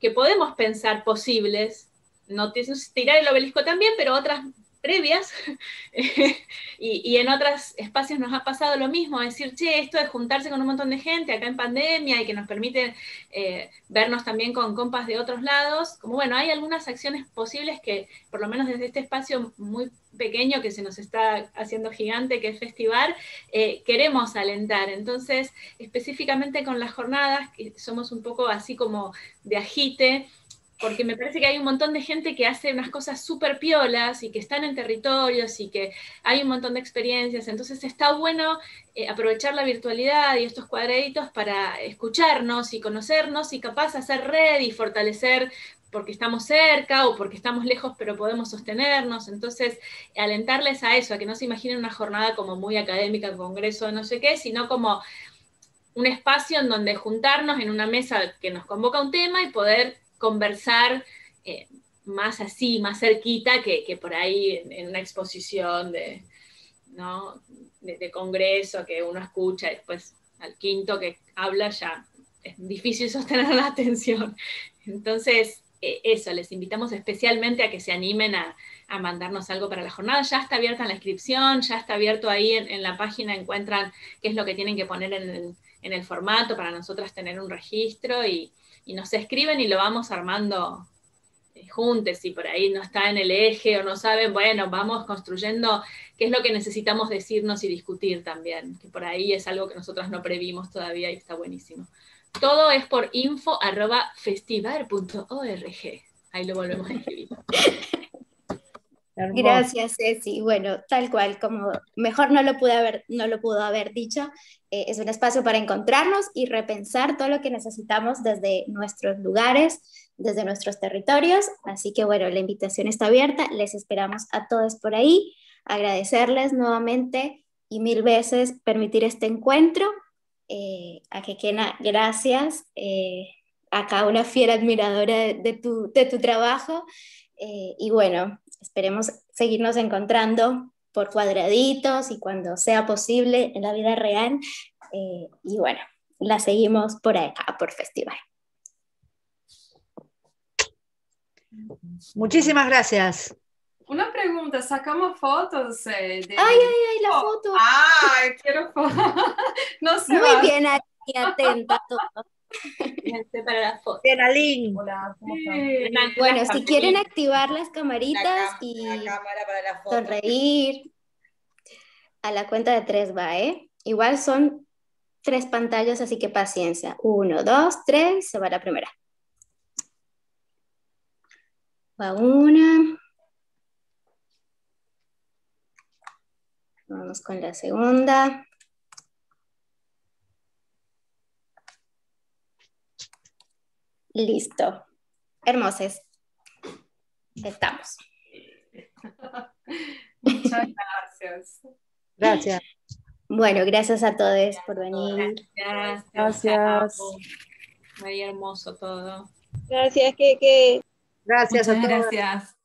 que podemos pensar posibles no tirar el obelisco también, pero otras previas, <laughs> y, en otros espacios nos ha pasado lo mismo, decir, che, esto de juntarse con un montón de gente acá en pandemia y que nos permite eh, vernos también con compas de otros lados, como bueno, hay algunas acciones posibles que, por lo menos desde este espacio muy pequeño que se nos está haciendo gigante, que es festivar, eh, queremos alentar. Entonces, específicamente con las jornadas, que somos un poco así como de agite, porque me parece que hay un montón de gente que hace unas cosas súper piolas y que están en territorios y que hay un montón de experiencias. Entonces está bueno eh, aprovechar la virtualidad y estos cuadraditos para escucharnos y conocernos y capaz hacer red y fortalecer porque estamos cerca o porque estamos lejos pero podemos sostenernos. Entonces, alentarles a eso, a que no se imaginen una jornada como muy académica, congreso, no sé qué, sino como un espacio en donde juntarnos en una mesa que nos convoca un tema y poder conversar eh, más así, más cerquita que, por ahí en, una exposición de, ¿no? de, congreso que uno escucha y después al quinto que habla ya es difícil <laughs> sostener la atención. Entonces, e, eso, les invitamos especialmente a que se animen a, mandarnos algo para la jornada. Ya está abierta la inscripción, ya está abierto ahí en, la página, encuentran qué es lo que tienen que poner en el, en el, formato para nosotras tener un registro y, y nos escriben y lo vamos armando eh, juntos y por ahí no está en el eje o no saben, bueno, vamos construyendo qué es lo que necesitamos decirnos y discutir también, que por ahí es algo que nosotros no previmos todavía y está buenísimo. Todo es por info arroba festival.org. Ahí lo volvemos a escribir. <laughs> Gracias, Ceci. Bueno, tal cual, como mejor no lo pude haber, no lo pudo haber dicho, eh, es un espacio para encontrarnos y repensar todo lo que necesitamos desde nuestros lugares, desde nuestros territorios. Así que bueno, la invitación está abierta, les esperamos a todos por ahí, agradecerles nuevamente y mil veces permitir este encuentro. Eh, a Kekena, gracias. Eh, acá una fiel admiradora de, tu, de tu trabajo. Eh, y bueno, esperemos seguirnos encontrando por cuadraditos y cuando sea posible en la vida real. Eh, y bueno, la seguimos por acá, por festival. Muchísimas gracias. Una pregunta, ¿sacamos fotos? Eh, ay, ay, ay, la oh, foto. quiero fotos. <laughs> no sé. Muy bien, aquí, atenta este, para la Bueno, si quieren activar las camaritas y sonreír a la cuenta de tres va, ¿eh? Igual son tres pantallas, así que paciencia. Uno, dos, tres, se va la primera. Va una. Vamos con la segunda. Listo. Hermoses. Estamos. Muchas gracias. Gracias. Bueno, gracias a todos por venir. Gracias. gracias. Muy hermoso todo. Gracias, que Gracias a todos. Gracias.